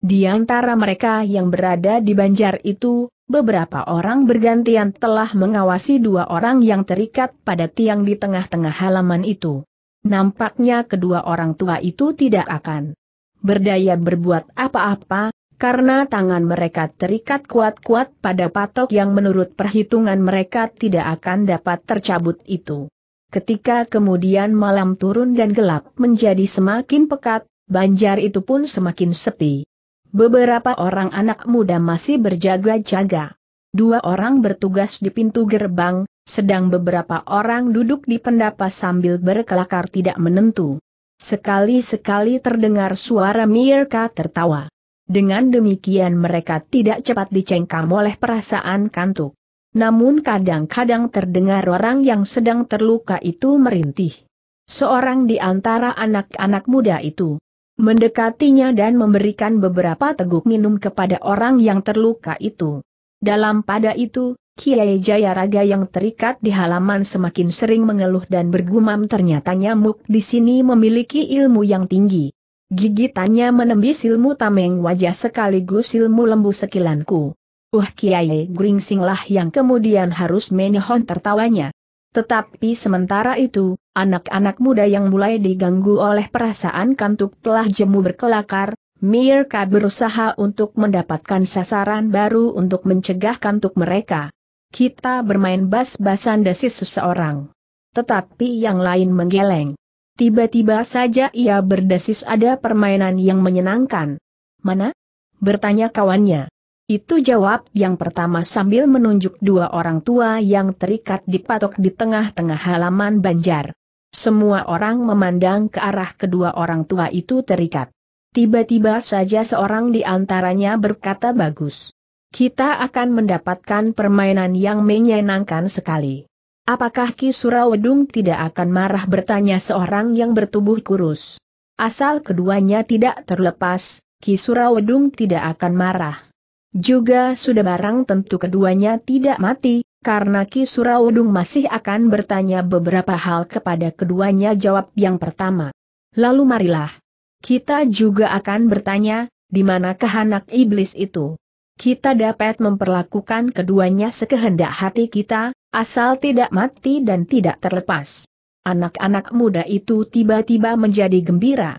Di antara mereka yang berada di Banjar itu, beberapa orang bergantian telah mengawasi dua orang yang terikat pada tiang di tengah-tengah halaman itu nampaknya kedua orang tua itu tidak akan berdaya berbuat apa-apa, karena tangan mereka terikat kuat-kuat pada patok yang menurut perhitungan mereka tidak akan dapat tercabut itu. Ketika kemudian malam turun dan gelap menjadi semakin pekat, banjar itu pun semakin sepi. Beberapa orang anak muda masih berjaga-jaga. Dua orang bertugas di pintu gerbang, sedang beberapa orang duduk di pendapa sambil berkelakar tidak menentu. Sekali-sekali terdengar suara Mirka tertawa. Dengan demikian mereka tidak cepat dicengkam oleh perasaan kantuk. Namun kadang-kadang terdengar orang yang sedang terluka itu merintih. Seorang di antara anak-anak muda itu mendekatinya dan memberikan beberapa teguk minum kepada orang yang terluka itu. Dalam pada itu, Kiai Jayaraga yang terikat di halaman semakin sering mengeluh dan bergumam ternyata nyamuk di sini memiliki ilmu yang tinggi. Gigitannya menembis ilmu tameng wajah sekaligus ilmu lembu sekilanku. Uh Kiai Gringsinglah yang kemudian harus menihon tertawanya. Tetapi sementara itu, anak-anak muda yang mulai diganggu oleh perasaan kantuk telah jemu berkelakar, Mirka berusaha untuk mendapatkan sasaran baru untuk mencegah kantuk mereka kita bermain bas-basan dasis seseorang. Tetapi yang lain menggeleng. Tiba-tiba saja ia berdesis ada permainan yang menyenangkan. Mana? Bertanya kawannya. Itu jawab yang pertama sambil menunjuk dua orang tua yang terikat dipatok di tengah-tengah halaman banjar. Semua orang memandang ke arah kedua orang tua itu terikat. Tiba-tiba saja seorang di antaranya berkata bagus kita akan mendapatkan permainan yang menyenangkan sekali. Apakah Ki Surawedung tidak akan marah bertanya seorang yang bertubuh kurus? Asal keduanya tidak terlepas, Ki Surawedung tidak akan marah. Juga sudah barang tentu keduanya tidak mati, karena Ki Surawedung masih akan bertanya beberapa hal kepada keduanya jawab yang pertama. Lalu marilah. Kita juga akan bertanya, di manakah anak iblis itu? kita dapat memperlakukan keduanya sekehendak hati kita, asal tidak mati dan tidak terlepas. Anak-anak muda itu tiba-tiba menjadi gembira.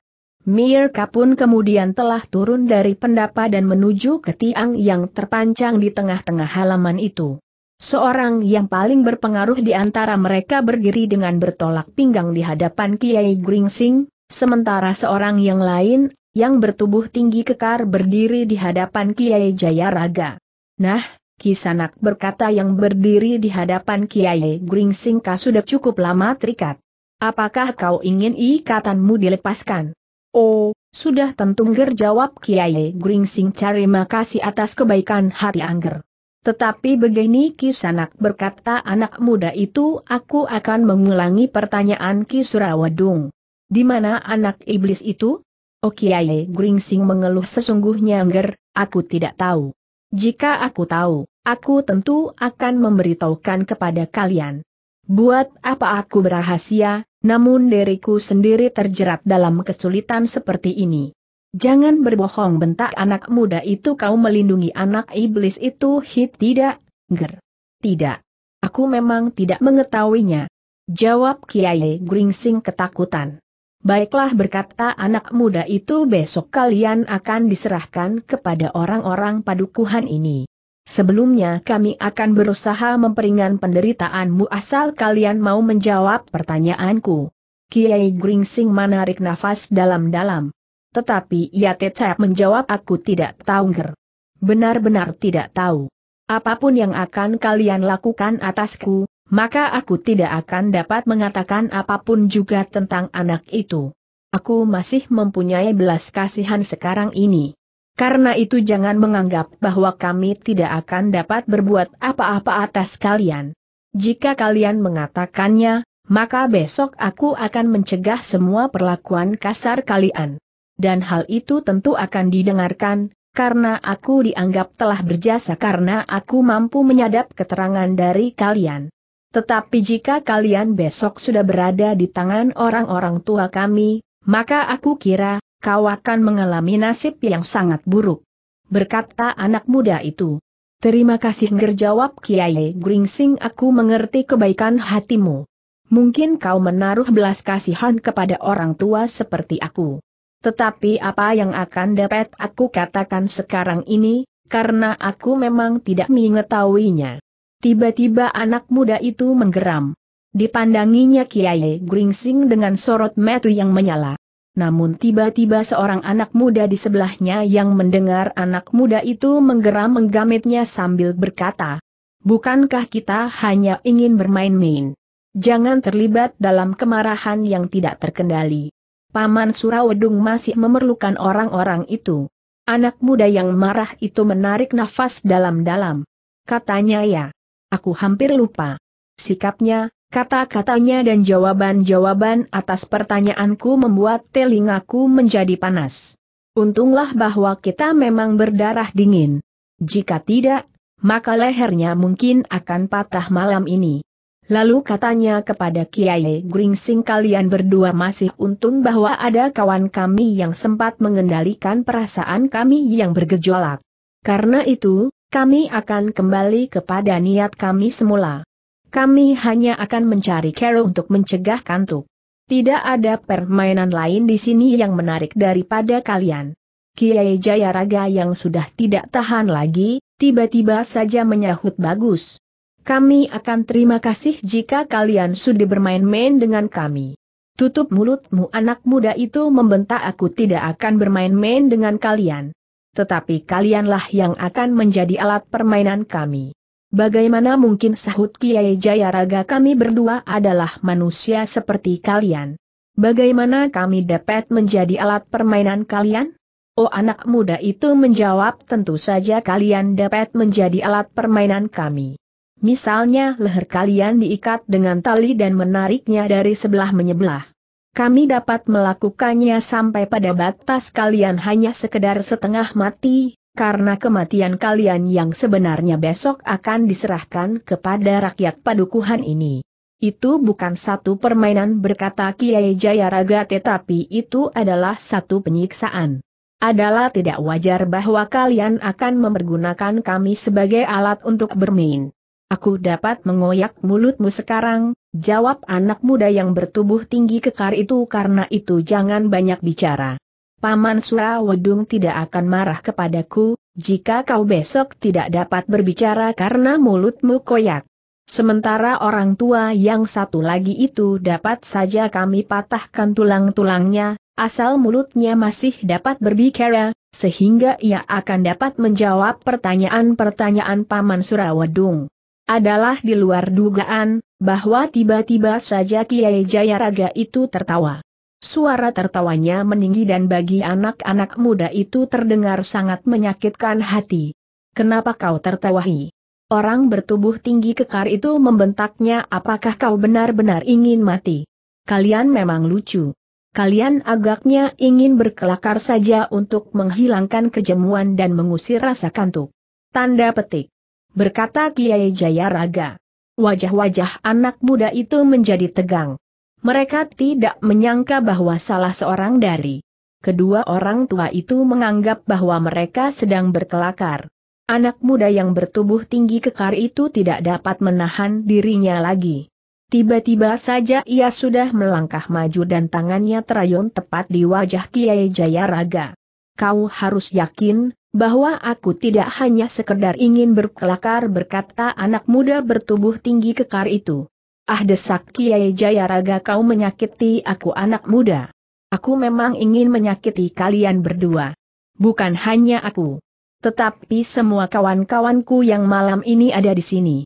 Mirka pun kemudian telah turun dari pendapa dan menuju ke tiang yang terpancang di tengah-tengah halaman itu. Seorang yang paling berpengaruh di antara mereka berdiri dengan bertolak pinggang di hadapan Kiai Gringsing, sementara seorang yang lain yang bertubuh tinggi kekar berdiri di hadapan Kiai Jayaraga. Nah, Kisanak berkata yang berdiri di hadapan Kiai Gringsingka sudah cukup lama terikat. Apakah kau ingin ikatanmu dilepaskan? Oh, sudah tentu Gerjawab jawab Kiai Gringsing cari makasih atas kebaikan hati Angger. Tetapi begini Kisanak berkata anak muda itu aku akan mengulangi pertanyaan Ki Surawadung. Di mana anak iblis itu? Oh Kiai Gringsing mengeluh sesungguhnya Angger, aku tidak tahu. Jika aku tahu, aku tentu akan memberitahukan kepada kalian. Buat apa aku berahasia, namun diriku sendiri terjerat dalam kesulitan seperti ini. Jangan berbohong bentak anak muda itu kau melindungi anak iblis itu hit tidak, ger. Tidak. Aku memang tidak mengetahuinya. Jawab Kiai Gringsing ketakutan. Baiklah berkata anak muda itu besok kalian akan diserahkan kepada orang-orang padukuhan ini. Sebelumnya kami akan berusaha memperingan penderitaanmu asal kalian mau menjawab pertanyaanku. Kiai Gringsing menarik nafas dalam-dalam. Tetapi ia tetap menjawab aku tidak tahu ger. Benar-benar tidak tahu. Apapun yang akan kalian lakukan atasku, maka aku tidak akan dapat mengatakan apapun juga tentang anak itu. Aku masih mempunyai belas kasihan sekarang ini. Karena itu jangan menganggap bahwa kami tidak akan dapat berbuat apa-apa atas kalian. Jika kalian mengatakannya, maka besok aku akan mencegah semua perlakuan kasar kalian. Dan hal itu tentu akan didengarkan, karena aku dianggap telah berjasa karena aku mampu menyadap keterangan dari kalian. Tetapi jika kalian besok sudah berada di tangan orang-orang tua kami, maka aku kira, kau akan mengalami nasib yang sangat buruk. Berkata anak muda itu. Terima kasih ngerjawab Kiai Gringsing aku mengerti kebaikan hatimu. Mungkin kau menaruh belas kasihan kepada orang tua seperti aku. Tetapi apa yang akan dapat aku katakan sekarang ini, karena aku memang tidak mengetahuinya. Tiba-tiba anak muda itu menggeram. Dipandanginya Kiai Gringsing dengan sorot metu yang menyala. Namun tiba-tiba seorang anak muda di sebelahnya yang mendengar anak muda itu menggeram menggamitnya sambil berkata, Bukankah kita hanya ingin bermain-main? Jangan terlibat dalam kemarahan yang tidak terkendali. Paman Surawedung masih memerlukan orang-orang itu. Anak muda yang marah itu menarik nafas dalam-dalam. Katanya ya, aku hampir lupa. Sikapnya, kata-katanya dan jawaban-jawaban atas pertanyaanku membuat telingaku menjadi panas. Untunglah bahwa kita memang berdarah dingin. Jika tidak, maka lehernya mungkin akan patah malam ini. Lalu katanya kepada Kiai Gringsing kalian berdua masih untung bahwa ada kawan kami yang sempat mengendalikan perasaan kami yang bergejolak. Karena itu, kami akan kembali kepada niat kami semula. Kami hanya akan mencari Carol untuk mencegah kantuk. Tidak ada permainan lain di sini yang menarik daripada kalian. Kiai Jayaraga yang sudah tidak tahan lagi, tiba-tiba saja menyahut bagus. Kami akan terima kasih jika kalian sudah bermain-main dengan kami. Tutup mulutmu anak muda itu membentak aku tidak akan bermain-main dengan kalian tetapi kalianlah yang akan menjadi alat permainan kami. Bagaimana mungkin sahut Kiai Jayaraga kami berdua adalah manusia seperti kalian? Bagaimana kami dapat menjadi alat permainan kalian? Oh anak muda itu menjawab tentu saja kalian dapat menjadi alat permainan kami. Misalnya leher kalian diikat dengan tali dan menariknya dari sebelah menyebelah. Kami dapat melakukannya sampai pada batas kalian hanya sekedar setengah mati, karena kematian kalian yang sebenarnya besok akan diserahkan kepada rakyat padukuhan ini. Itu bukan satu permainan berkata Kiai Jayaraga tetapi itu adalah satu penyiksaan. Adalah tidak wajar bahwa kalian akan mempergunakan kami sebagai alat untuk bermain. Aku dapat mengoyak mulutmu sekarang, Jawab anak muda yang bertubuh tinggi kekar itu karena itu jangan banyak bicara. Paman Surawedung tidak akan marah kepadaku, jika kau besok tidak dapat berbicara karena mulutmu koyak. Sementara orang tua yang satu lagi itu dapat saja kami patahkan tulang-tulangnya, asal mulutnya masih dapat berbicara, sehingga ia akan dapat menjawab pertanyaan-pertanyaan Paman Surawedung. Adalah di luar dugaan, bahwa tiba-tiba saja Kiai Jayaraga itu tertawa. Suara tertawanya meninggi dan bagi anak-anak muda itu terdengar sangat menyakitkan hati. Kenapa kau tertawahi? Orang bertubuh tinggi kekar itu membentaknya apakah kau benar-benar ingin mati? Kalian memang lucu. Kalian agaknya ingin berkelakar saja untuk menghilangkan kejemuan dan mengusir rasa kantuk. Tanda petik berkata Kiai Jayaraga. Wajah-wajah anak muda itu menjadi tegang. Mereka tidak menyangka bahwa salah seorang dari kedua orang tua itu menganggap bahwa mereka sedang berkelakar. Anak muda yang bertubuh tinggi kekar itu tidak dapat menahan dirinya lagi. Tiba-tiba saja ia sudah melangkah maju dan tangannya terayun tepat di wajah Kiai Jayaraga. Kau harus yakin, bahwa aku tidak hanya sekedar ingin berkelakar berkata anak muda bertubuh tinggi kekar itu. Ah desak Kiai Jayaraga kau menyakiti aku anak muda. Aku memang ingin menyakiti kalian berdua. Bukan hanya aku. Tetapi semua kawan-kawanku yang malam ini ada di sini.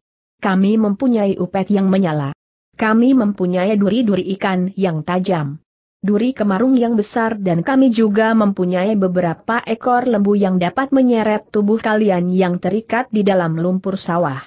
Kami mempunyai upet yang menyala. Kami mempunyai duri-duri ikan yang tajam duri kemarung yang besar dan kami juga mempunyai beberapa ekor lembu yang dapat menyeret tubuh kalian yang terikat di dalam lumpur sawah.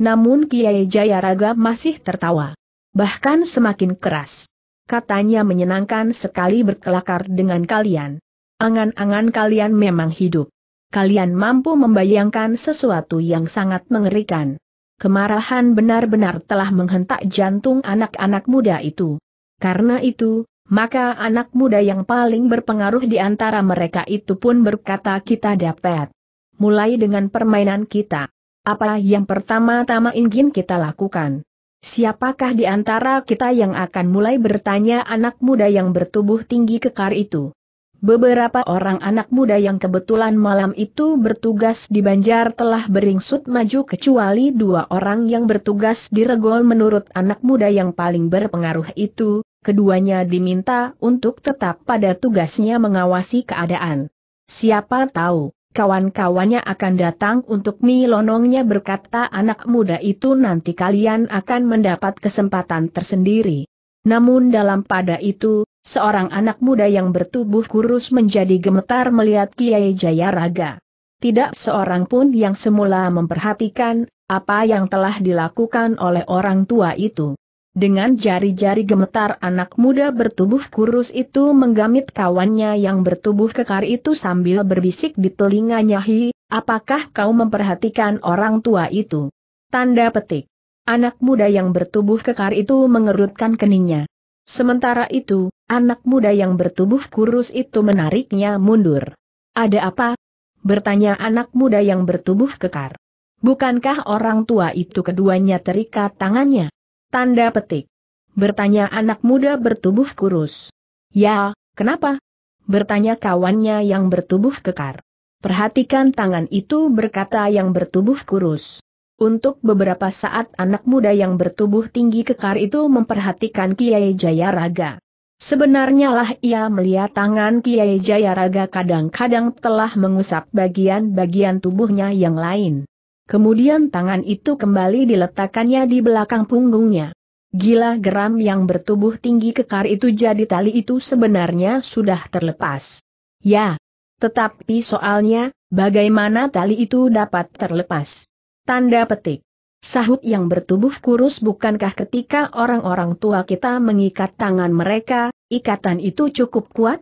Namun Kiai Jayaraga masih tertawa. Bahkan semakin keras. Katanya menyenangkan sekali berkelakar dengan kalian. Angan-angan kalian memang hidup. Kalian mampu membayangkan sesuatu yang sangat mengerikan. Kemarahan benar-benar telah menghentak jantung anak-anak muda itu. Karena itu, maka anak muda yang paling berpengaruh di antara mereka itu pun berkata kita dapat. Mulai dengan permainan kita. Apa yang pertama-tama ingin kita lakukan? Siapakah di antara kita yang akan mulai bertanya anak muda yang bertubuh tinggi kekar itu? Beberapa orang anak muda yang kebetulan malam itu bertugas di Banjar telah beringsut maju kecuali dua orang yang bertugas di Regol menurut anak muda yang paling berpengaruh itu, keduanya diminta untuk tetap pada tugasnya mengawasi keadaan. Siapa tahu, kawan-kawannya akan datang untuk milonongnya berkata anak muda itu nanti kalian akan mendapat kesempatan tersendiri. Namun dalam pada itu, seorang anak muda yang bertubuh kurus menjadi gemetar melihat Kiai Jayaraga. Tidak seorang pun yang semula memperhatikan apa yang telah dilakukan oleh orang tua itu. Dengan jari-jari gemetar anak muda bertubuh kurus itu menggamit kawannya yang bertubuh kekar itu sambil berbisik di telinganya hi, apakah kau memperhatikan orang tua itu? Tanda petik. Anak muda yang bertubuh kekar itu mengerutkan keningnya. Sementara itu, anak muda yang bertubuh kurus itu menariknya mundur. Ada apa? Bertanya anak muda yang bertubuh kekar. Bukankah orang tua itu keduanya terikat tangannya? Tanda petik. Bertanya anak muda bertubuh kurus. Ya, kenapa? Bertanya kawannya yang bertubuh kekar. Perhatikan tangan itu berkata yang bertubuh kurus. Untuk beberapa saat anak muda yang bertubuh tinggi kekar itu memperhatikan Kiai Jayaraga. Sebenarnya lah ia melihat tangan Kiai Jayaraga kadang-kadang telah mengusap bagian-bagian tubuhnya yang lain. Kemudian tangan itu kembali diletakkannya di belakang punggungnya. Gila geram yang bertubuh tinggi kekar itu jadi tali itu sebenarnya sudah terlepas. Ya. Tetapi soalnya, bagaimana tali itu dapat terlepas? Tanda petik. Sahut yang bertubuh kurus bukankah ketika orang-orang tua kita mengikat tangan mereka, ikatan itu cukup kuat?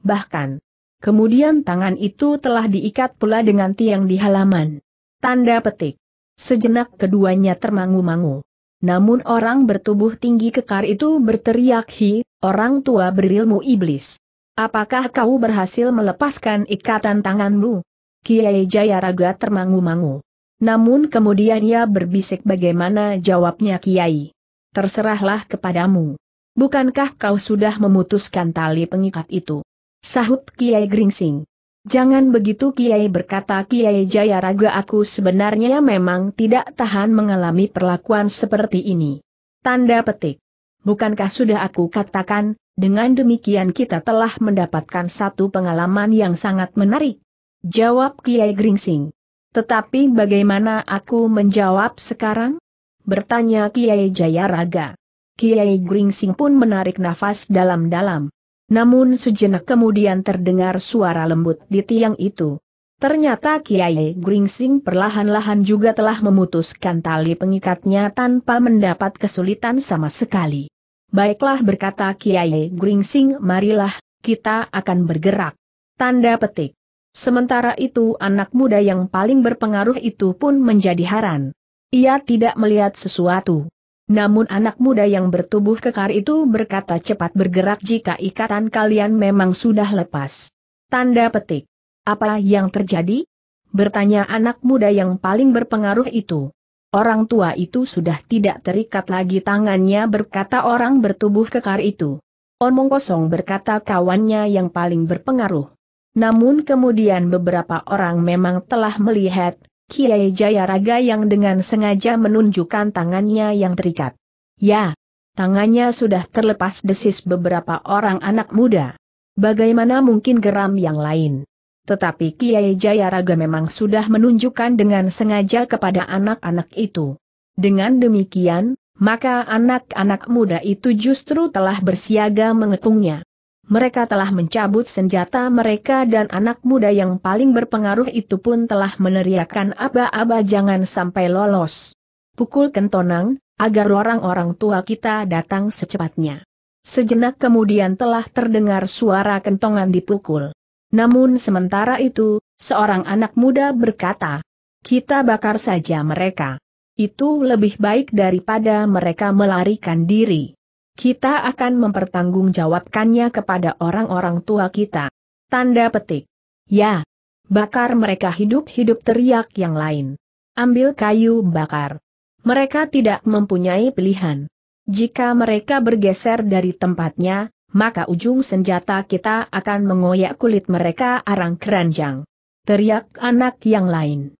Bahkan, kemudian tangan itu telah diikat pula dengan tiang di halaman. Tanda petik. Sejenak keduanya termangu-mangu. Namun orang bertubuh tinggi kekar itu berteriak hi, orang tua berilmu iblis. Apakah kau berhasil melepaskan ikatan tanganmu? Kiai Jayaraga termangu-mangu. Namun kemudian ia berbisik bagaimana jawabnya Kiai. Terserahlah kepadamu. Bukankah kau sudah memutuskan tali pengikat itu? Sahut Kiai Gringsing. Jangan begitu Kiai berkata Kiai Jayaraga aku sebenarnya memang tidak tahan mengalami perlakuan seperti ini. Tanda petik. Bukankah sudah aku katakan, dengan demikian kita telah mendapatkan satu pengalaman yang sangat menarik? Jawab Kiai Gringsing. Tetapi bagaimana aku menjawab sekarang? Bertanya Kiai Jayaraga. Kiai Gringsing pun menarik nafas dalam-dalam. Namun sejenak kemudian terdengar suara lembut di tiang itu. Ternyata Kiai Gringsing perlahan-lahan juga telah memutuskan tali pengikatnya tanpa mendapat kesulitan sama sekali. Baiklah berkata Kiai Gringsing marilah, kita akan bergerak. Tanda petik. Sementara itu anak muda yang paling berpengaruh itu pun menjadi haran. Ia tidak melihat sesuatu. Namun anak muda yang bertubuh kekar itu berkata cepat bergerak jika ikatan kalian memang sudah lepas. Tanda petik. Apa yang terjadi? Bertanya anak muda yang paling berpengaruh itu. Orang tua itu sudah tidak terikat lagi tangannya berkata orang bertubuh kekar itu. Omong kosong berkata kawannya yang paling berpengaruh. Namun kemudian beberapa orang memang telah melihat, Kiai Jayaraga yang dengan sengaja menunjukkan tangannya yang terikat. Ya, tangannya sudah terlepas desis beberapa orang anak muda. Bagaimana mungkin geram yang lain? Tetapi Kiai Jayaraga memang sudah menunjukkan dengan sengaja kepada anak-anak itu. Dengan demikian, maka anak-anak muda itu justru telah bersiaga mengepungnya mereka telah mencabut senjata mereka dan anak muda yang paling berpengaruh itu pun telah meneriakkan aba-aba jangan sampai lolos. Pukul kentonang, agar orang-orang tua kita datang secepatnya. Sejenak kemudian telah terdengar suara kentongan dipukul. Namun sementara itu, seorang anak muda berkata, kita bakar saja mereka. Itu lebih baik daripada mereka melarikan diri. Kita akan mempertanggungjawabkannya kepada orang-orang tua kita. Tanda petik. Ya. Bakar mereka hidup-hidup teriak yang lain. Ambil kayu bakar. Mereka tidak mempunyai pilihan. Jika mereka bergeser dari tempatnya, maka ujung senjata kita akan mengoyak kulit mereka arang keranjang. Teriak anak yang lain.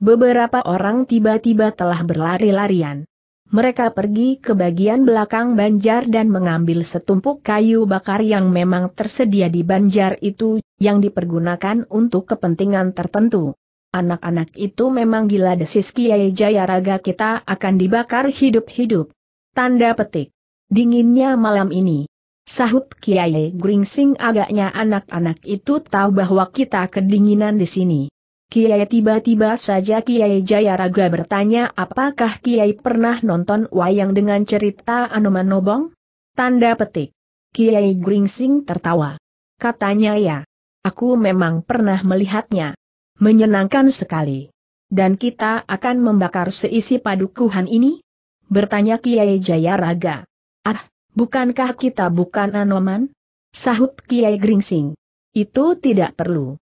Beberapa orang tiba-tiba telah berlari-larian mereka pergi ke bagian belakang banjar dan mengambil setumpuk kayu bakar yang memang tersedia di banjar itu, yang dipergunakan untuk kepentingan tertentu. Anak-anak itu memang gila desis Kiai Jayaraga kita akan dibakar hidup-hidup. Tanda petik. Dinginnya malam ini. Sahut Kiai Gringsing agaknya anak-anak itu tahu bahwa kita kedinginan di sini. Kiai tiba-tiba saja Kiai Jayaraga bertanya apakah Kiai pernah nonton wayang dengan cerita Anoman Nobong? Tanda petik. Kiai Gringsing tertawa. Katanya ya. Aku memang pernah melihatnya. Menyenangkan sekali. Dan kita akan membakar seisi padukuhan ini? Bertanya Kiai Jayaraga. Ah, bukankah kita bukan Anoman? Sahut Kiai Gringsing. Itu tidak perlu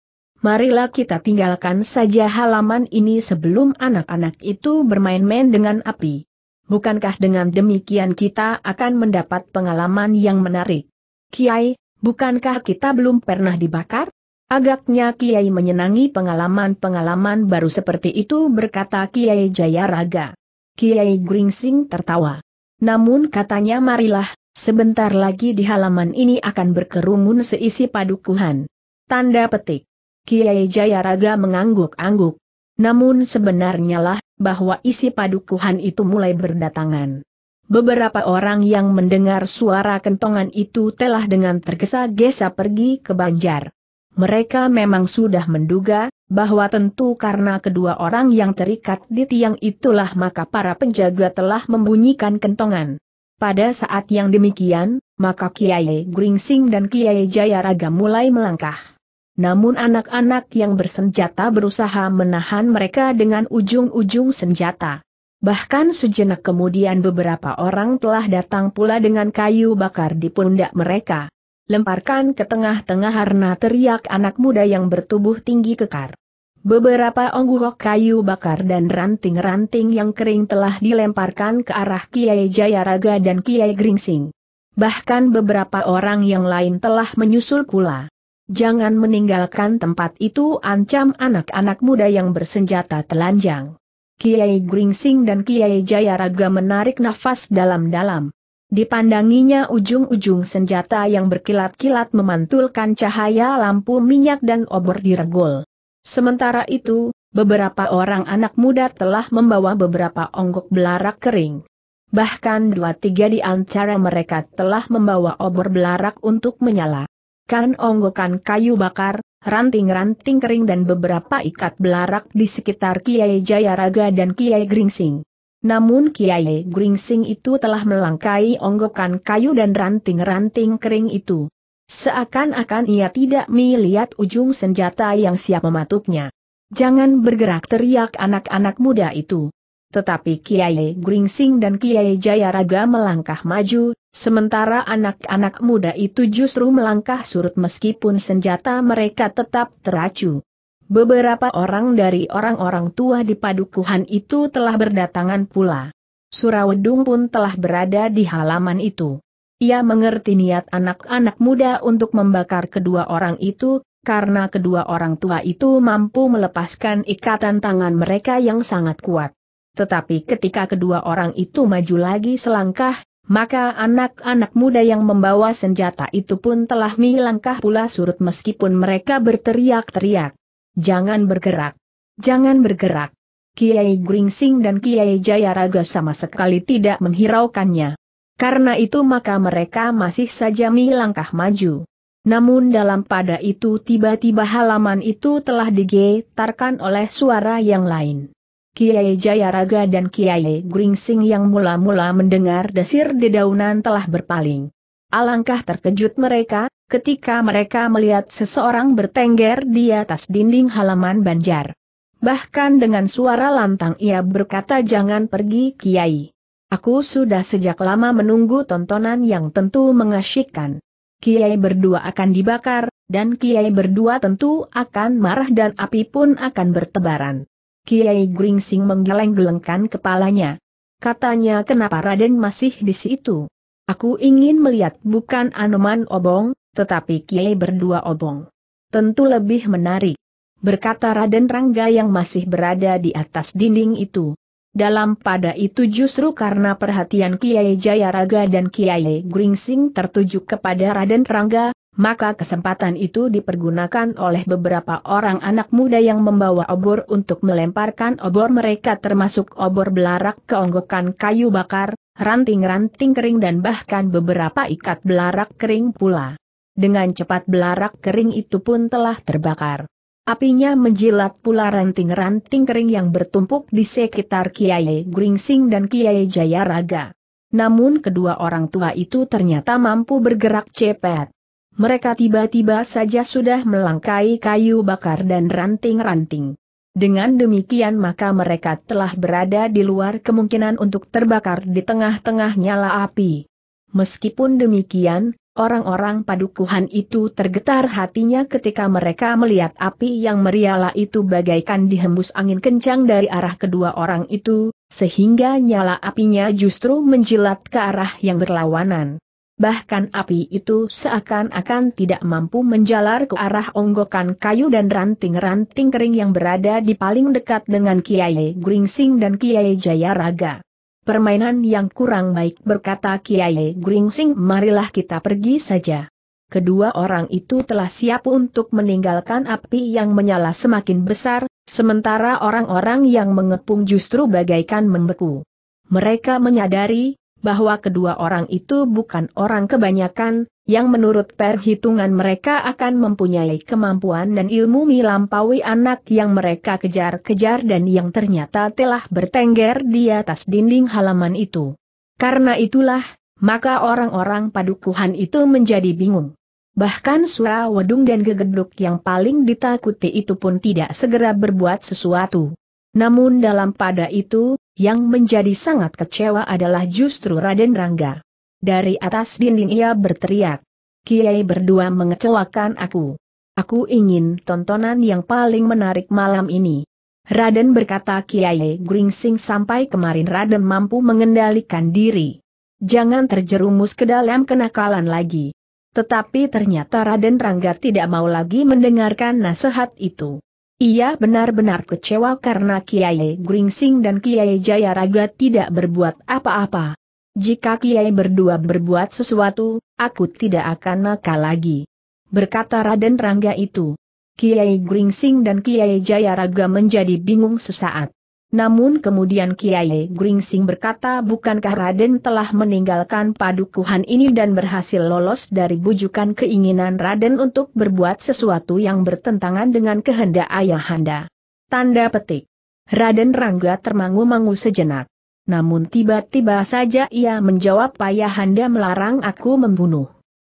marilah kita tinggalkan saja halaman ini sebelum anak-anak itu bermain-main dengan api. Bukankah dengan demikian kita akan mendapat pengalaman yang menarik? Kiai, bukankah kita belum pernah dibakar? Agaknya Kiai menyenangi pengalaman-pengalaman baru seperti itu berkata Kiai Jayaraga. Kiai Gringsing tertawa. Namun katanya marilah, sebentar lagi di halaman ini akan berkerumun seisi padukuhan. Tanda petik. Kiai Jayaraga mengangguk-angguk. Namun sebenarnya lah, bahwa isi padukuhan itu mulai berdatangan. Beberapa orang yang mendengar suara kentongan itu telah dengan tergesa-gesa pergi ke Banjar. Mereka memang sudah menduga, bahwa tentu karena kedua orang yang terikat di tiang itulah maka para penjaga telah membunyikan kentongan. Pada saat yang demikian, maka Kiai Gringsing dan Kiai Jayaraga mulai melangkah. Namun anak-anak yang bersenjata berusaha menahan mereka dengan ujung-ujung senjata. Bahkan sejenak kemudian beberapa orang telah datang pula dengan kayu bakar di pundak mereka. Lemparkan ke tengah-tengah karena teriak anak muda yang bertubuh tinggi kekar. Beberapa onggurok kayu bakar dan ranting-ranting yang kering telah dilemparkan ke arah Kiai Jayaraga dan Kiai Gringsing. Bahkan beberapa orang yang lain telah menyusul pula. Jangan meninggalkan tempat itu ancam anak-anak muda yang bersenjata telanjang. Kiai Gringsing dan Kiai Jayaraga menarik nafas dalam-dalam. Dipandanginya ujung-ujung senjata yang berkilat-kilat memantulkan cahaya lampu minyak dan obor diregol. Sementara itu, beberapa orang anak muda telah membawa beberapa onggok belarak kering. Bahkan dua tiga di antara mereka telah membawa obor belarak untuk menyala kan onggokan kayu bakar, ranting-ranting kering dan beberapa ikat belarak di sekitar Kiai Jayaraga dan Kiai Gringsing. Namun Kiai Gringsing itu telah melangkai onggokan kayu dan ranting-ranting kering itu. Seakan-akan ia tidak melihat ujung senjata yang siap mematuknya. Jangan bergerak teriak anak-anak muda itu. Tetapi Kiai Gringsing dan Kiai Jayaraga melangkah maju, sementara anak-anak muda itu justru melangkah surut meskipun senjata mereka tetap teracu. Beberapa orang dari orang-orang tua di padukuhan itu telah berdatangan pula. Surawedung pun telah berada di halaman itu. Ia mengerti niat anak-anak muda untuk membakar kedua orang itu, karena kedua orang tua itu mampu melepaskan ikatan tangan mereka yang sangat kuat. Tetapi ketika kedua orang itu maju lagi selangkah, maka anak-anak muda yang membawa senjata itu pun telah milangkah pula surut meskipun mereka berteriak-teriak. Jangan bergerak. Jangan bergerak. Kiai Gringsing dan Kiai Jayaraga sama sekali tidak menghiraukannya. Karena itu maka mereka masih saja milangkah maju. Namun dalam pada itu tiba-tiba halaman itu telah digetarkan oleh suara yang lain. Kiai Jayaraga dan Kiai Gringsing yang mula-mula mendengar desir dedaunan telah berpaling. Alangkah terkejut mereka, ketika mereka melihat seseorang bertengger di atas dinding halaman banjar. Bahkan dengan suara lantang ia berkata jangan pergi Kiai. Aku sudah sejak lama menunggu tontonan yang tentu mengasyikkan. Kiai berdua akan dibakar, dan Kiai berdua tentu akan marah dan api pun akan bertebaran. Kiai Gringsing menggeleng-gelengkan kepalanya. Katanya kenapa Raden masih di situ? Aku ingin melihat bukan Anoman Obong, tetapi Kiai berdua Obong. Tentu lebih menarik. Berkata Raden Rangga yang masih berada di atas dinding itu. Dalam pada itu justru karena perhatian Kiai Jayaraga dan Kiai Gringsing tertuju kepada Raden Rangga, maka kesempatan itu dipergunakan oleh beberapa orang anak muda yang membawa obor untuk melemparkan obor mereka termasuk obor belarak keonggokan kayu bakar, ranting-ranting kering dan bahkan beberapa ikat belarak kering pula. Dengan cepat belarak kering itu pun telah terbakar. Apinya menjilat pula ranting-ranting kering yang bertumpuk di sekitar Kiai Gringsing dan Kiai Jayaraga. Namun kedua orang tua itu ternyata mampu bergerak cepat. Mereka tiba-tiba saja sudah melangkai kayu bakar dan ranting-ranting. Dengan demikian maka mereka telah berada di luar kemungkinan untuk terbakar di tengah-tengah nyala api. Meskipun demikian, orang-orang padukuhan itu tergetar hatinya ketika mereka melihat api yang meriala itu bagaikan dihembus angin kencang dari arah kedua orang itu, sehingga nyala apinya justru menjilat ke arah yang berlawanan bahkan api itu seakan-akan tidak mampu menjalar ke arah onggokan kayu dan ranting-ranting kering yang berada di paling dekat dengan Kiai Gringsing dan Kiai Jayaraga. Permainan yang kurang baik berkata Kiai Gringsing marilah kita pergi saja. Kedua orang itu telah siap untuk meninggalkan api yang menyala semakin besar, sementara orang-orang yang mengepung justru bagaikan membeku. Mereka menyadari, bahwa kedua orang itu bukan orang kebanyakan, yang menurut perhitungan mereka akan mempunyai kemampuan dan ilmu melampaui anak yang mereka kejar-kejar dan yang ternyata telah bertengger di atas dinding halaman itu. Karena itulah, maka orang-orang padukuhan itu menjadi bingung. Bahkan suara wedung dan Gegeduk yang paling ditakuti itu pun tidak segera berbuat sesuatu. Namun dalam pada itu, yang menjadi sangat kecewa adalah justru Raden Rangga. Dari atas dinding ia berteriak. Kiai berdua mengecewakan aku. Aku ingin tontonan yang paling menarik malam ini. Raden berkata Kiai Gringsing sampai kemarin Raden mampu mengendalikan diri. Jangan terjerumus ke dalam kenakalan lagi. Tetapi ternyata Raden Rangga tidak mau lagi mendengarkan nasihat itu. Ia benar-benar kecewa karena Kiai Gringsing dan Kiai Jayaraga tidak berbuat apa-apa. Jika Kiai berdua berbuat sesuatu, aku tidak akan nakal lagi. Berkata Raden Rangga itu. Kiai Gringsing dan Kiai Jayaraga menjadi bingung sesaat. Namun kemudian Kiai Gringsing berkata bukankah Raden telah meninggalkan padukuhan ini dan berhasil lolos dari bujukan keinginan Raden untuk berbuat sesuatu yang bertentangan dengan kehendak ayahanda. Tanda petik. Raden Rangga termangu-mangu sejenak. Namun tiba-tiba saja ia menjawab ayahanda melarang aku membunuh.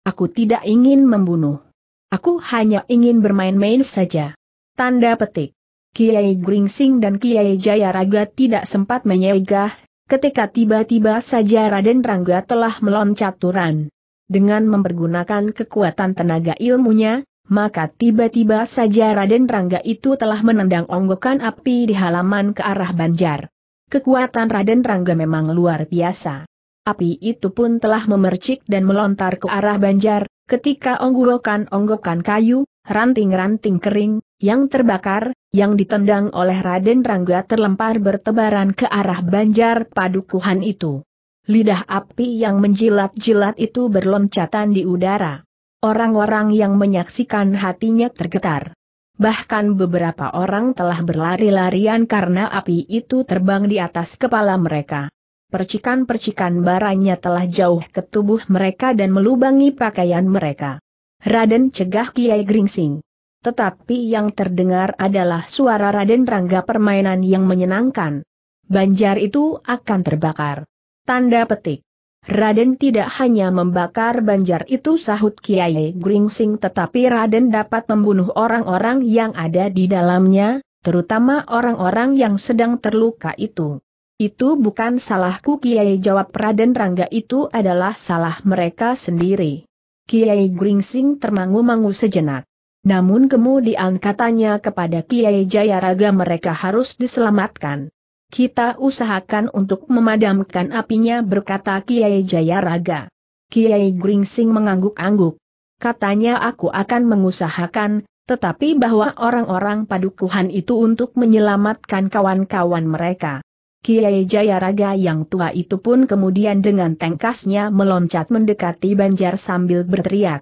Aku tidak ingin membunuh. Aku hanya ingin bermain-main saja. Tanda petik. Kiai Gringsing dan Kiai Jayaraga tidak sempat menyegah, ketika tiba-tiba saja Raden Rangga telah meloncat turan. Dengan mempergunakan kekuatan tenaga ilmunya, maka tiba-tiba saja Raden Rangga itu telah menendang onggokan api di halaman ke arah Banjar. Kekuatan Raden Rangga memang luar biasa. Api itu pun telah memercik dan melontar ke arah Banjar, ketika onggokan-onggokan kayu, ranting-ranting kering, yang terbakar, yang ditendang oleh Raden Rangga terlempar bertebaran ke arah banjar padukuhan itu. Lidah api yang menjilat-jilat itu berloncatan di udara. Orang-orang yang menyaksikan hatinya tergetar. Bahkan beberapa orang telah berlari-larian karena api itu terbang di atas kepala mereka. Percikan-percikan baranya telah jauh ke tubuh mereka dan melubangi pakaian mereka. Raden cegah Kiai Gringsing tetapi yang terdengar adalah suara Raden Rangga permainan yang menyenangkan. Banjar itu akan terbakar. Tanda petik. Raden tidak hanya membakar banjar itu sahut Kiai Gringsing tetapi Raden dapat membunuh orang-orang yang ada di dalamnya, terutama orang-orang yang sedang terluka itu. Itu bukan salahku Kiai jawab Raden Rangga itu adalah salah mereka sendiri. Kiai Gringsing termangu-mangu sejenak. Namun kemudian katanya kepada Kiai Jayaraga mereka harus diselamatkan. Kita usahakan untuk memadamkan apinya berkata Kiai Jayaraga. Kiai Gringsing mengangguk-angguk. Katanya aku akan mengusahakan, tetapi bahwa orang-orang padukuhan itu untuk menyelamatkan kawan-kawan mereka. Kiai Jayaraga yang tua itu pun kemudian dengan tengkasnya meloncat mendekati Banjar sambil berteriak.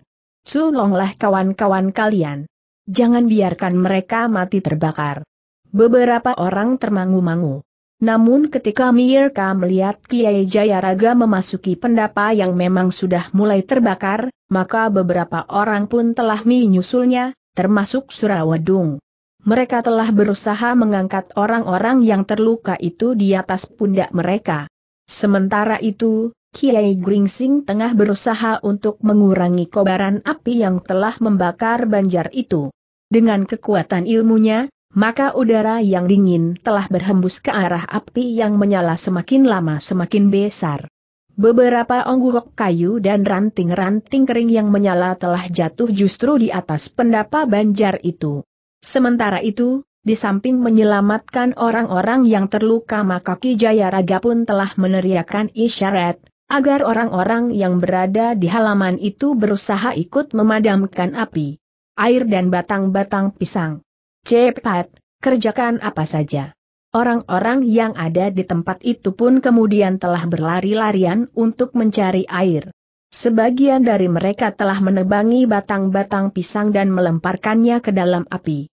Sulonglah kawan-kawan kalian. Jangan biarkan mereka mati terbakar. Beberapa orang termangu-mangu. Namun ketika Mirka melihat Kiai Jayaraga memasuki pendapa yang memang sudah mulai terbakar, maka beberapa orang pun telah menyusulnya, termasuk Surawadung. Mereka telah berusaha mengangkat orang-orang yang terluka itu di atas pundak mereka. Sementara itu, Kiai Gringsing tengah berusaha untuk mengurangi kobaran api yang telah membakar banjar itu. Dengan kekuatan ilmunya, maka udara yang dingin telah berhembus ke arah api yang menyala semakin lama semakin besar. Beberapa onggok kayu dan ranting-ranting kering yang menyala telah jatuh justru di atas pendapa banjar itu. Sementara itu, di samping menyelamatkan orang-orang yang terluka maka Ki Jayaraga pun telah meneriakan isyarat, agar orang-orang yang berada di halaman itu berusaha ikut memadamkan api. Air dan batang-batang pisang. Cepat, kerjakan apa saja. Orang-orang yang ada di tempat itu pun kemudian telah berlari-larian untuk mencari air. Sebagian dari mereka telah menebangi batang-batang pisang dan melemparkannya ke dalam api.